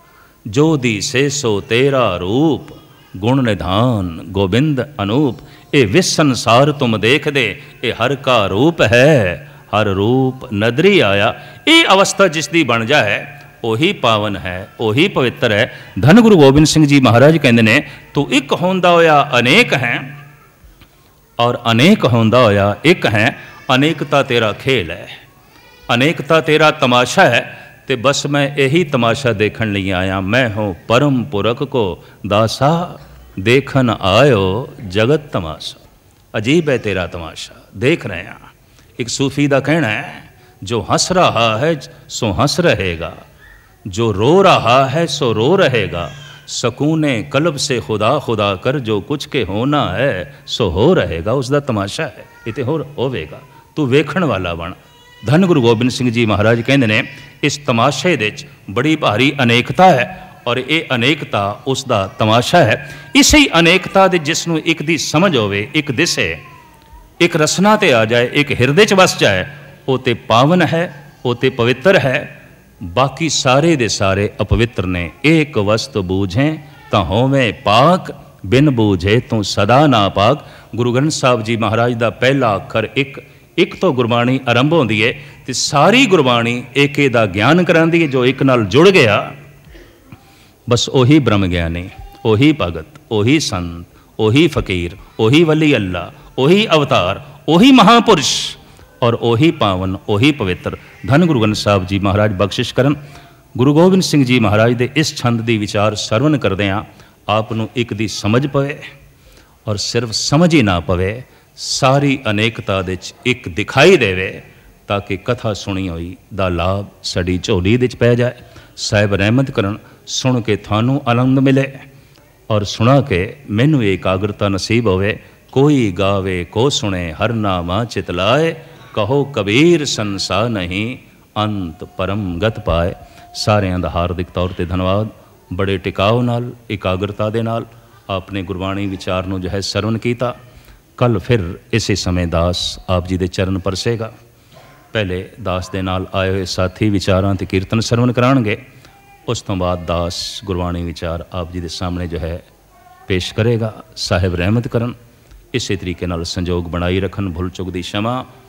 ਜੋ ਦੀ ਸੇ ਸੋ ਤੇਰਾ ਰੂਪ ਗੁਣ ਨਿਧਾਨ ਗੋਬਿੰਦ ਅਨੂਪ ਇਹ ਵਿਸ ਸੰਸਾਰ ਤੁਮ ਦੇਖਦੇ ਇਹ ਹਰ ਕਾ ਰੂਪ ਹੈ ਹਰ ਰੂਪ ਨਦਰੀ ਆਇਆ ਇਹ ਅਵਸਥਾ ਜਿਸ ਦੀ ਬਣ ਜਾ ਹੈ ਉਹੀ ਪਾਵਨ ਹੈ ਉਹੀ ਪਵਿੱਤਰ ਹੈ ਧੰਗੁਰੂ ਗੋਬਿੰਦ ਸਿੰਘ ਜੀ ਮਹਾਰਾਜ ਕਹਿੰਦੇ ਨੇ ਤੂੰ ਇੱਕ ਹੁੰਦਾ ਹੋਇਆ ਅਨੇਕ ਹੈ ਔਰ ਅਨੇਕ ਹੁੰਦਾ ਹੋਇਆ ਇੱਕ ਹੈ ਅਨੇਕਤਾ ਤੇਰਾ ਖੇਲ ਹੈ ਅਨੇਕਤਾ ਤੇਰਾ ਤਮਾਸ਼ਾ ਹੈ ਤੇ ਬਸ ਮੈਂ ਇਹੀ ਤਮਾਸ਼ਾ ਦੇਖਣ ਲਈ ਆਇਆ ਮੈਂ ਹਾਂ ਪਰਮ ਪੁਰਖ ਕੋ ਦਾਸਾ ਦੇਖਣ ਆਇਓ ਜਗਤ ਤਮਾਸ਼ਾ ਅਜੀਬ ਹੈ ਤੇਰਾ ਤਮਾਸ਼ਾ ਦੇਖ ਰਹੇ ਆ ਇੱਕ ਸੂਫੀ ਦਾ ਕਹਿਣਾ ਹੈ ਜੋ ਹੱਸ ਰਹਾ ਹੈ ਸੋ ਹੱਸ ਰਹੇਗਾ ਜੋ ਰੋ ਰਹਾ ਹੈ ਸੋ ਰੋ ਰਹੇਗਾ ਸਕੂਨ ਕਲਬ ਸੇ ਖੁਦਾ ਖੁਦਾ ਕਰ ਜੋ ਕੁਛ ਕੇ ਹੋਣਾ ਹੈ ਸੋ ਹੋ ਰਹੇਗਾ ਉਸ ਦਾ ਤਮਾਸ਼ਾ ਹੈ ਇਤੇ ਹੋਰ ਹੋਵੇਗਾ ਤੂੰ ਵੇਖਣ ਵਾਲਾ ਬਣ ਧੰਨ ਗੁਰੂ ਗੋਬਿੰਦ ਸਿੰਘ ਜੀ ਮਹਾਰਾਜ ਕਹਿੰਦੇ ਨੇ ਇਸ ਤਮਾਸ਼ੇ ਦੇ ਵਿੱਚ ਬੜੀ ਭਾਰੀ ਅਨੇਕਤਾ ਹੈ ਔਰ ਇਹ ਅਨੇਕਤਾ ਉਸ ਦਾ ਤਮਾਸ਼ਾ ਹੈ ਇਸੇ ਹੀ ਅਨੇਕਤਾ ਦੇ ਜਿਸ ਨੂੰ ਇੱਕ ਦੀ ਸਮਝ ਹੋਵੇ ਇੱਕ ਦਿਸੇ ਇੱਕ ਰਸਨਾ ਤੇ ਆ ਜਾਏ ਇੱਕ ਹਿਰਦੇ 'ਚ ਵਸ ਜਾਏ ਉਹ ਤੇ ਪਾਵਨ ਹੈ ਉਹ ਤੇ ਪਵਿੱਤਰ ਹੈ ਬਾਕੀ ਸਾਰੇ ਦੇ ਸਾਰੇ ਅਪਵਿੱਤਰ ਨੇ ਇੱਕ ਵਸਤ ਬੂਝੇ ਤਾਂ ਹੋਵੇਂ ਪਾਕ ਬਿਨ ਬੂਝੇ ਤੂੰ ਸਦਾ ਨਾ ਪਾਕ ਗੁਰੂ ਗ੍ਰੰਥ ਸਾਹਿਬ ਜੀ ਮਹਾਰਾਜ ਦਾ ਪਹਿਲਾ ਅੱਖਰ ਇੱਕ ਇੱਕ ਤੋਂ ਗੁਰਬਾਣੀ ਆਰੰਭ ਹੁੰਦੀ ਏ ਤੇ ਸਾਰੀ ਗੁਰਬਾਣੀ ਏਕੇ ਦਾ ਗਿਆਨ ਕਰਾਂਦੀ ਏ ਜੋ ਇੱਕ ਨਾਲ ਜੁੜ ਗਿਆ ਬਸ ਉਹੀ ਬ੍ਰਹਮ ਗਿਆਨੀ ਉਹੀ ਭਗਤ ਉਹੀ ਸੰਤ ਉਹੀ ਫਕੀਰ ਉਹੀ ਵਲੀ ਅੱਲਾ ਉਹੀ ਅਵਤਾਰ ਉਹੀ ਮਹਾਪੁਰਸ਼ ਔਰ ਉਹੀ ਪਾਵਨ ਉਹੀ ਪਵਿੱਤਰ ਧੰਨ ਗੁਰੂ ਗ੍ਰੰਥ ਸਾਹਿਬ ਜੀ ਮਹਾਰਾਜ ਬਖਸ਼ਿਸ਼ ਕਰਨ ਗੁਰੂ ਗੋਬਿੰਦ ਸਿੰਘ ਜੀ ਮਹਾਰਾਜ ਦੇ ਇਸ ਛੰਦ ਦੀ ਵਿਚਾਰ ਸਰਵਨ ਕਰਦੇ ਆ ਆਪ ਨੂੰ ਇੱਕ ਦੀ ਸਮਝ ਪਵੇ ਔਰ ਸਿਰਫ ਸਮਝ ਹੀ ਨਾ ਪਵੇ ਸਾਰੀ ਅਨੇਕਤਾ ਦੇ ਵਿੱਚ ਇੱਕ ਦਿਖਾਈ ਦੇਵੇ ਤਾਂ ਕਿ ਕਥਾ ਸੁਣੀ ਹੋਈ ਦਾ ਲਾਭ ਸੜੀ ਝੋਲੀ ਦੇ ਵਿੱਚ ਪੈ ਜਾਏ ਸਾਬ ਰਹਿਮਤ ਕਰਨ ਸੁਣ ਕੇ ਤੁਹਾਨੂੰ ਆਨੰਦ ਮਿਲੇ ਔਰ ਸੁਣਾ ਕੇ ਮੈਨੂੰ ਇਕਾਗਰਤਾ ਨਸੀਬ ਹੋਵੇ ਕੋਈ ਗਾਵੇ ਕੋ ਸੁਣੇ ਹਰ ਨਾਮਾ ਚਿਤ ਲਾਏ ਕਹੋ ਕਬੀਰ ਸੰਸਾ ਨਹੀਂ ਅੰਤ ਪਰਮ ਗਤ ਪਾਏ ਸਾਰਿਆਂ ਦਾ ਹਾਰਦਿਕ ਤੌਰ ਤੇ ਧੰਨਵਾਦ ਬੜੇ ਟਿਕਾਉ ਨਾਲ ਇਕਾਗਰਤਾ ਦੇ ਨਾਲ ਆਪਨੇ ਗੁਰਬਾਣੀ ਵਿਚਾਰ ਨੂੰ ਜੋ ਹੈ ਸਰਵਨ ਕੀਤਾ ਕੱਲ ਫਿਰ ਇਸੇ ਸਮੇਂ ਦਾਸ ਆਪ ਜੀ ਦੇ ਚਰਨ ਪਰਸੇਗਾ ਪਹਿਲੇ ਦਾਸ ਦੇ ਨਾਲ ਆਏ ਹੋਏ ਸਾਥੀ ਵਿਚਾਰਾਂ ਤੇ ਕੀਰਤਨ ਸਰਵਨ ਕਰਾਣਗੇ ਉਸ ਤੋਂ ਬਾਅਦ ਦਾਸ ਗੁਰਬਾਣੀ ਵਿਚਾਰ ਆਪ ਜੀ ਦੇ ਸਾਹਮਣੇ ਜੋ ਹੈ ਪੇਸ਼ ਕਰੇਗਾ ਸਾਹਿਬ ਰਹਿਮਤ ਕਰਨ ਇਸੇ ਤਰੀਕੇ ਨਾਲ ਸੰਜੋਗ ਬਣਾਈ ਰੱਖਣ ਭੁੱਲ ਚੁੱਕ ਦੀ ਸ਼ਮਾ